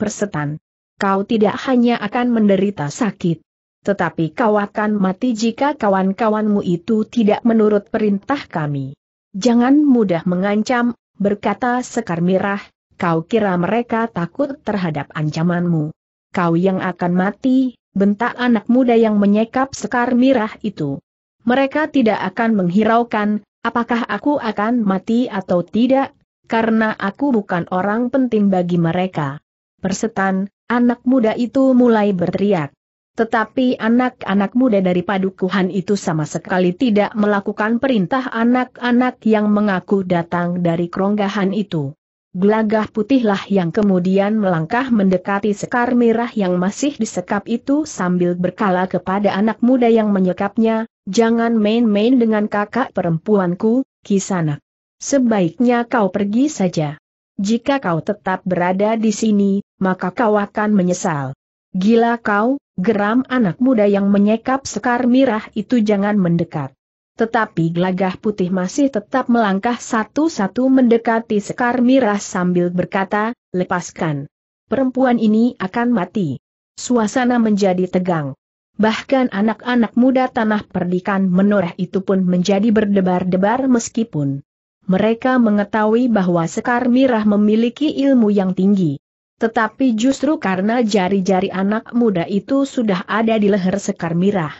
Persetan. Kau tidak hanya akan menderita sakit. Tetapi kau akan mati jika kawan-kawanmu itu tidak menurut perintah kami. Jangan mudah mengancam, berkata Sekar Mirah, kau kira mereka takut terhadap ancamanmu. Kau yang akan mati, bentak anak muda yang menyekap Sekar Mirah itu. Mereka tidak akan menghiraukan, apakah aku akan mati atau tidak, karena aku bukan orang penting bagi mereka. Persetan, anak muda itu mulai berteriak. Tetapi anak-anak muda dari padukuhan itu sama sekali tidak melakukan perintah anak-anak yang mengaku datang dari keronggahan itu. Gelagah putihlah yang kemudian melangkah mendekati sekar merah yang masih disekap itu sambil berkala kepada anak muda yang menyekapnya, jangan main-main dengan kakak perempuanku, kisanak. Sebaiknya kau pergi saja. Jika kau tetap berada di sini, maka kau akan menyesal. Gila kau, geram anak muda yang menyekap sekar mirah itu jangan mendekat. Tetapi gelagah putih masih tetap melangkah satu-satu mendekati sekar mirah sambil berkata, lepaskan. Perempuan ini akan mati. Suasana menjadi tegang. Bahkan anak-anak muda tanah perdikan menoreh itu pun menjadi berdebar-debar meskipun mereka mengetahui bahwa Sekar Mirah memiliki ilmu yang tinggi. Tetapi justru karena jari-jari anak muda itu sudah ada di leher Sekar Mirah.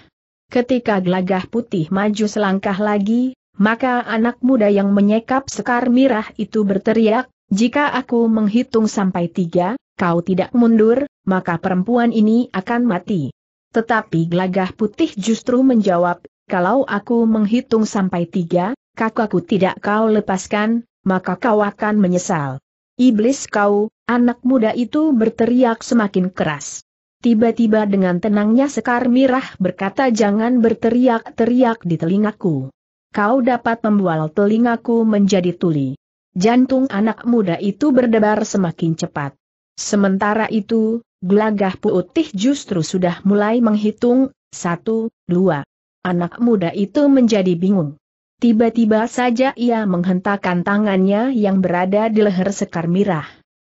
Ketika gelagah putih maju selangkah lagi, maka anak muda yang menyekap Sekar Mirah itu berteriak, jika aku menghitung sampai tiga, kau tidak mundur, maka perempuan ini akan mati. Tetapi gelagah putih justru menjawab, kalau aku menghitung sampai tiga, kakakku tidak kau lepaskan, maka kau akan menyesal. Iblis kau, anak muda itu berteriak semakin keras. Tiba-tiba dengan tenangnya Sekar Mirah berkata jangan berteriak-teriak di telingaku. Kau dapat membual telingaku menjadi tuli. Jantung anak muda itu berdebar semakin cepat. Sementara itu, gelagah putih justru sudah mulai menghitung, satu, dua. Anak muda itu menjadi bingung. Tiba-tiba saja ia menghentakkan tangannya yang berada di leher Sekar Mirah.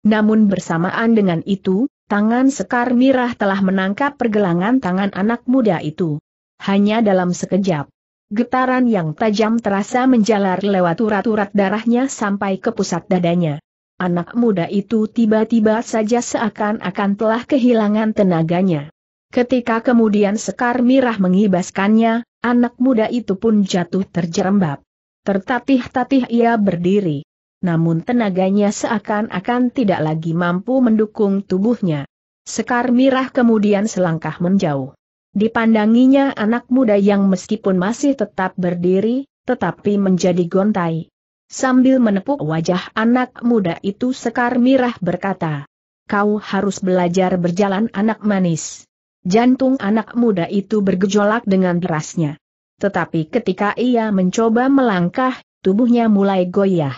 Namun bersamaan dengan itu, tangan Sekar Mirah telah menangkap pergelangan tangan anak muda itu. Hanya dalam sekejap. Getaran yang tajam terasa menjalar lewat urat-urat darahnya sampai ke pusat dadanya. Anak muda itu tiba-tiba saja seakan-akan telah kehilangan tenaganya. Ketika kemudian Sekar Mirah mengibaskannya, Anak muda itu pun jatuh terjerembab. Tertatih-tatih ia berdiri. Namun tenaganya seakan-akan tidak lagi mampu mendukung tubuhnya. Sekar Mirah kemudian selangkah menjauh. Dipandanginya anak muda yang meskipun masih tetap berdiri, tetapi menjadi gontai. Sambil menepuk wajah anak muda itu Sekar Mirah berkata, Kau harus belajar berjalan anak manis. Jantung anak muda itu bergejolak dengan derasnya. Tetapi ketika ia mencoba melangkah, tubuhnya mulai goyah.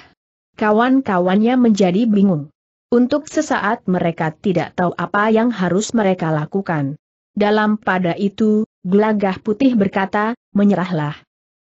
Kawan-kawannya menjadi bingung. Untuk sesaat mereka tidak tahu apa yang harus mereka lakukan. Dalam pada itu, gelagah putih berkata, menyerahlah.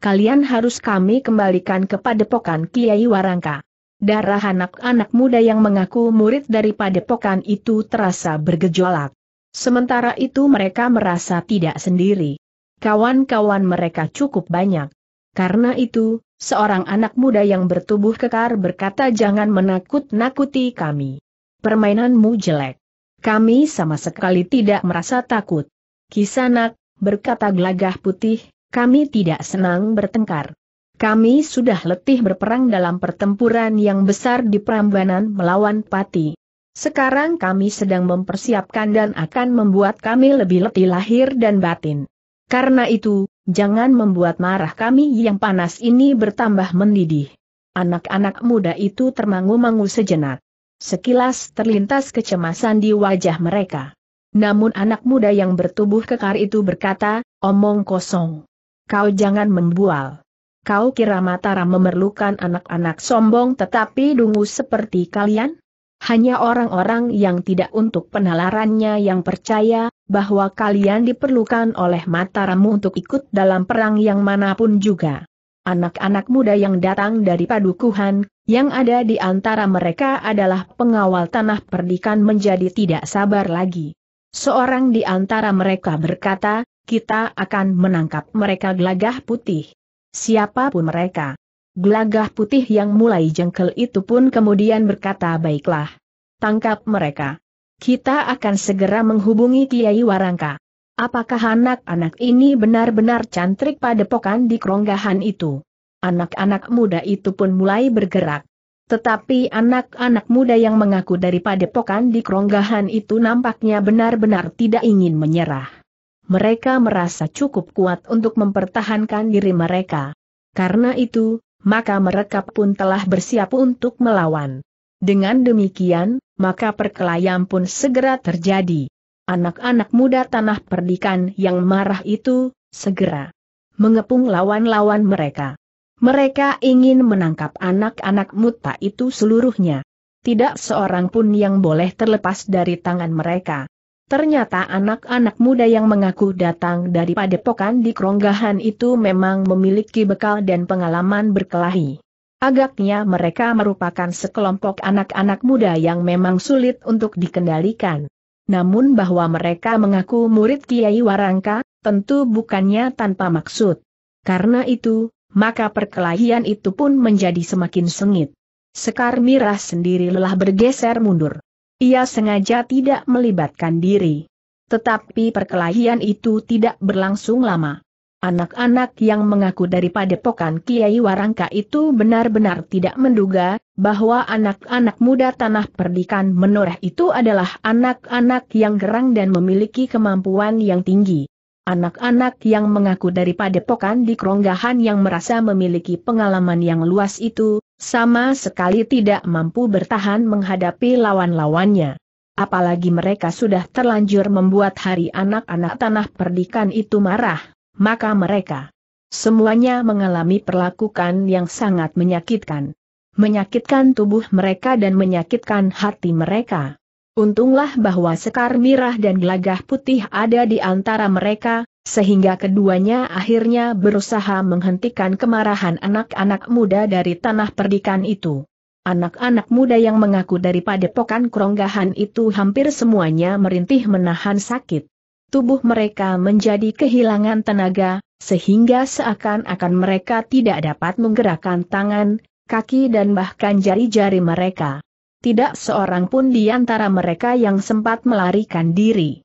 Kalian harus kami kembalikan kepada pokan Kiai Warangka. Darah anak-anak muda yang mengaku murid dari padepokan itu terasa bergejolak. Sementara itu mereka merasa tidak sendiri. Kawan-kawan mereka cukup banyak. Karena itu, seorang anak muda yang bertubuh kekar berkata jangan menakut-nakuti kami. Permainanmu jelek. Kami sama sekali tidak merasa takut. Kisanak, berkata gelagah putih, kami tidak senang bertengkar. Kami sudah letih berperang dalam pertempuran yang besar di Prambanan melawan Pati. Sekarang kami sedang mempersiapkan dan akan membuat kami lebih letih lahir dan batin. Karena itu, jangan membuat marah kami yang panas ini bertambah mendidih. Anak-anak muda itu termangu-mangu sejenak. Sekilas terlintas kecemasan di wajah mereka. Namun anak muda yang bertubuh kekar itu berkata, omong kosong. Kau jangan membual. Kau kira Mataram memerlukan anak-anak sombong tetapi dungu seperti kalian? Hanya orang-orang yang tidak untuk penalarannya yang percaya, bahwa kalian diperlukan oleh Mataramu untuk ikut dalam perang yang manapun juga. Anak-anak muda yang datang dari padukuhan, yang ada di antara mereka adalah pengawal tanah perdikan menjadi tidak sabar lagi. Seorang di antara mereka berkata, kita akan menangkap mereka gelagah putih. Siapapun mereka. Gelagah putih yang mulai jengkel itu pun kemudian berkata baiklah. Tangkap mereka. Kita akan segera menghubungi Kiai Warangka. Apakah anak-anak ini benar-benar cantrik padepokan di keronggahan itu? Anak-anak muda itu pun mulai bergerak. Tetapi anak-anak muda yang mengaku dari pokan di keronggahan itu nampaknya benar-benar tidak ingin menyerah. Mereka merasa cukup kuat untuk mempertahankan diri mereka. Karena itu, maka mereka pun telah bersiap untuk melawan. Dengan demikian, maka perkelahian pun segera terjadi. Anak-anak muda tanah perdikan yang marah itu, segera mengepung lawan-lawan mereka. Mereka ingin menangkap anak-anak muta itu seluruhnya. Tidak seorang pun yang boleh terlepas dari tangan mereka. Ternyata anak-anak muda yang mengaku datang dari padepokan di keronggahan itu memang memiliki bekal dan pengalaman berkelahi. Agaknya mereka merupakan sekelompok anak-anak muda yang memang sulit untuk dikendalikan. Namun bahwa mereka mengaku murid Kiai Warangka, tentu bukannya tanpa maksud. Karena itu, maka perkelahian itu pun menjadi semakin sengit. Sekar Mirah sendiri lelah bergeser mundur. Ia sengaja tidak melibatkan diri. Tetapi perkelahian itu tidak berlangsung lama. Anak-anak yang mengaku dari padepokan Kiai Warangka itu benar-benar tidak menduga bahwa anak-anak muda tanah perdikan menoreh itu adalah anak-anak yang gerang dan memiliki kemampuan yang tinggi. Anak-anak yang mengaku daripada pokan di keronggahan yang merasa memiliki pengalaman yang luas itu, sama sekali tidak mampu bertahan menghadapi lawan-lawannya. Apalagi mereka sudah terlanjur membuat hari anak-anak tanah perdikan itu marah, maka mereka semuanya mengalami perlakuan yang sangat menyakitkan. Menyakitkan tubuh mereka dan menyakitkan hati mereka. Untunglah bahwa sekar mirah dan gelagah putih ada di antara mereka, sehingga keduanya akhirnya berusaha menghentikan kemarahan anak-anak muda dari tanah perdikan itu. Anak-anak muda yang mengaku dari padepokan keronggahan itu hampir semuanya merintih menahan sakit. Tubuh mereka menjadi kehilangan tenaga, sehingga seakan-akan mereka tidak dapat menggerakkan tangan, kaki dan bahkan jari-jari mereka tidak seorang pun di antara mereka yang sempat melarikan diri.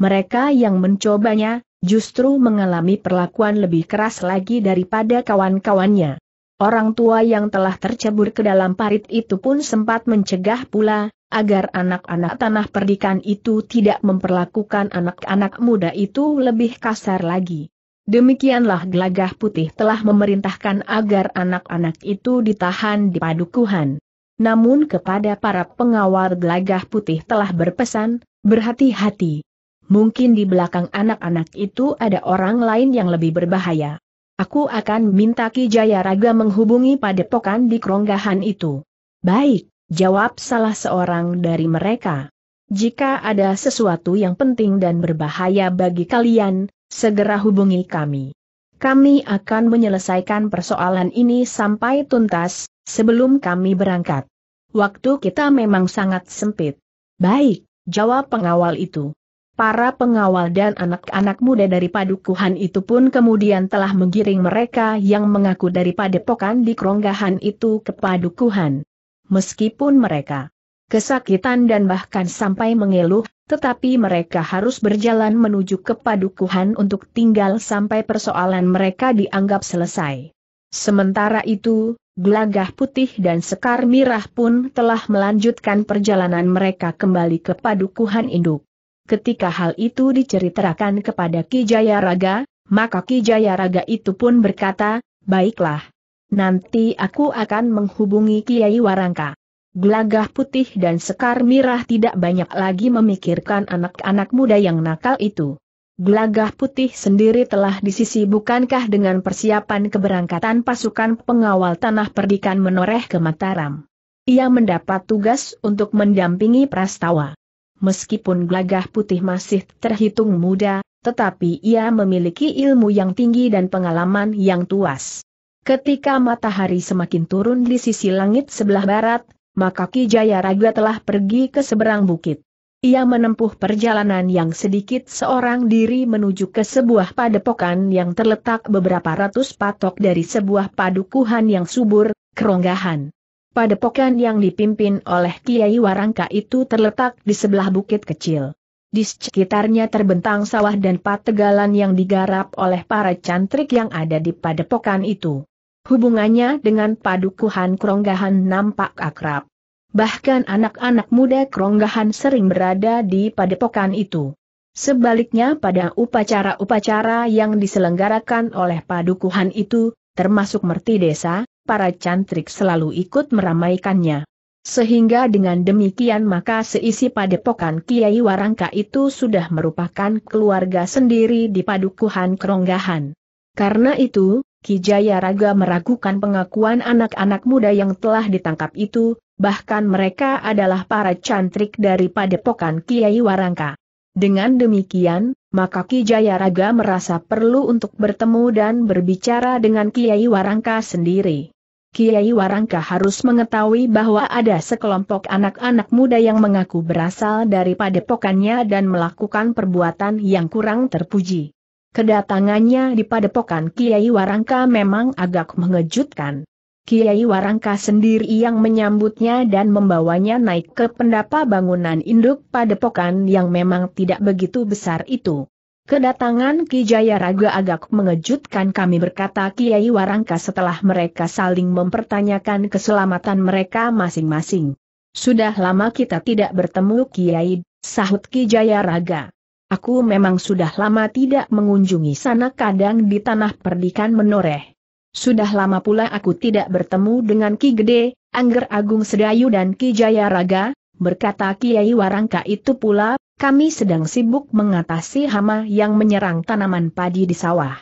Mereka yang mencobanya, justru mengalami perlakuan lebih keras lagi daripada kawan-kawannya. Orang tua yang telah tercebur ke dalam parit itu pun sempat mencegah pula, agar anak-anak tanah perdikan itu tidak memperlakukan anak-anak muda itu lebih kasar lagi. Demikianlah gelagah putih telah memerintahkan agar anak-anak itu ditahan di padukuhan namun kepada para pengawal gelagah putih telah berpesan, berhati-hati. Mungkin di belakang anak-anak itu ada orang lain yang lebih berbahaya. Aku akan minta Ki Jayaraga menghubungi padepokan di keronggahan itu. Baik, jawab salah seorang dari mereka. Jika ada sesuatu yang penting dan berbahaya bagi kalian, segera hubungi kami. Kami akan menyelesaikan persoalan ini sampai tuntas, sebelum kami berangkat. Waktu kita memang sangat sempit. Baik, jawab pengawal itu. Para pengawal dan anak-anak muda dari padukuhan itu pun kemudian telah menggiring mereka yang mengaku dari padepokan di keronggahan itu ke padukuhan. Meskipun mereka kesakitan dan bahkan sampai mengeluh, tetapi mereka harus berjalan menuju ke padukuhan untuk tinggal sampai persoalan mereka dianggap selesai. Sementara itu, gelagah putih dan sekar mirah pun telah melanjutkan perjalanan mereka kembali ke padukuhan induk. Ketika hal itu diceritakan kepada Ki Jayaraga, maka Ki Jayaraga itu pun berkata, baiklah. Nanti aku akan menghubungi Kiai Warangka. Gelagah putih dan sekar mirah tidak banyak lagi memikirkan anak-anak muda yang nakal itu. Gelagah putih sendiri telah disisi bukankah dengan persiapan keberangkatan pasukan pengawal tanah perdikan menoreh ke Mataram. Ia mendapat tugas untuk mendampingi Prastawa. Meskipun Gelagah putih masih terhitung muda, tetapi ia memiliki ilmu yang tinggi dan pengalaman yang tuas. Ketika matahari semakin turun di sisi langit sebelah barat, maka Ki Raga telah pergi ke seberang bukit. Ia menempuh perjalanan yang sedikit seorang diri menuju ke sebuah padepokan yang terletak beberapa ratus patok dari sebuah padukuhan yang subur, keronggahan. Padepokan yang dipimpin oleh Kiai Warangka itu terletak di sebelah bukit kecil. Di sekitarnya terbentang sawah dan pategalan yang digarap oleh para cantrik yang ada di padepokan itu. Hubungannya dengan padukuhan keronggahan nampak akrab. Bahkan anak-anak muda keronggahan sering berada di padepokan itu. Sebaliknya pada upacara-upacara yang diselenggarakan oleh padukuhan itu, termasuk merti desa, para cantrik selalu ikut meramaikannya. Sehingga dengan demikian maka seisi padepokan Kiai Warangka itu sudah merupakan keluarga sendiri di padukuhan keronggahan. Karena itu, Kijaya Raga meragukan pengakuan anak-anak muda yang telah ditangkap itu, bahkan mereka adalah para cantrik dari padepokan Kiai Warangka. Dengan demikian, maka Ki Jayaraga merasa perlu untuk bertemu dan berbicara dengan Kiai Warangka sendiri. Kiai Warangka harus mengetahui bahwa ada sekelompok anak-anak muda yang mengaku berasal dari padepokannya dan melakukan perbuatan yang kurang terpuji. Kedatangannya di padepokan Kiai Warangka memang agak mengejutkan. Kiai Warangka sendiri yang menyambutnya dan membawanya naik ke pendapa bangunan induk padepokan yang memang tidak begitu besar itu. Kedatangan Ki Jaya Raga agak mengejutkan kami berkata Kiai Warangka setelah mereka saling mempertanyakan keselamatan mereka masing-masing. Sudah lama kita tidak bertemu Kiai, sahut Ki Jaya Raga. Aku memang sudah lama tidak mengunjungi sana kadang di tanah perdikan menoreh. Sudah lama pula aku tidak bertemu dengan Ki Gede, Angger Agung Sedayu dan Ki Jayaraga, berkata Kiai Warangka itu pula, kami sedang sibuk mengatasi hama yang menyerang tanaman padi di sawah.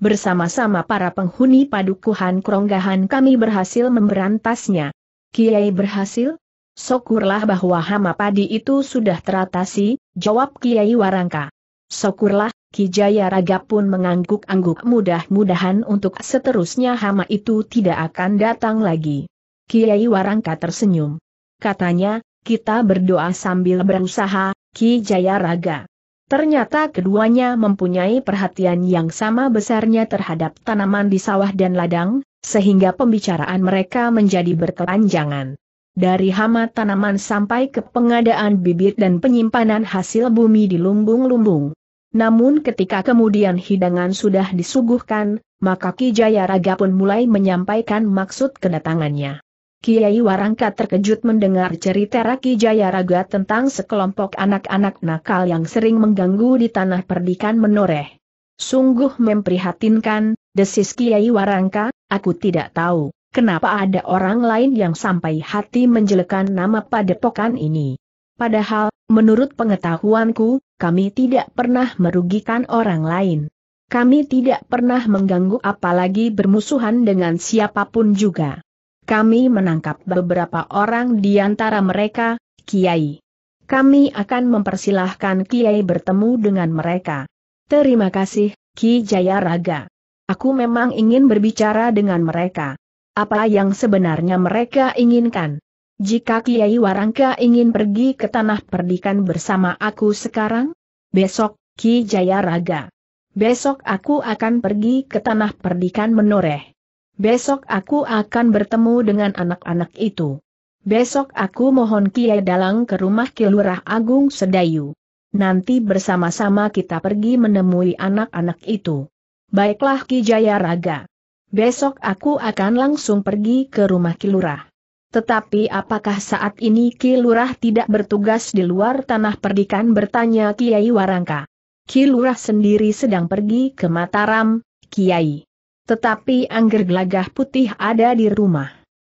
Bersama-sama para penghuni padukuhan keronggahan kami berhasil memberantasnya. Kiai berhasil? Syukurlah bahwa hama padi itu sudah teratasi, jawab Kiai Warangka. Syukurlah, Kijaya Raga pun mengangguk-angguk mudah-mudahan untuk seterusnya hama itu tidak akan datang lagi. Kiai Warangka tersenyum. Katanya, kita berdoa sambil berusaha, Ki Jaya Raga. Ternyata keduanya mempunyai perhatian yang sama besarnya terhadap tanaman di sawah dan ladang, sehingga pembicaraan mereka menjadi berkepanjangan. Dari hama tanaman sampai ke pengadaan bibit dan penyimpanan hasil bumi di lumbung-lumbung. Namun ketika kemudian hidangan sudah disuguhkan, maka Ki Jayaraga pun mulai menyampaikan maksud kedatangannya. Kiai Warangka terkejut mendengar cerita Raki Jayaraga tentang sekelompok anak-anak nakal yang sering mengganggu di tanah perdikan menoreh. Sungguh memprihatinkan, desis Kiai Warangka, aku tidak tahu, kenapa ada orang lain yang sampai hati menjelekan nama padepokan ini. Padahal, menurut pengetahuanku, kami tidak pernah merugikan orang lain. Kami tidak pernah mengganggu apalagi bermusuhan dengan siapapun juga. Kami menangkap beberapa orang di antara mereka, Kiai. Kami akan mempersilahkan Kiai bertemu dengan mereka. Terima kasih, Ki Jaya Raga. Aku memang ingin berbicara dengan mereka. Apa yang sebenarnya mereka inginkan? Jika Kiai Warangka ingin pergi ke tanah perdikan bersama aku sekarang? Besok, Ki Jayaraga. Besok aku akan pergi ke tanah perdikan menoreh. Besok aku akan bertemu dengan anak-anak itu. Besok aku mohon Kiai Dalang ke rumah Kilurah Agung Sedayu. Nanti bersama-sama kita pergi menemui anak-anak itu. Baiklah Ki Jayaraga. Besok aku akan langsung pergi ke rumah Kilurah. Tetapi apakah saat ini Ki Lurah tidak bertugas di luar tanah perdikan bertanya Kiai Warangka. Ki Lurah sendiri sedang pergi ke Mataram, Kiai. Tetapi Angger Gelagah Putih ada di rumah.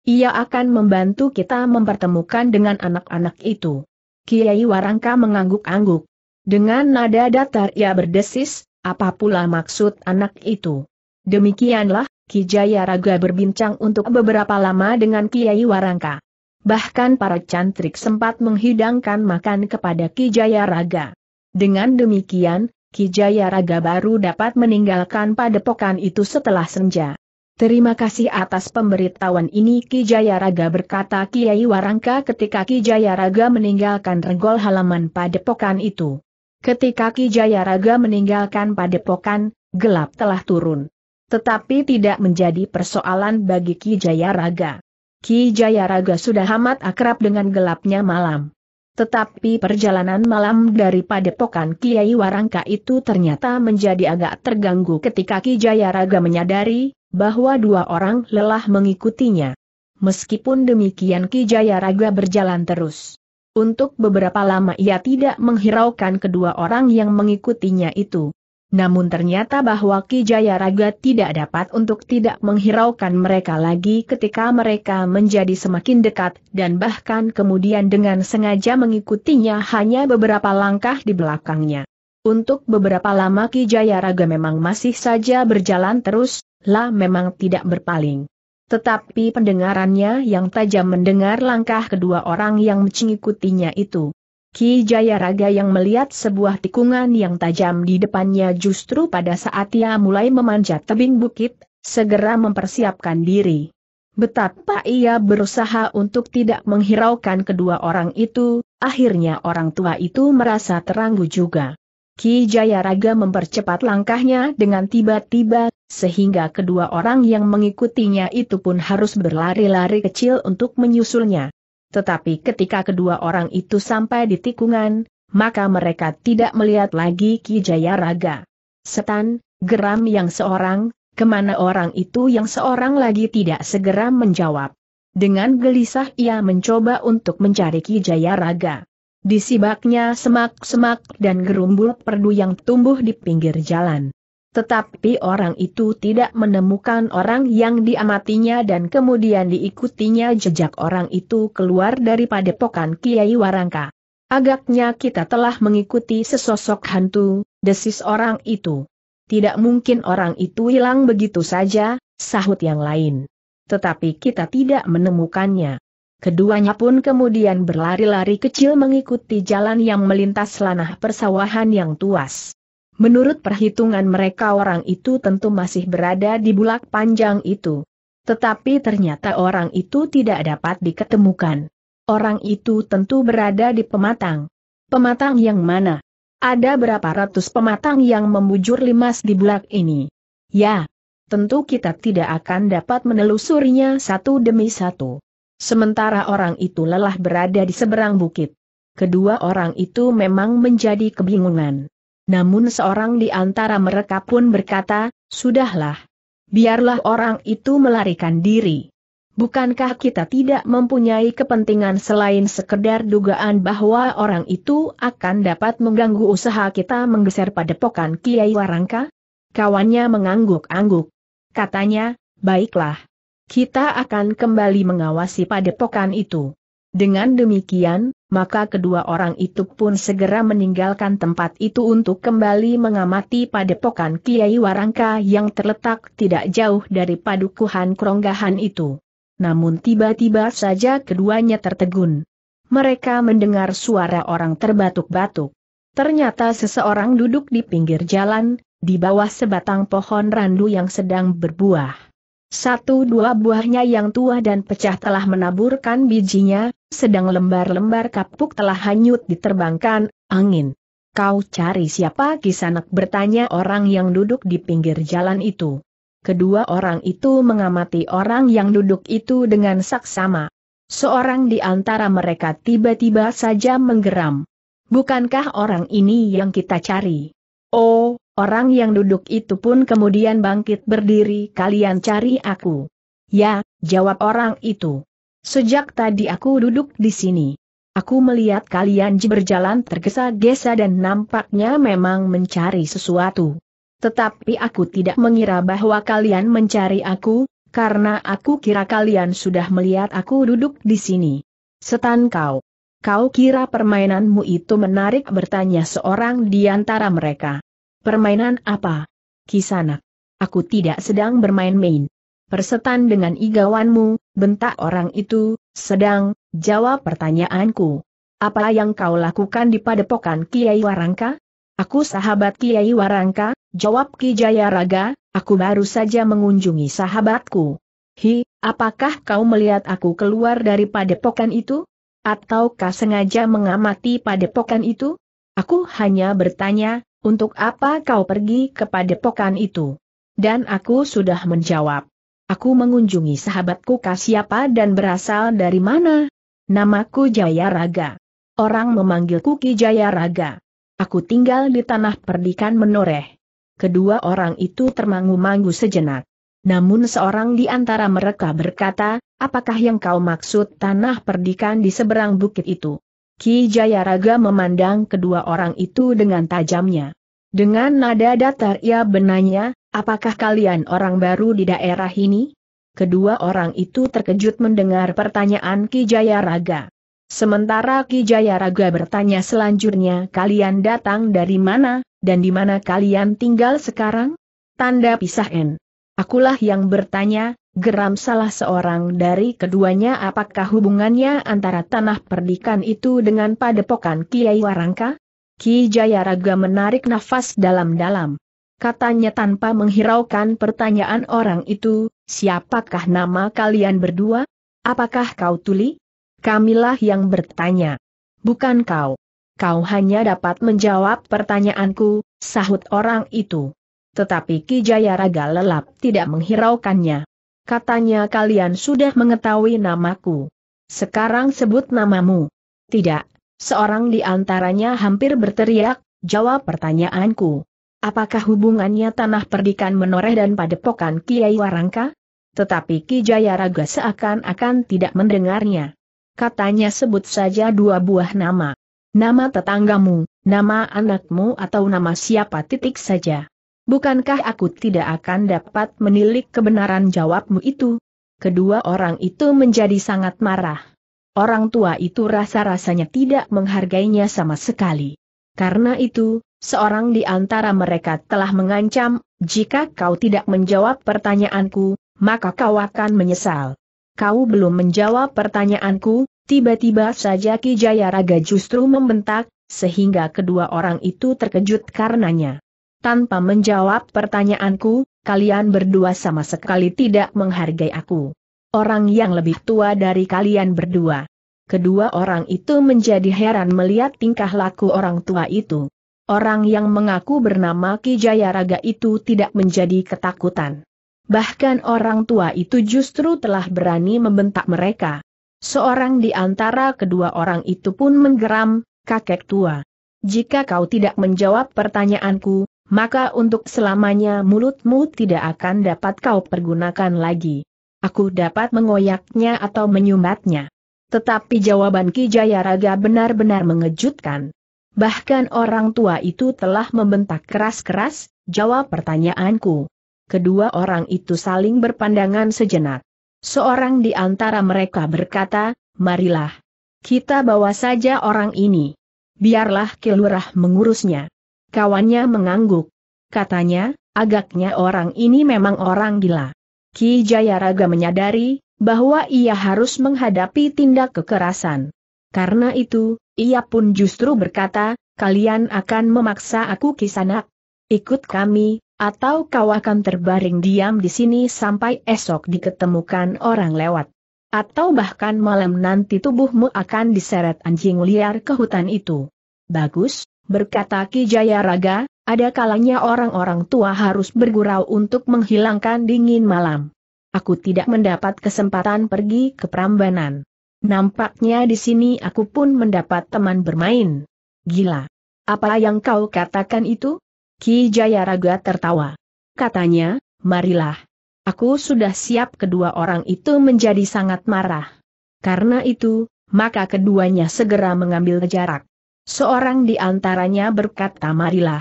Ia akan membantu kita mempertemukan dengan anak-anak itu. Kiai Warangka mengangguk-angguk. Dengan nada datar ia berdesis, apa pula maksud anak itu? Demikianlah, Kijaya Raga berbincang untuk beberapa lama dengan Kiai Warangka. Bahkan para cantrik sempat menghidangkan makan kepada Kijaya Raga. Dengan demikian, Kijaya Raga baru dapat meninggalkan padepokan itu setelah senja. Terima kasih atas pemberitahuan ini Kijaya Raga berkata Kiai Warangka ketika Kijaya Raga meninggalkan regol halaman padepokan itu. Ketika Kijaya Raga meninggalkan padepokan, gelap telah turun tetapi tidak menjadi persoalan bagi Ki Jayaraga. Ki Jayaraga sudah amat akrab dengan gelapnya malam. Tetapi perjalanan malam dari padepokan Kiai Warangka itu ternyata menjadi agak terganggu ketika Ki Jayaraga menyadari bahwa dua orang lelah mengikutinya. Meskipun demikian Ki Jayaraga berjalan terus. Untuk beberapa lama ia tidak menghiraukan kedua orang yang mengikutinya itu. Namun ternyata bahwa Ki Raga tidak dapat untuk tidak menghiraukan mereka lagi ketika mereka menjadi semakin dekat dan bahkan kemudian dengan sengaja mengikutinya hanya beberapa langkah di belakangnya. Untuk beberapa lama Ki Raga memang masih saja berjalan terus, lah memang tidak berpaling. Tetapi pendengarannya yang tajam mendengar langkah kedua orang yang mengikutinya itu. Ki Jayaraga yang melihat sebuah tikungan yang tajam di depannya justru pada saat ia mulai memanjat tebing bukit, segera mempersiapkan diri. Betapa ia berusaha untuk tidak menghiraukan kedua orang itu, akhirnya orang tua itu merasa teranggu juga. Ki Jayaraga mempercepat langkahnya dengan tiba-tiba, sehingga kedua orang yang mengikutinya itu pun harus berlari-lari kecil untuk menyusulnya. Tetapi ketika kedua orang itu sampai di tikungan, maka mereka tidak melihat lagi Ki Jaya Raga. Setan, geram yang seorang, kemana orang itu yang seorang lagi tidak segera menjawab. Dengan gelisah ia mencoba untuk mencari Ki Jaya Raga. Disibaknya semak-semak dan gerumbul perdu yang tumbuh di pinggir jalan. Tetapi orang itu tidak menemukan orang yang diamatinya dan kemudian diikutinya jejak orang itu keluar daripada pokan Kiai Warangka. Agaknya kita telah mengikuti sesosok hantu, desis orang itu. Tidak mungkin orang itu hilang begitu saja, sahut yang lain. Tetapi kita tidak menemukannya. Keduanya pun kemudian berlari-lari kecil mengikuti jalan yang melintas lanah persawahan yang tuas. Menurut perhitungan mereka orang itu tentu masih berada di bulak panjang itu. Tetapi ternyata orang itu tidak dapat diketemukan. Orang itu tentu berada di pematang. Pematang yang mana? Ada berapa ratus pematang yang membujur limas di bulak ini? Ya, tentu kita tidak akan dapat menelusurnya satu demi satu. Sementara orang itu lelah berada di seberang bukit. Kedua orang itu memang menjadi kebingungan. Namun seorang di antara mereka pun berkata, Sudahlah. Biarlah orang itu melarikan diri. Bukankah kita tidak mempunyai kepentingan selain sekedar dugaan bahwa orang itu akan dapat mengganggu usaha kita menggeser padepokan Kiai Warangka? Kawannya mengangguk-angguk. Katanya, baiklah. Kita akan kembali mengawasi padepokan itu. Dengan demikian, maka kedua orang itu pun segera meninggalkan tempat itu untuk kembali mengamati padepokan Kiai Warangka yang terletak tidak jauh dari padukuhan keronggahan itu. Namun tiba-tiba saja keduanya tertegun. Mereka mendengar suara orang terbatuk-batuk. Ternyata seseorang duduk di pinggir jalan, di bawah sebatang pohon randu yang sedang berbuah. Satu dua buahnya yang tua dan pecah telah menaburkan bijinya, sedang lembar-lembar kapuk telah hanyut diterbangkan, angin. Kau cari siapa kisanak bertanya orang yang duduk di pinggir jalan itu. Kedua orang itu mengamati orang yang duduk itu dengan saksama. Seorang di antara mereka tiba-tiba saja menggeram. Bukankah orang ini yang kita cari? Oh, orang yang duduk itu pun kemudian bangkit berdiri kalian cari aku. Ya, jawab orang itu. Sejak tadi aku duduk di sini. Aku melihat kalian berjalan tergesa-gesa dan nampaknya memang mencari sesuatu. Tetapi aku tidak mengira bahwa kalian mencari aku, karena aku kira kalian sudah melihat aku duduk di sini. Setan kau. Kau kira permainanmu itu menarik bertanya seorang di antara mereka. Permainan apa? Kisanak. Aku tidak sedang bermain-main persetan dengan igawanmu, bentak orang itu, sedang, jawab pertanyaanku. Apa yang kau lakukan di padepokan Kiai Warangka? Aku sahabat Kiai Warangka, jawab Ki Jayaraga, aku baru saja mengunjungi sahabatku. Hi, apakah kau melihat aku keluar dari padepokan itu? Ataukah sengaja mengamati padepokan itu? Aku hanya bertanya, untuk apa kau pergi ke padepokan itu? Dan aku sudah menjawab. Aku mengunjungi sahabatku Kasiapa dan berasal dari mana? Namaku Jaya Raga. Orang memanggilku Ki Jaya Raga. Aku tinggal di tanah perdikan menoreh. Kedua orang itu termangu-mangu sejenak. Namun seorang di antara mereka berkata, apakah yang kau maksud tanah perdikan di seberang bukit itu? Ki Jayaraga memandang kedua orang itu dengan tajamnya. Dengan nada datar ia benanya, Apakah kalian orang baru di daerah ini? Kedua orang itu terkejut mendengar pertanyaan Ki Jayaraga. Sementara Ki Jayaraga bertanya selanjutnya kalian datang dari mana, dan di mana kalian tinggal sekarang? Tanda pisah N. Akulah yang bertanya, geram salah seorang dari keduanya apakah hubungannya antara tanah perdikan itu dengan padepokan Kiai Warangka? Ki Jayaraga menarik nafas dalam-dalam katanya tanpa menghiraukan pertanyaan orang itu, siapakah nama kalian berdua? Apakah kau tuli? Kamilah yang bertanya. Bukan kau. Kau hanya dapat menjawab pertanyaanku, sahut orang itu. Tetapi Ki Jayaraga lelap tidak menghiraukannya. Katanya kalian sudah mengetahui namaku. Sekarang sebut namamu. Tidak, seorang di antaranya hampir berteriak, jawab pertanyaanku. Apakah hubungannya tanah perdikan menoreh dan padepokan Kiai Warangka? Tetapi Ki Jayaraga seakan-akan tidak mendengarnya. Katanya sebut saja dua buah nama. Nama tetanggamu, nama anakmu atau nama siapa titik saja. Bukankah aku tidak akan dapat menilik kebenaran jawabmu itu? Kedua orang itu menjadi sangat marah. Orang tua itu rasa-rasanya tidak menghargainya sama sekali. Karena itu, Seorang di antara mereka telah mengancam, jika kau tidak menjawab pertanyaanku, maka kau akan menyesal. Kau belum menjawab pertanyaanku, tiba-tiba saja Ki Jayaraga justru membentak, sehingga kedua orang itu terkejut karenanya. Tanpa menjawab pertanyaanku, kalian berdua sama sekali tidak menghargai aku. Orang yang lebih tua dari kalian berdua. Kedua orang itu menjadi heran melihat tingkah laku orang tua itu. Orang yang mengaku bernama Ki Raga itu tidak menjadi ketakutan. Bahkan orang tua itu justru telah berani membentak mereka. Seorang di antara kedua orang itu pun menggeram, kakek tua. Jika kau tidak menjawab pertanyaanku, maka untuk selamanya mulutmu tidak akan dapat kau pergunakan lagi. Aku dapat mengoyaknya atau menyumbatnya. Tetapi jawaban Ki Jayaraga benar-benar mengejutkan. Bahkan orang tua itu telah membentak keras-keras, jawab pertanyaanku. Kedua orang itu saling berpandangan sejenak. Seorang di antara mereka berkata, marilah. Kita bawa saja orang ini. Biarlah Kilurah mengurusnya. Kawannya mengangguk. Katanya, agaknya orang ini memang orang gila. Ki Jayaraga menyadari, bahwa ia harus menghadapi tindak kekerasan. Karena itu, ia pun justru berkata, kalian akan memaksa aku kisanak. Ikut kami, atau kau akan terbaring diam di sini sampai esok diketemukan orang lewat. Atau bahkan malam nanti tubuhmu akan diseret anjing liar ke hutan itu. Bagus, berkata Ki Jayaraga, ada kalanya orang-orang tua harus bergurau untuk menghilangkan dingin malam. Aku tidak mendapat kesempatan pergi ke Prambanan. Nampaknya di sini aku pun mendapat teman bermain. Gila. Apa yang kau katakan itu? Ki Jayaraga tertawa. Katanya, marilah. Aku sudah siap kedua orang itu menjadi sangat marah. Karena itu, maka keduanya segera mengambil jarak. Seorang di antaranya berkata marilah.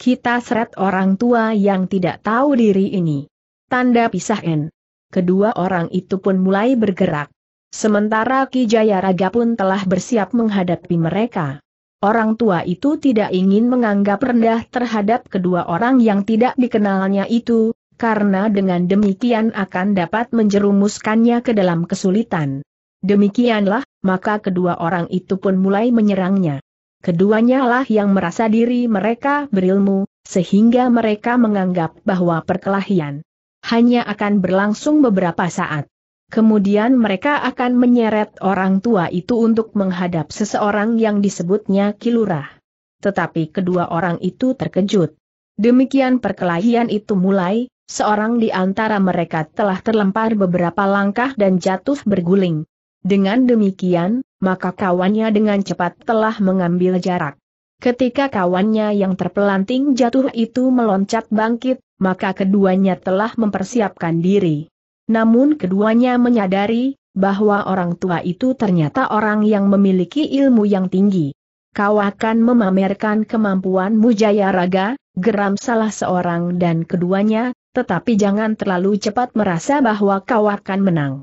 Kita seret orang tua yang tidak tahu diri ini. Tanda pisah N. Kedua orang itu pun mulai bergerak. Sementara Ki Jayaraga pun telah bersiap menghadapi mereka. Orang tua itu tidak ingin menganggap rendah terhadap kedua orang yang tidak dikenalnya itu, karena dengan demikian akan dapat menjerumuskannya ke dalam kesulitan. Demikianlah, maka kedua orang itu pun mulai menyerangnya. Keduanya lah yang merasa diri mereka berilmu, sehingga mereka menganggap bahwa perkelahian hanya akan berlangsung beberapa saat. Kemudian mereka akan menyeret orang tua itu untuk menghadap seseorang yang disebutnya kilurah. Tetapi kedua orang itu terkejut. Demikian perkelahian itu mulai, seorang di antara mereka telah terlempar beberapa langkah dan jatuh berguling. Dengan demikian, maka kawannya dengan cepat telah mengambil jarak. Ketika kawannya yang terpelanting jatuh itu meloncat bangkit, maka keduanya telah mempersiapkan diri. Namun keduanya menyadari bahwa orang tua itu ternyata orang yang memiliki ilmu yang tinggi. Kau akan memamerkan kemampuan Mujaya Raga, geram salah seorang dan keduanya, tetapi jangan terlalu cepat merasa bahwa kau akan menang.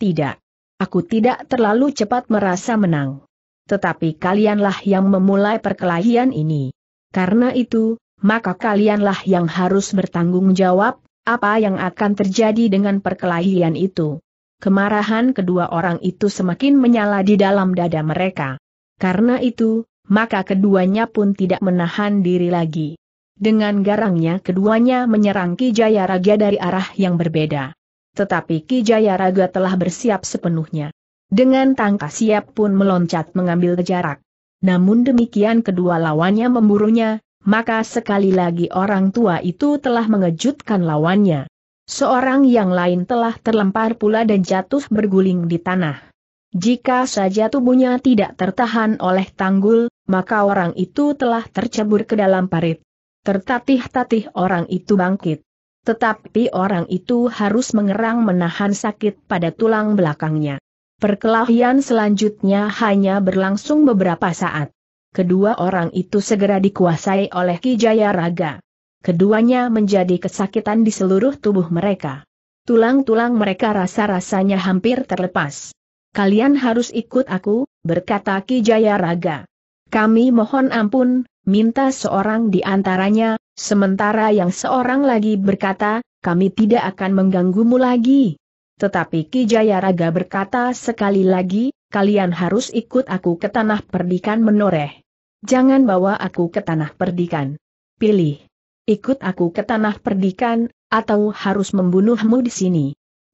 Tidak. Aku tidak terlalu cepat merasa menang. Tetapi kalianlah yang memulai perkelahian ini. Karena itu, maka kalianlah yang harus bertanggung jawab, apa yang akan terjadi dengan perkelahian itu? Kemarahan kedua orang itu semakin menyala di dalam dada mereka. Karena itu, maka keduanya pun tidak menahan diri lagi. Dengan garangnya keduanya menyerang Ki Jayaraga dari arah yang berbeda. Tetapi Ki Jayaraga telah bersiap sepenuhnya. Dengan tangka siap pun meloncat mengambil jarak. Namun demikian kedua lawannya memburunya, maka sekali lagi orang tua itu telah mengejutkan lawannya. Seorang yang lain telah terlempar pula dan jatuh berguling di tanah. Jika saja tubuhnya tidak tertahan oleh tanggul, maka orang itu telah tercebur ke dalam parit. Tertatih-tatih orang itu bangkit. Tetapi orang itu harus mengerang menahan sakit pada tulang belakangnya. Perkelahian selanjutnya hanya berlangsung beberapa saat. Kedua orang itu segera dikuasai oleh Kijaya Raga. Keduanya menjadi kesakitan di seluruh tubuh mereka. Tulang-tulang mereka rasa-rasanya hampir terlepas. Kalian harus ikut aku, berkata Kijaya Raga. Kami mohon ampun, minta seorang di antaranya, sementara yang seorang lagi berkata, kami tidak akan mengganggumu lagi. Tetapi Kijaya Raga berkata sekali lagi, kalian harus ikut aku ke tanah perdikan menoreh. Jangan bawa aku ke tanah perdikan. Pilih. Ikut aku ke tanah perdikan, atau harus membunuhmu di sini.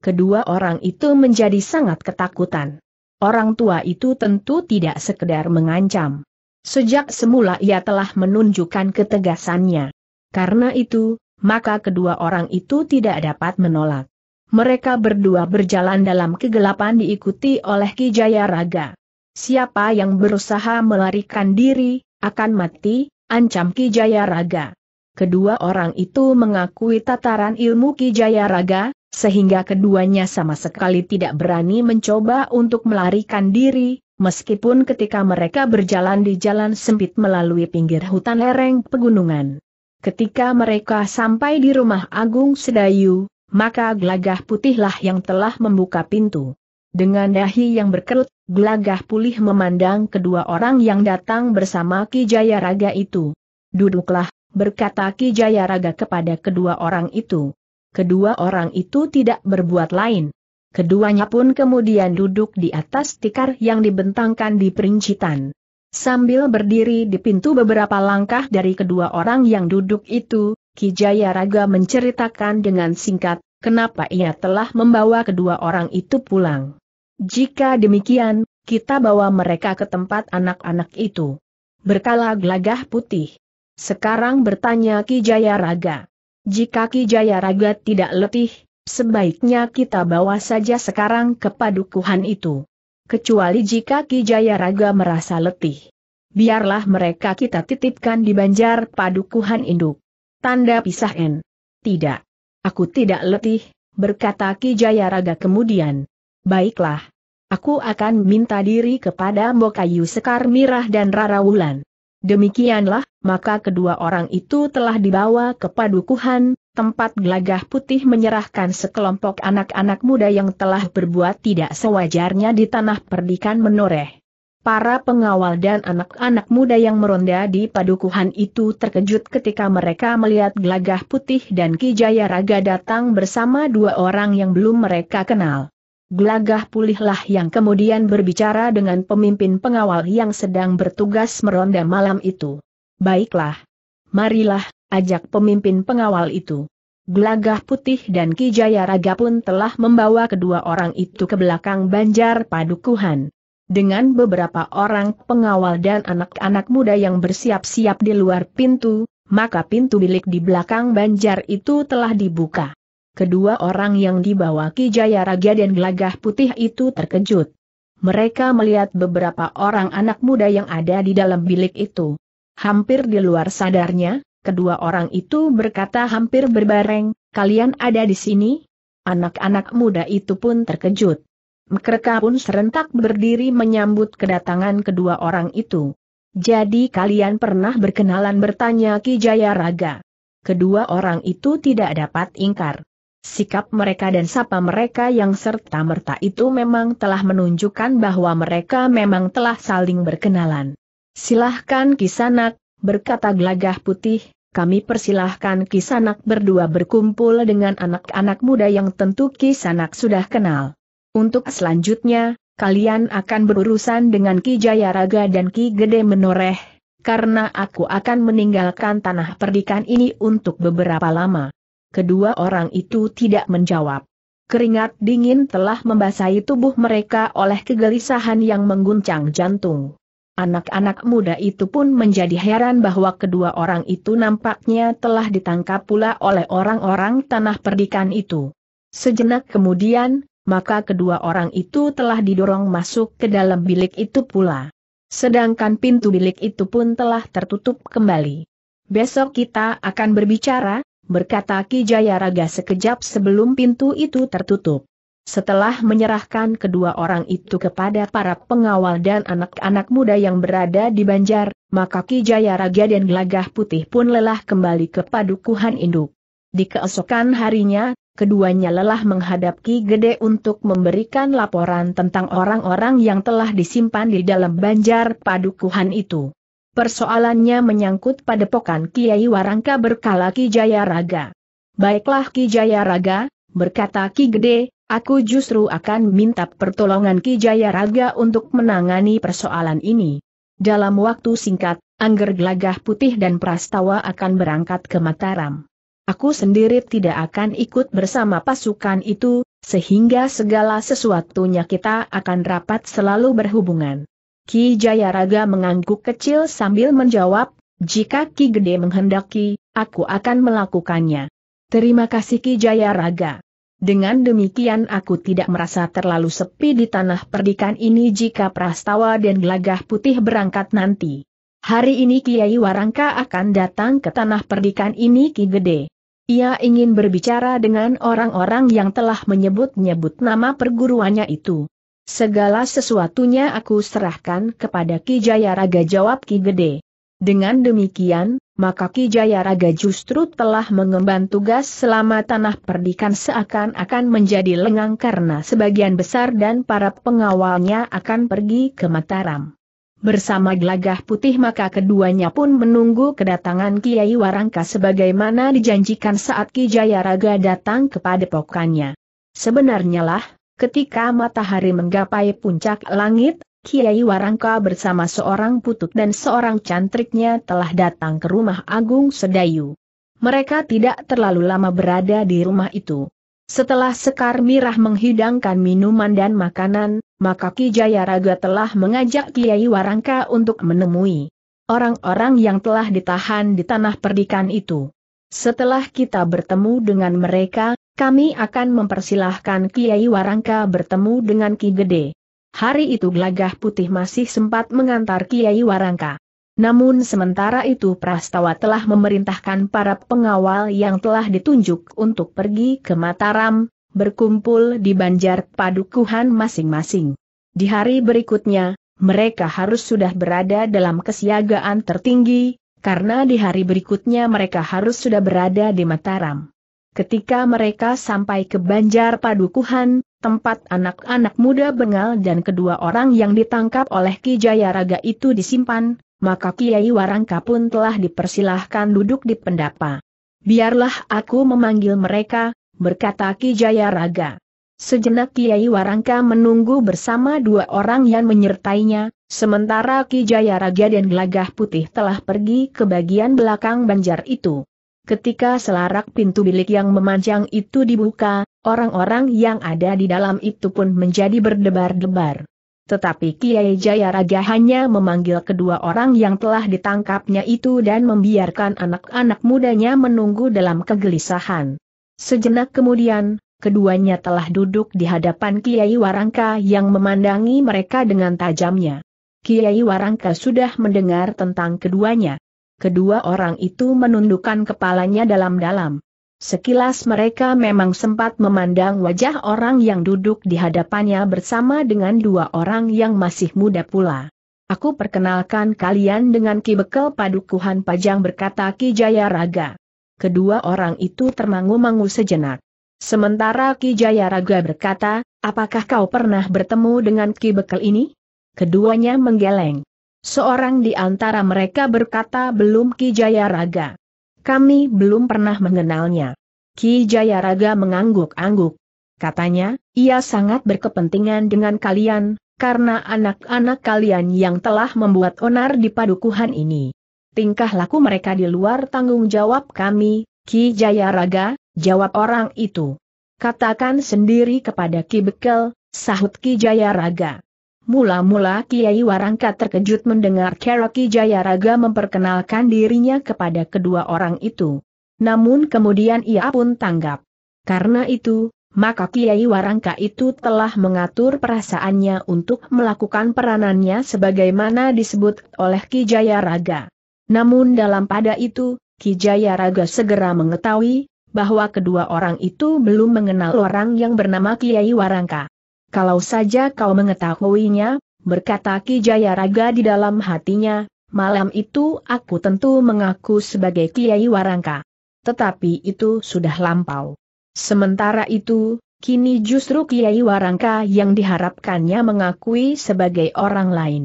Kedua orang itu menjadi sangat ketakutan. Orang tua itu tentu tidak sekedar mengancam. Sejak semula ia telah menunjukkan ketegasannya. Karena itu, maka kedua orang itu tidak dapat menolak. Mereka berdua berjalan dalam kegelapan diikuti oleh Kijaya Raga. Siapa yang berusaha melarikan diri, akan mati, ancam Kijaya Raga. Kedua orang itu mengakui tataran ilmu Kijaya Raga, sehingga keduanya sama sekali tidak berani mencoba untuk melarikan diri, meskipun ketika mereka berjalan di jalan sempit melalui pinggir hutan lereng pegunungan. Ketika mereka sampai di rumah Agung Sedayu, maka gelagah putihlah yang telah membuka pintu. Dengan dahi yang berkerut, gelagah pulih memandang kedua orang yang datang bersama Ki Jayaraga itu. Duduklah, berkata Ki Jayaraga kepada kedua orang itu. Kedua orang itu tidak berbuat lain. Keduanya pun kemudian duduk di atas tikar yang dibentangkan di perincitan. Sambil berdiri di pintu beberapa langkah dari kedua orang yang duduk itu, Ki Jayaraga menceritakan dengan singkat, kenapa ia telah membawa kedua orang itu pulang. Jika demikian, kita bawa mereka ke tempat anak-anak itu. Berkala gelagah putih. Sekarang bertanya Ki Jayaraga. Jika Ki Jayaraga tidak letih, sebaiknya kita bawa saja sekarang ke padukuhan itu. Kecuali jika Ki Jayaraga merasa letih. Biarlah mereka kita titipkan di banjar padukuhan induk. Tanda pisah N. Tidak. Aku tidak letih, berkata Ki Jayaraga kemudian. Baiklah, Aku akan minta diri kepada Mbokayu Sekar Mirah dan Rara Wulan. Demikianlah, maka kedua orang itu telah dibawa ke padukuhan, tempat Glagah putih menyerahkan sekelompok anak-anak muda yang telah berbuat tidak sewajarnya di tanah perdikan menoreh. Para pengawal dan anak-anak muda yang meronda di padukuhan itu terkejut ketika mereka melihat Glagah putih dan Kijaya Raga datang bersama dua orang yang belum mereka kenal. Gelagah pulihlah yang kemudian berbicara dengan pemimpin pengawal yang sedang bertugas meronda malam itu. Baiklah. Marilah, ajak pemimpin pengawal itu. Gelagah putih dan Ki Raga pun telah membawa kedua orang itu ke belakang banjar padukuhan. Dengan beberapa orang pengawal dan anak-anak muda yang bersiap-siap di luar pintu, maka pintu bilik di belakang banjar itu telah dibuka. Kedua orang yang dibawa Ki Jaya Raga dan Gelagah Putih itu terkejut. Mereka melihat beberapa orang anak muda yang ada di dalam bilik itu. Hampir di luar sadarnya, kedua orang itu berkata hampir berbareng, kalian ada di sini? Anak-anak muda itu pun terkejut. Mereka pun serentak berdiri menyambut kedatangan kedua orang itu. Jadi kalian pernah berkenalan bertanya Ki Jaya Raga. Kedua orang itu tidak dapat ingkar. Sikap mereka dan sapa mereka yang serta-merta itu memang telah menunjukkan bahwa mereka memang telah saling berkenalan. Silahkan Kisanak, berkata gelagah putih, kami persilahkan Kisanak berdua berkumpul dengan anak-anak muda yang tentu Kisanak sudah kenal. Untuk selanjutnya, kalian akan berurusan dengan Ki Jayaraga dan Ki Gede Menoreh, karena aku akan meninggalkan tanah perdikan ini untuk beberapa lama kedua orang itu tidak menjawab. Keringat dingin telah membasahi tubuh mereka oleh kegelisahan yang mengguncang jantung. Anak-anak muda itu pun menjadi heran bahwa kedua orang itu nampaknya telah ditangkap pula oleh orang-orang tanah perdikan itu. Sejenak kemudian, maka kedua orang itu telah didorong masuk ke dalam bilik itu pula. Sedangkan pintu bilik itu pun telah tertutup kembali. Besok kita akan berbicara, berkata Ki Jayaraga sekejap sebelum pintu itu tertutup. Setelah menyerahkan kedua orang itu kepada para pengawal dan anak-anak muda yang berada di Banjar, maka Ki Jayaraga dan Gelagah Putih pun lelah kembali ke padukuhan induk. Di keesokan harinya, keduanya lelah menghadap Ki Gede untuk memberikan laporan tentang orang-orang yang telah disimpan di dalam Banjar padukuhan itu. Persoalannya menyangkut padepokan Kiai Warangka berkala Ki Jayaraga. Baiklah Ki Jayaraga, berkata Ki Gede, aku justru akan minta pertolongan Ki Jayaraga untuk menangani persoalan ini. Dalam waktu singkat, Angger Gelagah Putih dan Prastawa akan berangkat ke Mataram. Aku sendiri tidak akan ikut bersama pasukan itu, sehingga segala sesuatunya kita akan rapat selalu berhubungan. Ki Jayaraga mengangguk kecil sambil menjawab, jika Ki Gede menghendaki, aku akan melakukannya. Terima kasih Ki Jayaraga. Dengan demikian aku tidak merasa terlalu sepi di tanah perdikan ini jika Prastawa dan Gelagah Putih berangkat nanti. Hari ini Kiai Warangka akan datang ke tanah perdikan ini Ki Gede. Ia ingin berbicara dengan orang-orang yang telah menyebut-nyebut nama perguruannya itu. Segala sesuatunya aku serahkan kepada Ki Jayaraga jawab Ki Gede. Dengan demikian, maka Ki Jayaraga justru telah mengemban tugas selama tanah perdikan seakan-akan menjadi lengang karena sebagian besar dan para pengawalnya akan pergi ke Mataram. Bersama gelagah putih maka keduanya pun menunggu kedatangan Kiai Warangka sebagaimana dijanjikan saat Ki Jayaraga datang kepada pokannya. Sebenarnya lah, Ketika matahari menggapai puncak langit, Kiai Warangka bersama seorang putut dan seorang cantriknya telah datang ke rumah Agung Sedayu. Mereka tidak terlalu lama berada di rumah itu. Setelah Sekar Mirah menghidangkan minuman dan makanan, maka Ki Jayaraga telah mengajak Kiai Warangka untuk menemui orang-orang yang telah ditahan di tanah perdikan itu. Setelah kita bertemu dengan mereka, kami akan mempersilahkan Kiai Warangka bertemu dengan Ki Gede. Hari itu Gelagah Putih masih sempat mengantar Kiai Warangka. Namun sementara itu Prastawa telah memerintahkan para pengawal yang telah ditunjuk untuk pergi ke Mataram, berkumpul di banjar padukuhan masing-masing. Di hari berikutnya, mereka harus sudah berada dalam kesiagaan tertinggi, karena di hari berikutnya mereka harus sudah berada di Mataram. Ketika mereka sampai ke Banjar Padukuhan, tempat anak-anak muda Bengal dan kedua orang yang ditangkap oleh Ki Jayaraga itu disimpan, maka Kiai Warangka pun telah dipersilahkan duduk di pendapa. Biarlah aku memanggil mereka, berkata Ki Jayaraga. Sejenak Kiai Warangka menunggu bersama dua orang yang menyertainya, sementara Ki Jayaraga dan Gelagah Putih telah pergi ke bagian belakang banjar itu. Ketika selarak pintu bilik yang memanjang itu dibuka, orang-orang yang ada di dalam itu pun menjadi berdebar-debar. Tetapi Kiai Raja hanya memanggil kedua orang yang telah ditangkapnya itu dan membiarkan anak-anak mudanya menunggu dalam kegelisahan. Sejenak kemudian, keduanya telah duduk di hadapan Kiai Warangka yang memandangi mereka dengan tajamnya. Kiai Warangka sudah mendengar tentang keduanya, Kedua orang itu menundukkan kepalanya dalam-dalam. Sekilas mereka memang sempat memandang wajah orang yang duduk di hadapannya bersama dengan dua orang yang masih muda pula. Aku perkenalkan kalian dengan Ki Bekel Padukuhan Pajang berkata Ki Jayaraga. Kedua orang itu termangu-mangu sejenak. Sementara Ki Jayaraga berkata, apakah kau pernah bertemu dengan Ki Bekel ini? Keduanya menggeleng. Seorang di antara mereka berkata belum Ki Jayaraga. Kami belum pernah mengenalnya. Ki Jayaraga mengangguk-angguk. Katanya, ia sangat berkepentingan dengan kalian, karena anak-anak kalian yang telah membuat onar di padukuhan ini. Tingkah laku mereka di luar tanggung jawab kami, Ki Jayaraga, jawab orang itu. Katakan sendiri kepada Ki Bekel, sahut Ki Jayaraga. Mula-mula Kiai Warangka terkejut mendengar Cherokee Jayaraga memperkenalkan dirinya kepada kedua orang itu. Namun kemudian ia pun tanggap. Karena itu, maka Kiai Warangka itu telah mengatur perasaannya untuk melakukan peranannya sebagaimana disebut oleh Ki Jayaraga. Namun dalam pada itu, Ki Jayaraga segera mengetahui bahwa kedua orang itu belum mengenal orang yang bernama Kiai Warangka. Kalau saja kau mengetahuinya, berkata Ki Jayaraga di dalam hatinya, malam itu aku tentu mengaku sebagai Kiai Warangka. Tetapi itu sudah lampau. Sementara itu, kini justru Kiai Warangka yang diharapkannya mengakui sebagai orang lain.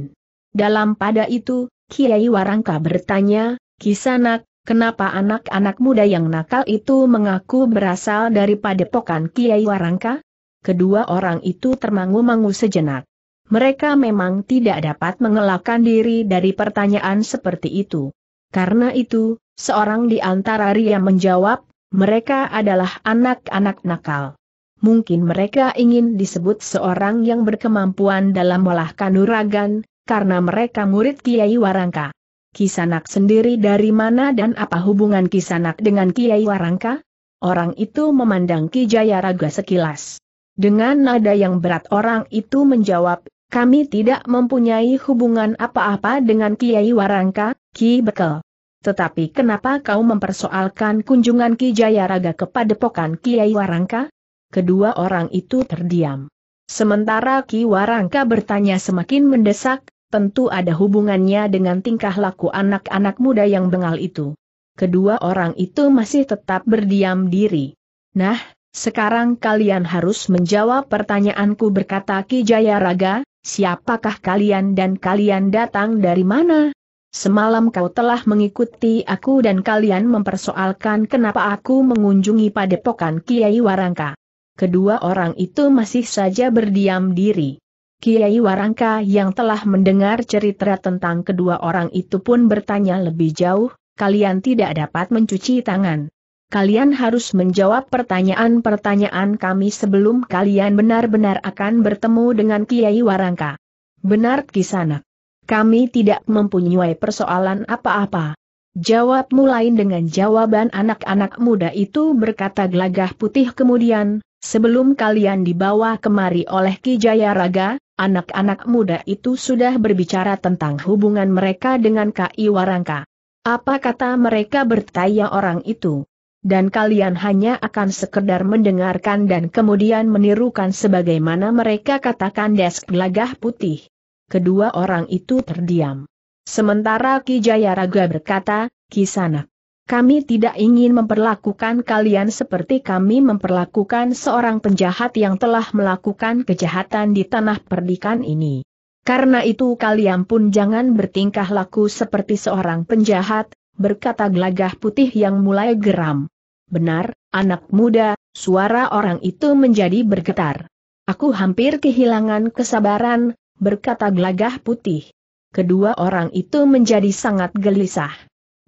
Dalam pada itu, Kiai Warangka bertanya, Kisanak, kenapa anak-anak muda yang nakal itu mengaku berasal dari padepokan Kiai Warangka? kedua orang itu termangu-mangu sejenak. Mereka memang tidak dapat mengelakkan diri dari pertanyaan seperti itu. Karena itu, seorang di antara Ria menjawab, mereka adalah anak-anak nakal. Mungkin mereka ingin disebut seorang yang berkemampuan dalam olah kanuragan, karena mereka murid Kiai Warangka. Kisanak sendiri dari mana dan apa hubungan Kisanak dengan Kiai Warangka? Orang itu memandang Ki Jayaraga sekilas. Dengan nada yang berat orang itu menjawab, kami tidak mempunyai hubungan apa-apa dengan Kiai Warangka, Ki Bekel. Tetapi kenapa kau mempersoalkan kunjungan Ki Jayaraga kepada pokan Kiai Warangka? Kedua orang itu terdiam. Sementara Ki Warangka bertanya semakin mendesak, tentu ada hubungannya dengan tingkah laku anak-anak muda yang bengal itu. Kedua orang itu masih tetap berdiam diri. Nah, sekarang kalian harus menjawab pertanyaanku berkata Ki Jaya Raga, siapakah kalian dan kalian datang dari mana? Semalam kau telah mengikuti aku dan kalian mempersoalkan kenapa aku mengunjungi padepokan Kiai Warangka. Kedua orang itu masih saja berdiam diri. Kiai Warangka yang telah mendengar cerita tentang kedua orang itu pun bertanya lebih jauh, kalian tidak dapat mencuci tangan kalian harus menjawab pertanyaan-pertanyaan kami sebelum kalian benar-benar akan bertemu dengan Kiai Warangka. Benar Kisanak. Kami tidak mempunyai persoalan apa-apa. Jawabmu lain dengan jawaban anak-anak muda itu berkata gelagah putih kemudian, sebelum kalian dibawa kemari oleh Ki Raga, anak-anak muda itu sudah berbicara tentang hubungan mereka dengan Ki Warangka. Apa kata mereka bertanya orang itu? dan kalian hanya akan sekedar mendengarkan dan kemudian menirukan sebagaimana mereka katakan desk gelagah putih. Kedua orang itu terdiam. Sementara Ki Jayaraga berkata, Ki Sanak. kami tidak ingin memperlakukan kalian seperti kami memperlakukan seorang penjahat yang telah melakukan kejahatan di tanah perdikan ini. Karena itu kalian pun jangan bertingkah laku seperti seorang penjahat, berkata gelagah putih yang mulai geram. Benar, anak muda, suara orang itu menjadi bergetar. Aku hampir kehilangan kesabaran, berkata gelagah putih. Kedua orang itu menjadi sangat gelisah.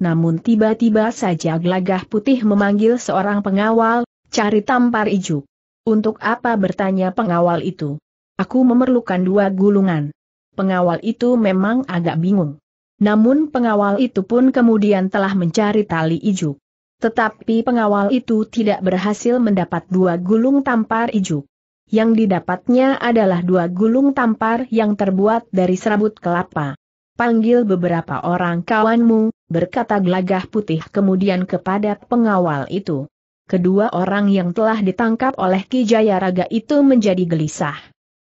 Namun tiba-tiba saja gelagah putih memanggil seorang pengawal, cari tampar ijuk. Untuk apa bertanya pengawal itu? Aku memerlukan dua gulungan. Pengawal itu memang agak bingung. Namun pengawal itu pun kemudian telah mencari tali ijuk. Tetapi pengawal itu tidak berhasil mendapat dua gulung tampar ijuk. Yang didapatnya adalah dua gulung tampar yang terbuat dari serabut kelapa. Panggil beberapa orang kawanmu, berkata gelagah putih kemudian kepada pengawal itu. Kedua orang yang telah ditangkap oleh Ki Jayaraga itu menjadi gelisah.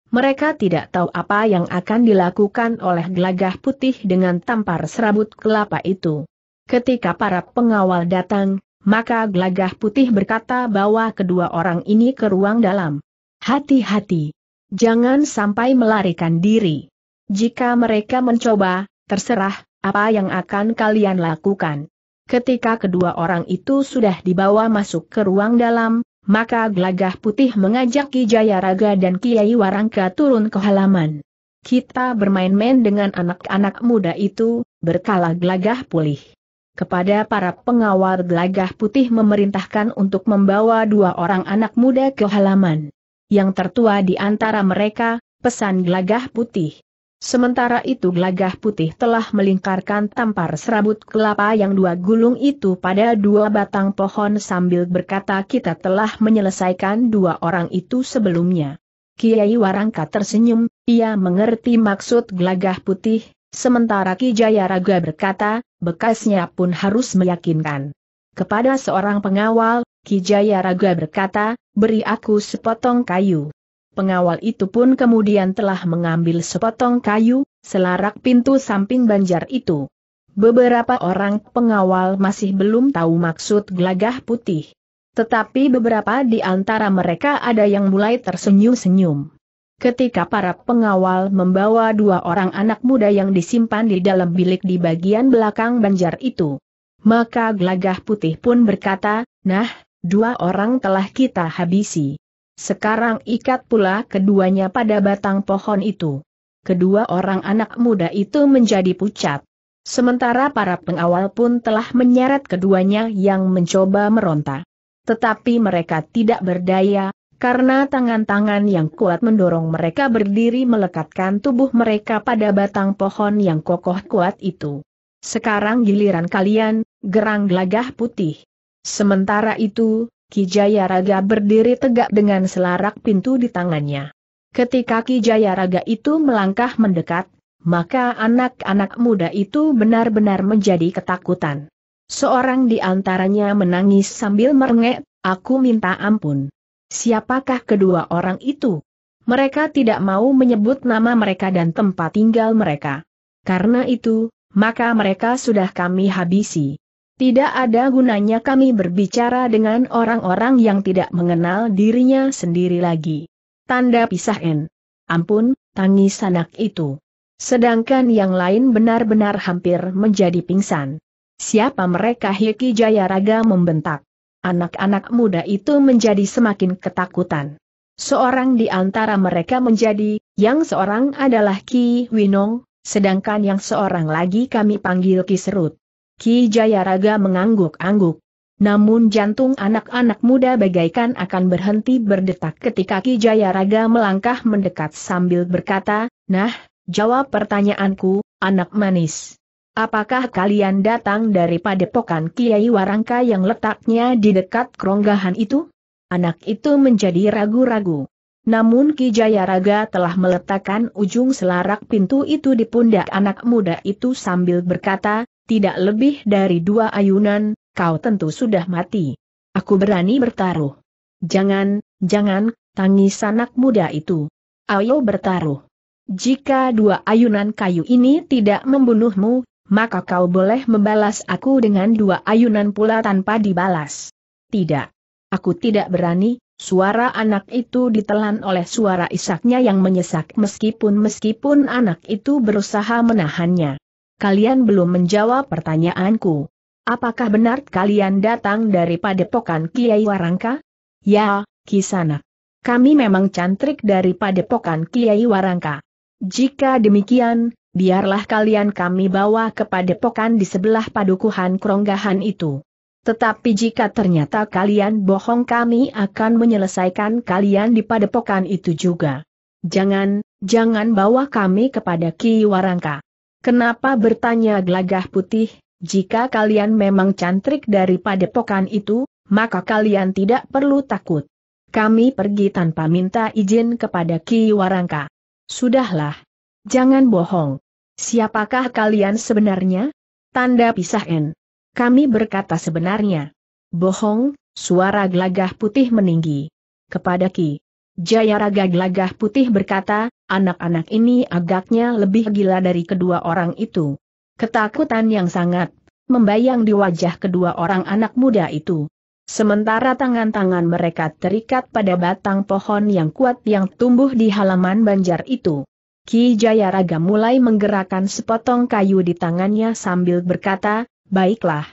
Mereka tidak tahu apa yang akan dilakukan oleh gelagah putih dengan tampar serabut kelapa itu. Ketika para pengawal datang, maka Glagah putih berkata bahwa kedua orang ini ke ruang dalam. Hati-hati. Jangan sampai melarikan diri. Jika mereka mencoba, terserah, apa yang akan kalian lakukan. Ketika kedua orang itu sudah dibawa masuk ke ruang dalam, maka Glagah putih mengajak Ki Jayaraga dan Kiai Warangka turun ke halaman. Kita bermain-main dengan anak-anak muda itu, berkala Glagah pulih kepada para pengawal gelagah putih memerintahkan untuk membawa dua orang anak muda ke halaman. Yang tertua di antara mereka, pesan gelagah putih. Sementara itu gelagah putih telah melingkarkan tampar serabut kelapa yang dua gulung itu pada dua batang pohon sambil berkata kita telah menyelesaikan dua orang itu sebelumnya. Kiai Warangka tersenyum, ia mengerti maksud gelagah putih, Sementara Ki Jayaraga berkata, bekasnya pun harus meyakinkan. Kepada seorang pengawal, Ki Jayaraga berkata, beri aku sepotong kayu. Pengawal itu pun kemudian telah mengambil sepotong kayu, selarak pintu samping banjar itu. Beberapa orang pengawal masih belum tahu maksud gelagah putih. Tetapi beberapa di antara mereka ada yang mulai tersenyum-senyum ketika para pengawal membawa dua orang anak muda yang disimpan di dalam bilik di bagian belakang banjar itu. Maka gelagah putih pun berkata, nah, dua orang telah kita habisi. Sekarang ikat pula keduanya pada batang pohon itu. Kedua orang anak muda itu menjadi pucat. Sementara para pengawal pun telah menyeret keduanya yang mencoba meronta. Tetapi mereka tidak berdaya, karena tangan-tangan yang kuat mendorong mereka berdiri melekatkan tubuh mereka pada batang pohon yang kokoh kuat itu. Sekarang giliran kalian, gerang gelagah putih. Sementara itu, Kijaya Raga berdiri tegak dengan selarak pintu di tangannya. Ketika Kijaya Raga itu melangkah mendekat, maka anak-anak muda itu benar-benar menjadi ketakutan. Seorang di antaranya menangis sambil merengek, aku minta ampun. Siapakah kedua orang itu? Mereka tidak mau menyebut nama mereka dan tempat tinggal mereka. Karena itu, maka mereka sudah kami habisi. Tidak ada gunanya kami berbicara dengan orang-orang yang tidak mengenal dirinya sendiri lagi. Tanda pisah N. Ampun, tangis anak itu. Sedangkan yang lain benar-benar hampir menjadi pingsan. Siapa mereka Hiki Jayaraga membentak. Anak-anak muda itu menjadi semakin ketakutan. Seorang di antara mereka menjadi, yang seorang adalah Ki Winong, sedangkan yang seorang lagi kami panggil Ki Serut. Ki Jayaraga mengangguk-angguk. Namun jantung anak-anak muda bagaikan akan berhenti berdetak ketika Ki Jayaraga melangkah mendekat sambil berkata, Nah, jawab pertanyaanku, anak manis. Apakah kalian datang dari padepokan Kiai Warangka yang letaknya di dekat keronggahan itu? Anak itu menjadi ragu-ragu. Namun Ki Jayaraga telah meletakkan ujung selarak pintu itu di pundak anak muda itu sambil berkata, tidak lebih dari dua ayunan, kau tentu sudah mati. Aku berani bertaruh. Jangan, jangan, tangis anak muda itu. Ayo bertaruh. Jika dua ayunan kayu ini tidak membunuhmu, maka kau boleh membalas aku dengan dua ayunan pula tanpa dibalas. Tidak. Aku tidak berani, suara anak itu ditelan oleh suara isaknya yang menyesak meskipun-meskipun anak itu berusaha menahannya. Kalian belum menjawab pertanyaanku. Apakah benar kalian datang dari padepokan Kiai Warangka? Ya, Kisanak. Kami memang cantrik dari padepokan Kiai Warangka. Jika demikian, biarlah kalian kami bawa kepada pokan di sebelah padukuhan keronggahan itu. Tetapi jika ternyata kalian bohong kami akan menyelesaikan kalian di padepokan itu juga. Jangan, jangan bawa kami kepada Ki Warangka. Kenapa bertanya gelagah putih, jika kalian memang cantrik dari padepokan itu, maka kalian tidak perlu takut. Kami pergi tanpa minta izin kepada Ki Warangka. Sudahlah. Jangan bohong. Siapakah kalian sebenarnya? Tanda pisah N. Kami berkata sebenarnya. Bohong, suara gelagah putih meninggi. Kepada Ki. Jayaraga gelagah putih berkata, anak-anak ini agaknya lebih gila dari kedua orang itu. Ketakutan yang sangat membayang di wajah kedua orang anak muda itu. Sementara tangan-tangan mereka terikat pada batang pohon yang kuat yang tumbuh di halaman banjar itu. Ki Jayaraga mulai menggerakkan sepotong kayu di tangannya sambil berkata, baiklah.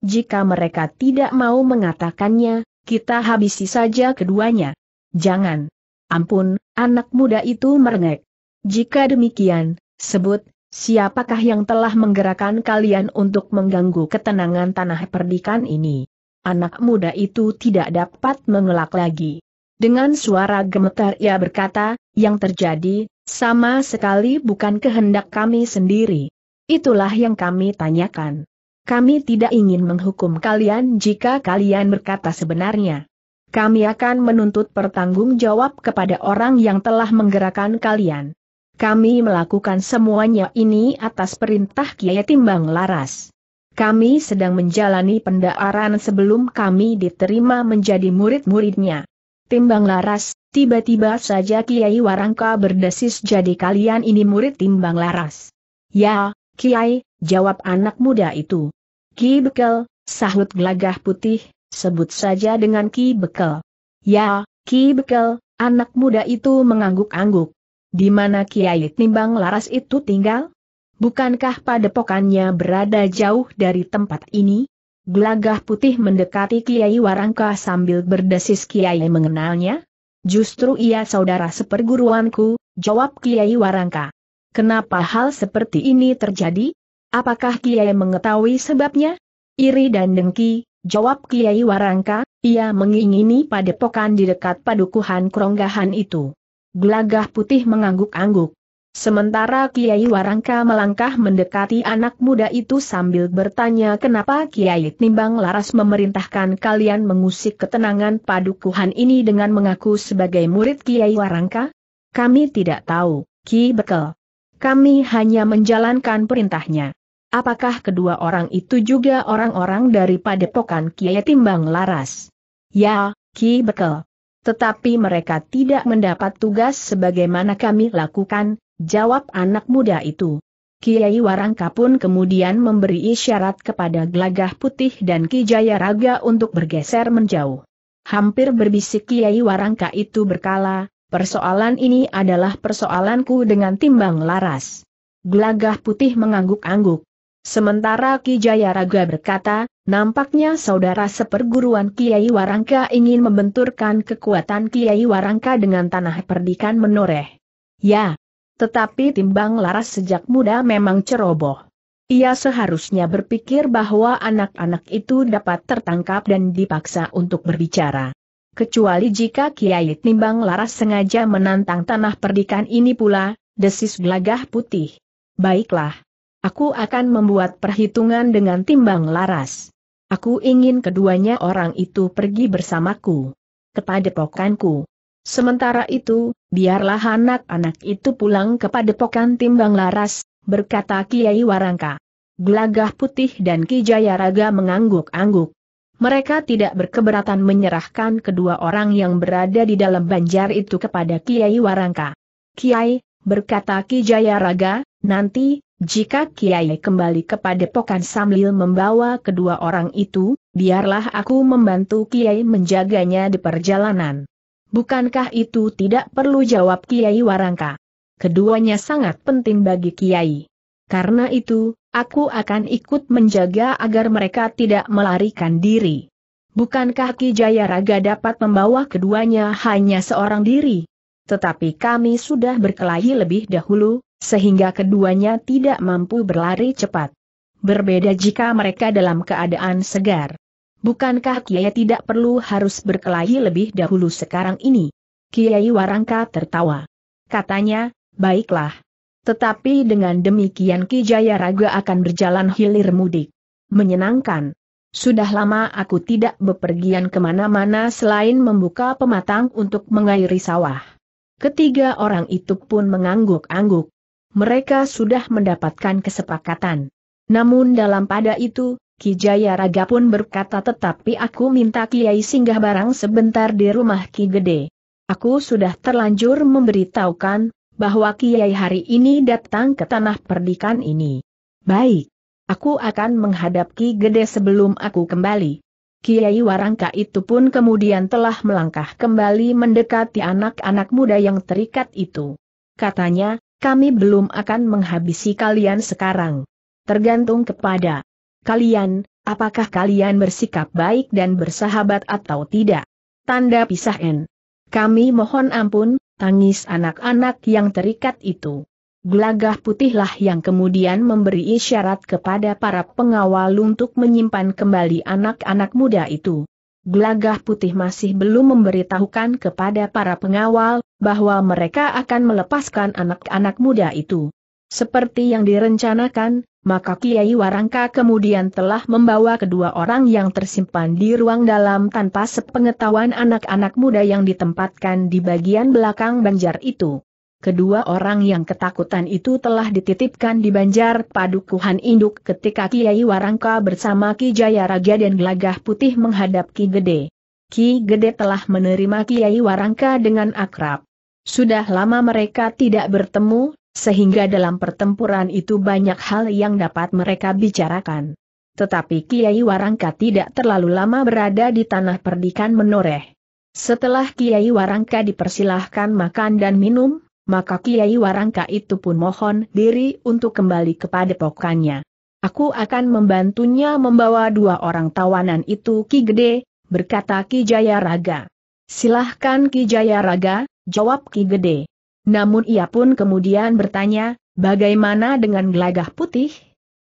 Jika mereka tidak mau mengatakannya, kita habisi saja keduanya. Jangan. Ampun, anak muda itu merengek. Jika demikian, sebut, siapakah yang telah menggerakkan kalian untuk mengganggu ketenangan tanah perdikan ini? Anak muda itu tidak dapat mengelak lagi. Dengan suara gemetar ia berkata, yang terjadi, sama sekali bukan kehendak kami sendiri. Itulah yang kami tanyakan. Kami tidak ingin menghukum kalian jika kalian berkata sebenarnya. Kami akan menuntut pertanggung jawab kepada orang yang telah menggerakkan kalian. Kami melakukan semuanya ini atas perintah Kiai Timbang Laras. Kami sedang menjalani pendaaran sebelum kami diterima menjadi murid-muridnya. Timbang Laras, tiba-tiba saja Kiai Warangka berdesis jadi kalian ini murid Timbang Laras. Ya, Kiai, jawab anak muda itu. Ki Bekel, sahut gelagah putih, sebut saja dengan Ki Bekel. Ya, Ki Bekel, anak muda itu mengangguk-angguk. Di mana Kiai Timbang Laras itu tinggal? Bukankah padepokannya berada jauh dari tempat ini? Gelagah putih mendekati Kiai Warangka sambil berdesis Kiai mengenalnya? Justru ia saudara seperguruanku, jawab Kiai Warangka. Kenapa hal seperti ini terjadi? Apakah Kiai mengetahui sebabnya? Iri dan dengki, jawab Kiai Warangka, ia mengingini padepokan di dekat padukuhan keronggahan itu. Gelagah putih mengangguk-angguk. Sementara Kiai Warangka melangkah mendekati anak muda itu sambil bertanya kenapa Kiai Timbang Laras memerintahkan kalian mengusik ketenangan padukuhan ini dengan mengaku sebagai murid Kiai Warangka? Kami tidak tahu, Ki Bekel. Kami hanya menjalankan perintahnya. Apakah kedua orang itu juga orang-orang dari padepokan Kiai Timbang Laras? Ya, Ki Bekel. Tetapi mereka tidak mendapat tugas sebagaimana kami lakukan, Jawab anak muda itu. Kiai Warangka pun kemudian memberi isyarat kepada Glagah Putih dan Ki Jaya Raga untuk bergeser menjauh. Hampir berbisik Kiai Warangka itu berkala, persoalan ini adalah persoalanku dengan timbang laras. Glagah Putih mengangguk-angguk. Sementara Ki Jaya Raga berkata, nampaknya saudara seperguruan Kiai Warangka ingin membenturkan kekuatan Kiai Warangka dengan tanah perdikan menoreh. Ya, tetapi timbang laras sejak muda memang ceroboh. Ia seharusnya berpikir bahwa anak-anak itu dapat tertangkap dan dipaksa untuk berbicara. Kecuali jika Kiai Timbang Laras sengaja menantang tanah perdikan ini pula, desis gelagah putih. Baiklah. Aku akan membuat perhitungan dengan Timbang Laras. Aku ingin keduanya orang itu pergi bersamaku. kepada pokanku. Sementara itu, biarlah anak-anak itu pulang kepada pokan timbang laras, berkata Kiai Warangka. Gelagah putih dan Kijaya Raga mengangguk-angguk. Mereka tidak berkeberatan menyerahkan kedua orang yang berada di dalam banjar itu kepada Kiai Warangka. Kiai, berkata Kijaya Raga, nanti, jika Kiai kembali kepada Pokan sambil membawa kedua orang itu, biarlah aku membantu Kiai menjaganya di perjalanan. Bukankah itu tidak perlu jawab Kiai Warangka? Keduanya sangat penting bagi Kiai. Karena itu, aku akan ikut menjaga agar mereka tidak melarikan diri. Bukankah Ki Jayaraga dapat membawa keduanya hanya seorang diri? Tetapi kami sudah berkelahi lebih dahulu, sehingga keduanya tidak mampu berlari cepat. Berbeda jika mereka dalam keadaan segar. Bukankah Kiai tidak perlu harus berkelahi lebih dahulu sekarang ini? Kiai Warangka tertawa. Katanya, baiklah. Tetapi dengan demikian Ki Jaya Raga akan berjalan hilir mudik. Menyenangkan. Sudah lama aku tidak bepergian kemana-mana selain membuka pematang untuk mengairi sawah. Ketiga orang itu pun mengangguk-angguk mereka sudah mendapatkan kesepakatan. Namun dalam pada itu, Kijaya Raga pun berkata tetapi aku minta Kiai singgah barang sebentar di rumah Ki Gede. Aku sudah terlanjur memberitahukan, bahwa Kiai hari ini datang ke tanah perdikan ini. Baik. Aku akan menghadap Ki Gede sebelum aku kembali. Kiai Warangka itu pun kemudian telah melangkah kembali mendekati anak-anak muda yang terikat itu. Katanya, kami belum akan menghabisi kalian sekarang. Tergantung kepada Kalian, apakah kalian bersikap baik dan bersahabat atau tidak? Tanda pisah N. Kami mohon ampun, tangis anak-anak yang terikat itu. Gelagah putihlah yang kemudian memberi isyarat kepada para pengawal untuk menyimpan kembali anak-anak muda itu. Gelagah putih masih belum memberitahukan kepada para pengawal, bahwa mereka akan melepaskan anak-anak muda itu. Seperti yang direncanakan, maka Kiai Warangka kemudian telah membawa kedua orang yang tersimpan di ruang dalam tanpa sepengetahuan anak-anak muda yang ditempatkan di bagian belakang banjar itu. Kedua orang yang ketakutan itu telah dititipkan di banjar padukuhan induk ketika Kiai Warangka bersama Ki Jaya Raja dan Gelagah Putih menghadap Ki Gede. Ki Gede telah menerima Kiai Warangka dengan akrab. Sudah lama mereka tidak bertemu, sehingga dalam pertempuran itu banyak hal yang dapat mereka bicarakan. Tetapi Kiai Warangka tidak terlalu lama berada di tanah perdikan menoreh. Setelah Kiai Warangka dipersilahkan makan dan minum, maka Kiai Warangka itu pun mohon diri untuk kembali kepada pokannya. Aku akan membantunya membawa dua orang tawanan itu Ki Gede, berkata Ki Jaya Raga. Silahkan Ki Jaya Raga, jawab Ki Gede. Namun ia pun kemudian bertanya, bagaimana dengan gelagah putih?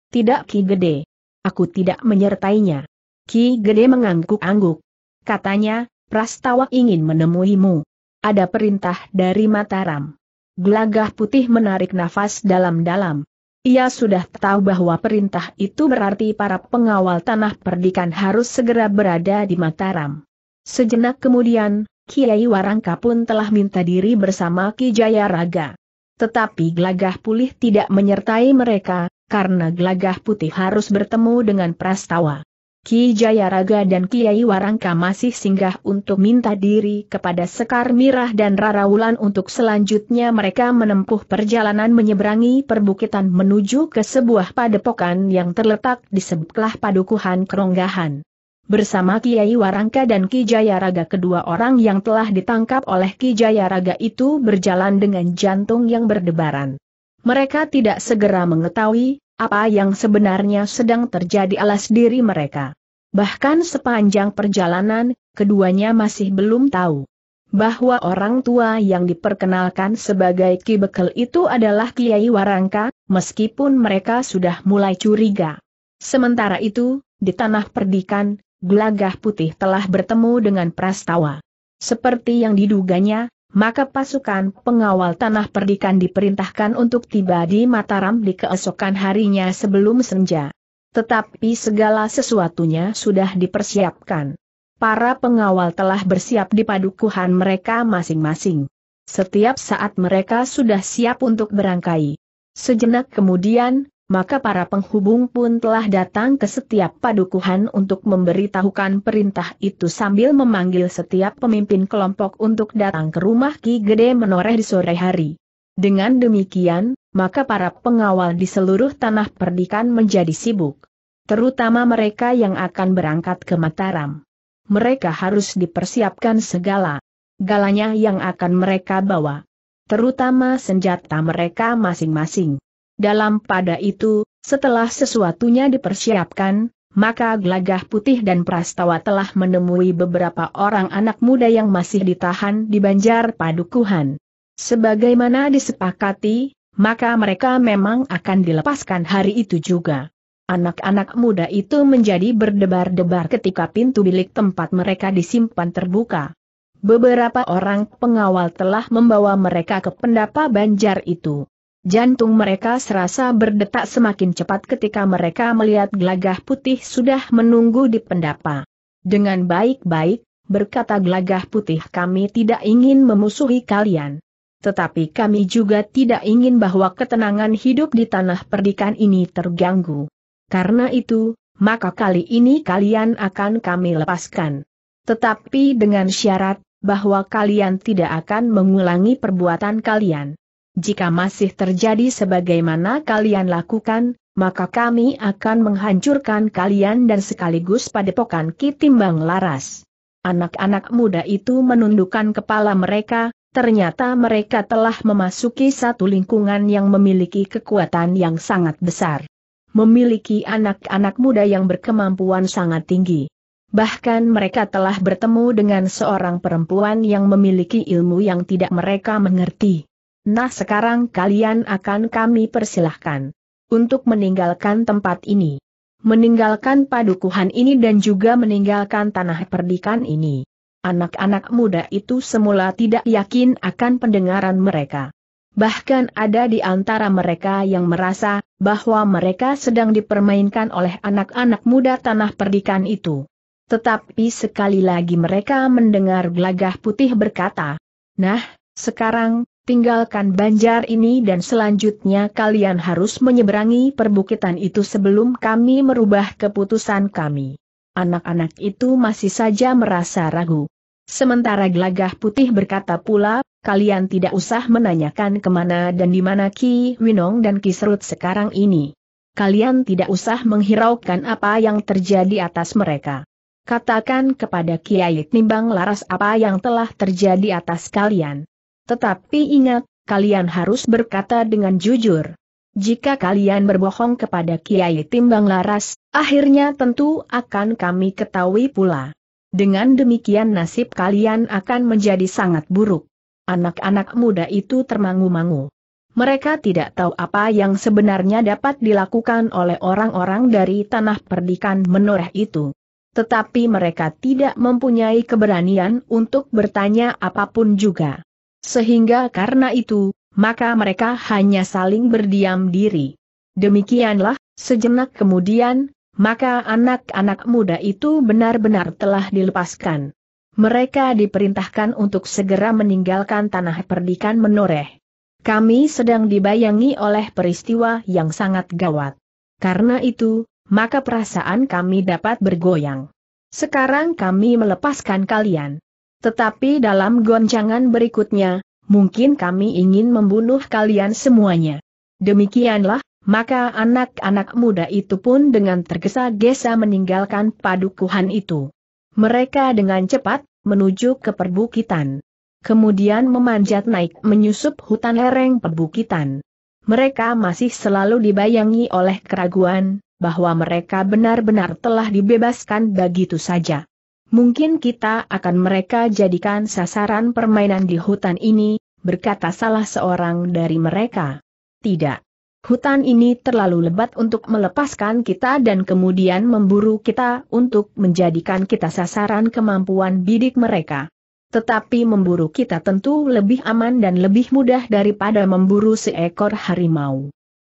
Tidak Ki Gede. Aku tidak menyertainya. Ki Gede mengangguk-angguk. Katanya, Prastawa ingin menemuimu. Ada perintah dari Mataram. Gelagah putih menarik nafas dalam-dalam. Ia sudah tahu bahwa perintah itu berarti para pengawal tanah perdikan harus segera berada di Mataram. Sejenak kemudian, Kiai Warangka pun telah minta diri bersama Ki Jaya Raga. Tetapi gelagah pulih tidak menyertai mereka, karena gelagah putih harus bertemu dengan prastawa. Ki Jaya Raga dan Kiai Warangka masih singgah untuk minta diri kepada Sekar Mirah dan Raraulan untuk selanjutnya mereka menempuh perjalanan menyeberangi perbukitan menuju ke sebuah padepokan yang terletak di sebelah padukuhan keronggahan. Bersama Kiai Warangka dan Ki Jayaraga kedua orang yang telah ditangkap oleh Ki Jayaraga itu berjalan dengan jantung yang berdebaran. Mereka tidak segera mengetahui apa yang sebenarnya sedang terjadi alas diri mereka. Bahkan sepanjang perjalanan, keduanya masih belum tahu bahwa orang tua yang diperkenalkan sebagai Ki Bekel itu adalah Kiai Warangka, meskipun mereka sudah mulai curiga. Sementara itu, di tanah perdikan, gelagah putih telah bertemu dengan Prastawa. Seperti yang diduganya, maka pasukan pengawal tanah perdikan diperintahkan untuk tiba di Mataram di keesokan harinya sebelum senja. Tetapi segala sesuatunya sudah dipersiapkan. Para pengawal telah bersiap di padukuhan mereka masing-masing. Setiap saat mereka sudah siap untuk berangkai. Sejenak kemudian, maka para penghubung pun telah datang ke setiap padukuhan untuk memberitahukan perintah itu sambil memanggil setiap pemimpin kelompok untuk datang ke rumah Ki Gede menoreh di sore hari. Dengan demikian, maka para pengawal di seluruh tanah perdikan menjadi sibuk. Terutama mereka yang akan berangkat ke Mataram. Mereka harus dipersiapkan segala galanya yang akan mereka bawa. Terutama senjata mereka masing-masing. Dalam pada itu, setelah sesuatunya dipersiapkan, maka Gelagah Putih dan Prastawa telah menemui beberapa orang anak muda yang masih ditahan di Banjar Padukuhan. Sebagaimana disepakati, maka mereka memang akan dilepaskan hari itu juga. Anak-anak muda itu menjadi berdebar-debar ketika pintu bilik tempat mereka disimpan terbuka. Beberapa orang pengawal telah membawa mereka ke pendapa Banjar itu. Jantung mereka serasa berdetak semakin cepat ketika mereka melihat gelagah putih sudah menunggu di pendapa. Dengan baik-baik, berkata gelagah putih kami tidak ingin memusuhi kalian. Tetapi kami juga tidak ingin bahwa ketenangan hidup di tanah perdikan ini terganggu. Karena itu, maka kali ini kalian akan kami lepaskan. Tetapi dengan syarat, bahwa kalian tidak akan mengulangi perbuatan kalian jika masih terjadi sebagaimana kalian lakukan, maka kami akan menghancurkan kalian dan sekaligus padepokan Kitimbang Laras. Anak-anak muda itu menundukkan kepala mereka, ternyata mereka telah memasuki satu lingkungan yang memiliki kekuatan yang sangat besar. Memiliki anak-anak muda yang berkemampuan sangat tinggi. Bahkan mereka telah bertemu dengan seorang perempuan yang memiliki ilmu yang tidak mereka mengerti. Nah sekarang kalian akan kami persilahkan untuk meninggalkan tempat ini. Meninggalkan padukuhan ini dan juga meninggalkan tanah perdikan ini. Anak-anak muda itu semula tidak yakin akan pendengaran mereka. Bahkan ada di antara mereka yang merasa bahwa mereka sedang dipermainkan oleh anak-anak muda tanah perdikan itu. Tetapi sekali lagi mereka mendengar gelagah putih berkata, Nah, sekarang, tinggalkan banjar ini dan selanjutnya kalian harus menyeberangi perbukitan itu sebelum kami merubah keputusan kami. Anak-anak itu masih saja merasa ragu. Sementara Glagah putih berkata pula, kalian tidak usah menanyakan kemana dan di mana Ki Winong dan Ki Serut sekarang ini. Kalian tidak usah menghiraukan apa yang terjadi atas mereka. Katakan kepada Kiai Nimbang Laras apa yang telah terjadi atas kalian. Tetapi ingat, kalian harus berkata dengan jujur. Jika kalian berbohong kepada Kiai Timbang Laras, akhirnya tentu akan kami ketahui pula. Dengan demikian nasib kalian akan menjadi sangat buruk. Anak-anak muda itu termangu-mangu. Mereka tidak tahu apa yang sebenarnya dapat dilakukan oleh orang-orang dari tanah perdikan menoreh itu. Tetapi mereka tidak mempunyai keberanian untuk bertanya apapun juga. Sehingga karena itu, maka mereka hanya saling berdiam diri. Demikianlah, sejenak kemudian, maka anak-anak muda itu benar-benar telah dilepaskan. Mereka diperintahkan untuk segera meninggalkan tanah perdikan menoreh. Kami sedang dibayangi oleh peristiwa yang sangat gawat. Karena itu, maka perasaan kami dapat bergoyang. Sekarang kami melepaskan kalian. Tetapi dalam goncangan berikutnya, mungkin kami ingin membunuh kalian semuanya. Demikianlah, maka anak-anak muda itu pun dengan tergesa-gesa meninggalkan padukuhan itu. Mereka dengan cepat menuju ke perbukitan. Kemudian memanjat naik menyusup hutan lereng perbukitan. Mereka masih selalu dibayangi oleh keraguan bahwa mereka benar-benar telah dibebaskan begitu saja mungkin kita akan mereka jadikan sasaran permainan di hutan ini, berkata salah seorang dari mereka. Tidak. Hutan ini terlalu lebat untuk melepaskan kita dan kemudian memburu kita untuk menjadikan kita sasaran kemampuan bidik mereka. Tetapi memburu kita tentu lebih aman dan lebih mudah daripada memburu seekor harimau.